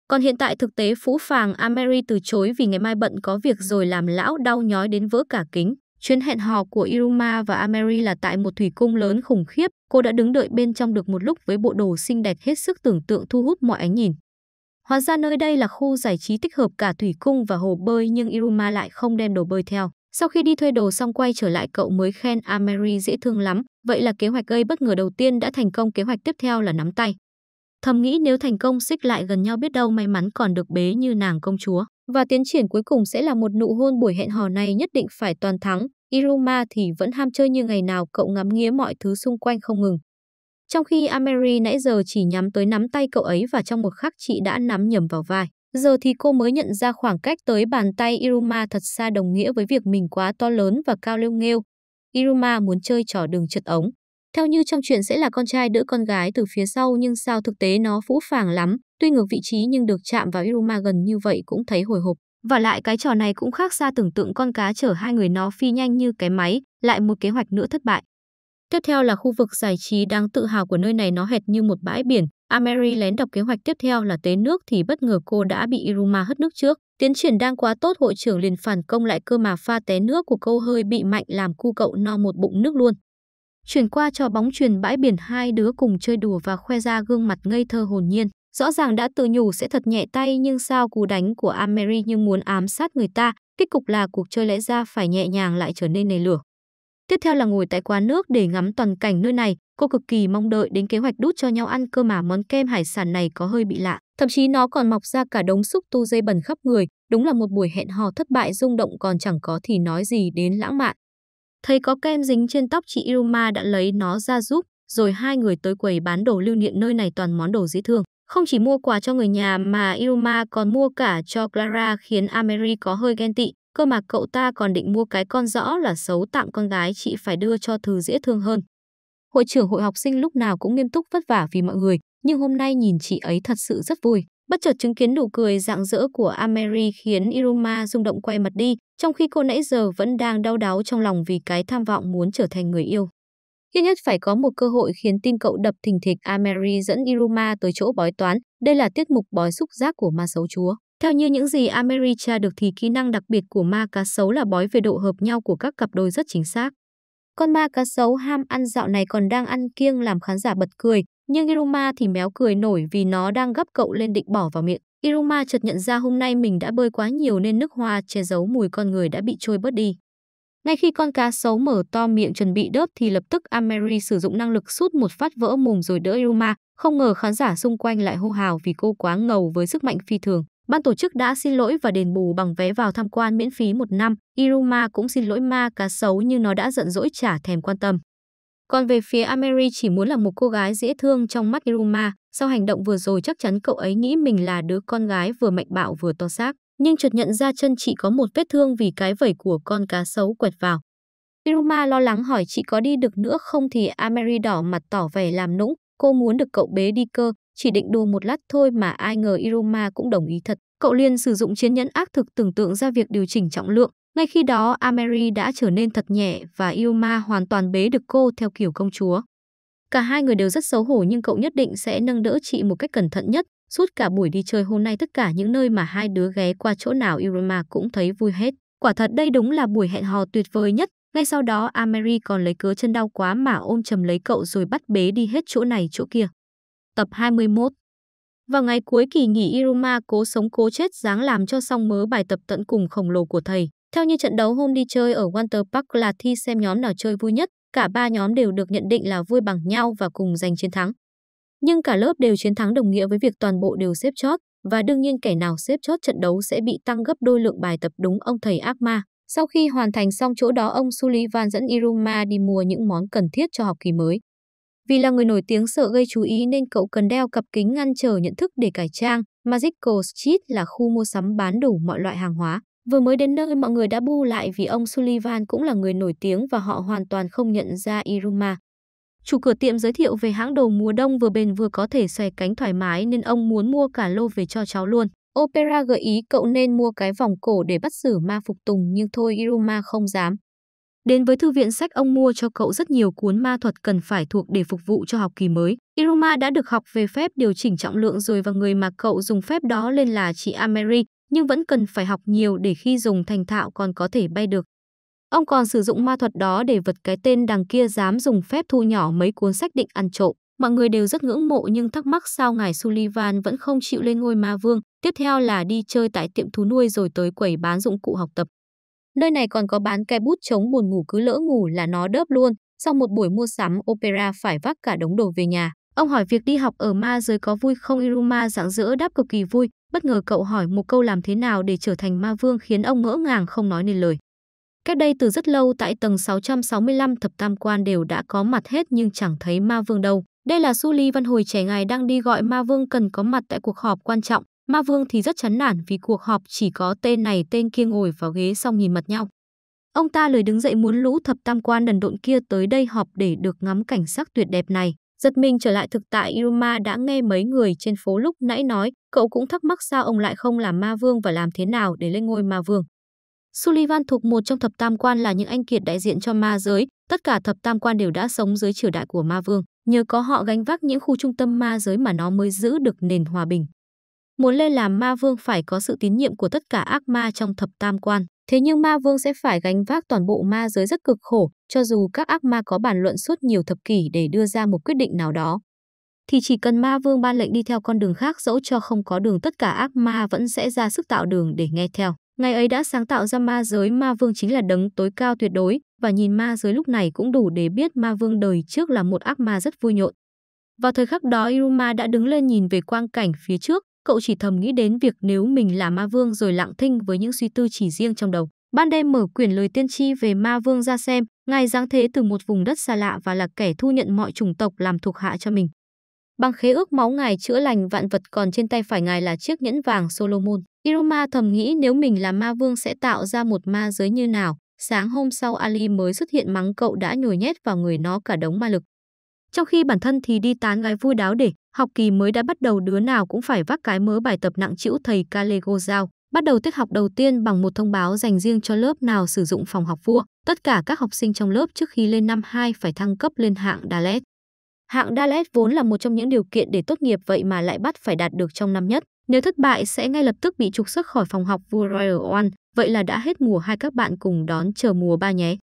Còn hiện tại thực tế phũ phàng Amery từ chối vì ngày mai bận có việc rồi làm lão đau nhói đến vỡ cả kính. Chuyến hẹn hò của Iruma và Ameri là tại một thủy cung lớn khủng khiếp, cô đã đứng đợi bên trong được một lúc với bộ đồ xinh đẹp hết sức tưởng tượng thu hút mọi ánh nhìn. Hóa ra nơi đây là khu giải trí tích hợp cả thủy cung và hồ bơi nhưng Iruma lại không đem đồ bơi theo. Sau khi đi thuê đồ xong quay trở lại cậu mới khen Ameri dễ thương lắm, vậy là kế hoạch gây bất ngờ đầu tiên đã thành công kế hoạch tiếp theo là nắm tay. Thầm nghĩ nếu thành công xích lại gần nhau biết đâu may mắn còn được bế như nàng công chúa. Và tiến triển cuối cùng sẽ là một nụ hôn buổi hẹn hò này nhất định phải toàn thắng. Iruma thì vẫn ham chơi như ngày nào cậu ngắm nghía mọi thứ xung quanh không ngừng. Trong khi Ameri nãy giờ chỉ nhắm tới nắm tay cậu ấy và trong một khắc chị đã nắm nhầm vào vai. Giờ thì cô mới nhận ra khoảng cách tới bàn tay Iruma thật xa đồng nghĩa với việc mình quá to lớn và cao lêu nghêu. Iruma muốn chơi trò đường trượt ống. Theo như trong chuyện sẽ là con trai đỡ con gái từ phía sau nhưng sao thực tế nó phũ phàng lắm, tuy ngược vị trí nhưng được chạm vào Iruma gần như vậy cũng thấy hồi hộp. Và lại cái trò này cũng khác xa tưởng tượng con cá chở hai người nó phi nhanh như cái máy, lại một kế hoạch nữa thất bại. Tiếp theo là khu vực giải trí đáng tự hào của nơi này nó hệt như một bãi biển. Ameri lén đọc kế hoạch tiếp theo là tế nước thì bất ngờ cô đã bị Iruma hất nước trước. Tiến triển đang quá tốt hội trưởng liền phản công lại cơ mà pha té nước của cô hơi bị mạnh làm cu cậu no một bụng nước luôn. Chuyển qua trò bóng truyền bãi biển hai đứa cùng chơi đùa và khoe ra gương mặt ngây thơ hồn nhiên. Rõ ràng đã tự nhủ sẽ thật nhẹ tay nhưng sao cú đánh của Amery như muốn ám sát người ta, kết cục là cuộc chơi lẽ ra phải nhẹ nhàng lại trở nên nề lửa. Tiếp theo là ngồi tại quán nước để ngắm toàn cảnh nơi này, cô cực kỳ mong đợi đến kế hoạch đút cho nhau ăn cơ mà món kem hải sản này có hơi bị lạ, thậm chí nó còn mọc ra cả đống xúc tu dây bẩn khắp người, đúng là một buổi hẹn hò thất bại rung động còn chẳng có thì nói gì đến lãng mạn. Thấy có kem dính trên tóc chị Iruma đã lấy nó ra giúp, rồi hai người tới quầy bán đồ lưu niệm nơi này toàn món đồ dễ thương. Không chỉ mua quà cho người nhà mà Iruma còn mua cả cho Clara khiến Ameri có hơi ghen tị. Cơ mà cậu ta còn định mua cái con rõ là xấu tặng con gái chị phải đưa cho thứ dễ thương hơn. Hội trưởng hội học sinh lúc nào cũng nghiêm túc vất vả vì mọi người, nhưng hôm nay nhìn chị ấy thật sự rất vui. Bất chợt chứng kiến nụ cười rạng rỡ của Ameri khiến Iruma rung động quay mặt đi, trong khi cô nãy giờ vẫn đang đau đáu trong lòng vì cái tham vọng muốn trở thành người yêu. Ít nhất phải có một cơ hội khiến tin cậu đập thình thịch Ameri dẫn Iruma tới chỗ bói toán, đây là tiết mục bói xúc giác của ma xấu chúa. Theo như những gì Ameri tra được thì kỹ năng đặc biệt của ma cá sấu là bói về độ hợp nhau của các cặp đôi rất chính xác. Con ma cá sấu ham ăn dạo này còn đang ăn kiêng làm khán giả bật cười, nhưng Iruma thì méo cười nổi vì nó đang gấp cậu lên định bỏ vào miệng. Iruma chợt nhận ra hôm nay mình đã bơi quá nhiều nên nước hoa che giấu mùi con người đã bị trôi bớt đi. Ngay khi con cá sấu mở to miệng chuẩn bị đớp thì lập tức Ameri sử dụng năng lực sút một phát vỡ mồm rồi đỡ Iruma. Không ngờ khán giả xung quanh lại hô hào vì cô quá ngầu với sức mạnh phi thường. Ban tổ chức đã xin lỗi và đền bù bằng vé vào tham quan miễn phí một năm. Iruma cũng xin lỗi ma cá sấu như nó đã giận dỗi trả thèm quan tâm. Còn về phía Ameri chỉ muốn là một cô gái dễ thương trong mắt Iruma, sau hành động vừa rồi chắc chắn cậu ấy nghĩ mình là đứa con gái vừa mạnh bạo vừa to xác, nhưng chợt nhận ra chân chị có một vết thương vì cái vẩy của con cá sấu quẹt vào. Iruma lo lắng hỏi chị có đi được nữa không thì Ameri đỏ mặt tỏ vẻ làm nũng, cô muốn được cậu bế đi cơ, chỉ định đùa một lát thôi mà ai ngờ Iruma cũng đồng ý thật cậu liền sử dụng chiến nhẫn ác thực tưởng tượng ra việc điều chỉnh trọng lượng. Ngay khi đó, Ameri đã trở nên thật nhẹ và Ilma hoàn toàn bế được cô theo kiểu công chúa. Cả hai người đều rất xấu hổ nhưng cậu nhất định sẽ nâng đỡ chị một cách cẩn thận nhất. Suốt cả buổi đi chơi hôm nay tất cả những nơi mà hai đứa ghé qua chỗ nào Irma cũng thấy vui hết. Quả thật đây đúng là buổi hẹn hò tuyệt vời nhất. Ngay sau đó Ameri còn lấy cớ chân đau quá mà ôm chầm lấy cậu rồi bắt bế đi hết chỗ này chỗ kia. Tập 21 vào ngày cuối kỳ nghỉ Iruma cố sống cố chết dáng làm cho xong mớ bài tập tận cùng khổng lồ của thầy. Theo như trận đấu hôm đi chơi ở Winter Park là thi xem nhóm nào chơi vui nhất, cả ba nhóm đều được nhận định là vui bằng nhau và cùng giành chiến thắng. Nhưng cả lớp đều chiến thắng đồng nghĩa với việc toàn bộ đều xếp chót và đương nhiên kẻ nào xếp chót trận đấu sẽ bị tăng gấp đôi lượng bài tập đúng ông thầy ác ma. Sau khi hoàn thành xong chỗ đó ông Sullivan dẫn Iruma đi mua những món cần thiết cho học kỳ mới. Vì là người nổi tiếng sợ gây chú ý nên cậu cần đeo cặp kính ngăn trở nhận thức để cải trang. Magical Street là khu mua sắm bán đủ mọi loại hàng hóa. Vừa mới đến nơi mọi người đã bu lại vì ông Sullivan cũng là người nổi tiếng và họ hoàn toàn không nhận ra Iruma. Chủ cửa tiệm giới thiệu về hãng đồ mùa đông vừa bền vừa có thể xòe cánh thoải mái nên ông muốn mua cả lô về cho cháu luôn. Opera gợi ý cậu nên mua cái vòng cổ để bắt giữ ma phục tùng nhưng thôi Iruma không dám. Đến với thư viện sách ông mua cho cậu rất nhiều cuốn ma thuật cần phải thuộc để phục vụ cho học kỳ mới. Iruma đã được học về phép điều chỉnh trọng lượng rồi và người mà cậu dùng phép đó lên là chị Ameri, nhưng vẫn cần phải học nhiều để khi dùng thành thạo còn có thể bay được. Ông còn sử dụng ma thuật đó để vật cái tên đằng kia dám dùng phép thu nhỏ mấy cuốn sách định ăn trộm. Mọi người đều rất ngưỡng mộ nhưng thắc mắc sao ngài Sullivan vẫn không chịu lên ngôi ma vương. Tiếp theo là đi chơi tại tiệm thú nuôi rồi tới quầy bán dụng cụ học tập. Nơi này còn có bán cây bút chống buồn ngủ cứ lỡ ngủ là nó đớp luôn, sau một buổi mua sắm opera phải vác cả đống đồ về nhà. Ông hỏi việc đi học ở ma giới có vui không Iruma dạng dỡ đáp cực kỳ vui, bất ngờ cậu hỏi một câu làm thế nào để trở thành ma vương khiến ông ngỡ ngàng không nói nên lời. Cách đây từ rất lâu tại tầng 665 thập tam quan đều đã có mặt hết nhưng chẳng thấy ma vương đâu. Đây là Suli Văn hồi trẻ ngài đang đi gọi ma vương cần có mặt tại cuộc họp quan trọng. Ma Vương thì rất chán nản vì cuộc họp chỉ có tên này tên kia ngồi vào ghế xong nhìn mặt nhau. Ông ta lời đứng dậy muốn lũ thập tam quan đần độn kia tới đây họp để được ngắm cảnh sắc tuyệt đẹp này. Giật mình trở lại thực tại Iruma đã nghe mấy người trên phố lúc nãy nói, cậu cũng thắc mắc sao ông lại không làm ma vương và làm thế nào để lên ngôi ma vương. Sullivan thuộc một trong thập tam quan là những anh kiệt đại diện cho ma giới, tất cả thập tam quan đều đã sống dưới triều đại của ma vương, nhờ có họ gánh vác những khu trung tâm ma giới mà nó mới giữ được nền hòa bình muốn lên làm ma vương phải có sự tín nhiệm của tất cả ác ma trong thập tam quan. Thế nhưng ma vương sẽ phải gánh vác toàn bộ ma giới rất cực khổ, cho dù các ác ma có bàn luận suốt nhiều thập kỷ để đưa ra một quyết định nào đó. Thì chỉ cần ma vương ban lệnh đi theo con đường khác dẫu cho không có đường tất cả ác ma vẫn sẽ ra sức tạo đường để nghe theo. Ngày ấy đã sáng tạo ra ma giới ma vương chính là đấng tối cao tuyệt đối và nhìn ma giới lúc này cũng đủ để biết ma vương đời trước là một ác ma rất vui nhộn. Vào thời khắc đó Iruma đã đứng lên nhìn về quang cảnh phía trước, Cậu chỉ thầm nghĩ đến việc nếu mình là ma vương rồi lặng thinh với những suy tư chỉ riêng trong đầu. Ban đêm mở quyển lời tiên tri về ma vương ra xem, ngài giáng thế từ một vùng đất xa lạ và là kẻ thu nhận mọi chủng tộc làm thuộc hạ cho mình. Bằng khế ước máu ngài chữa lành vạn vật còn trên tay phải ngài là chiếc nhẫn vàng Solomon. Iroma thầm nghĩ nếu mình là ma vương sẽ tạo ra một ma giới như nào. Sáng hôm sau Ali mới xuất hiện mắng cậu đã nhồi nhét vào người nó cả đống ma lực. Trong khi bản thân thì đi tán gái vui đáo để Học kỳ mới đã bắt đầu đứa nào cũng phải vác cái mớ bài tập nặng chịu thầy Calego giao. Bắt đầu tiết học đầu tiên bằng một thông báo dành riêng cho lớp nào sử dụng phòng học vua. Tất cả các học sinh trong lớp trước khi lên năm 2 phải thăng cấp lên hạng Dalet. Hạng Dalet vốn là một trong những điều kiện để tốt nghiệp vậy mà lại bắt phải đạt được trong năm nhất. Nếu thất bại sẽ ngay lập tức bị trục xuất khỏi phòng học vua Royal One. Vậy là đã hết mùa hai các bạn cùng đón chờ mùa ba nhé.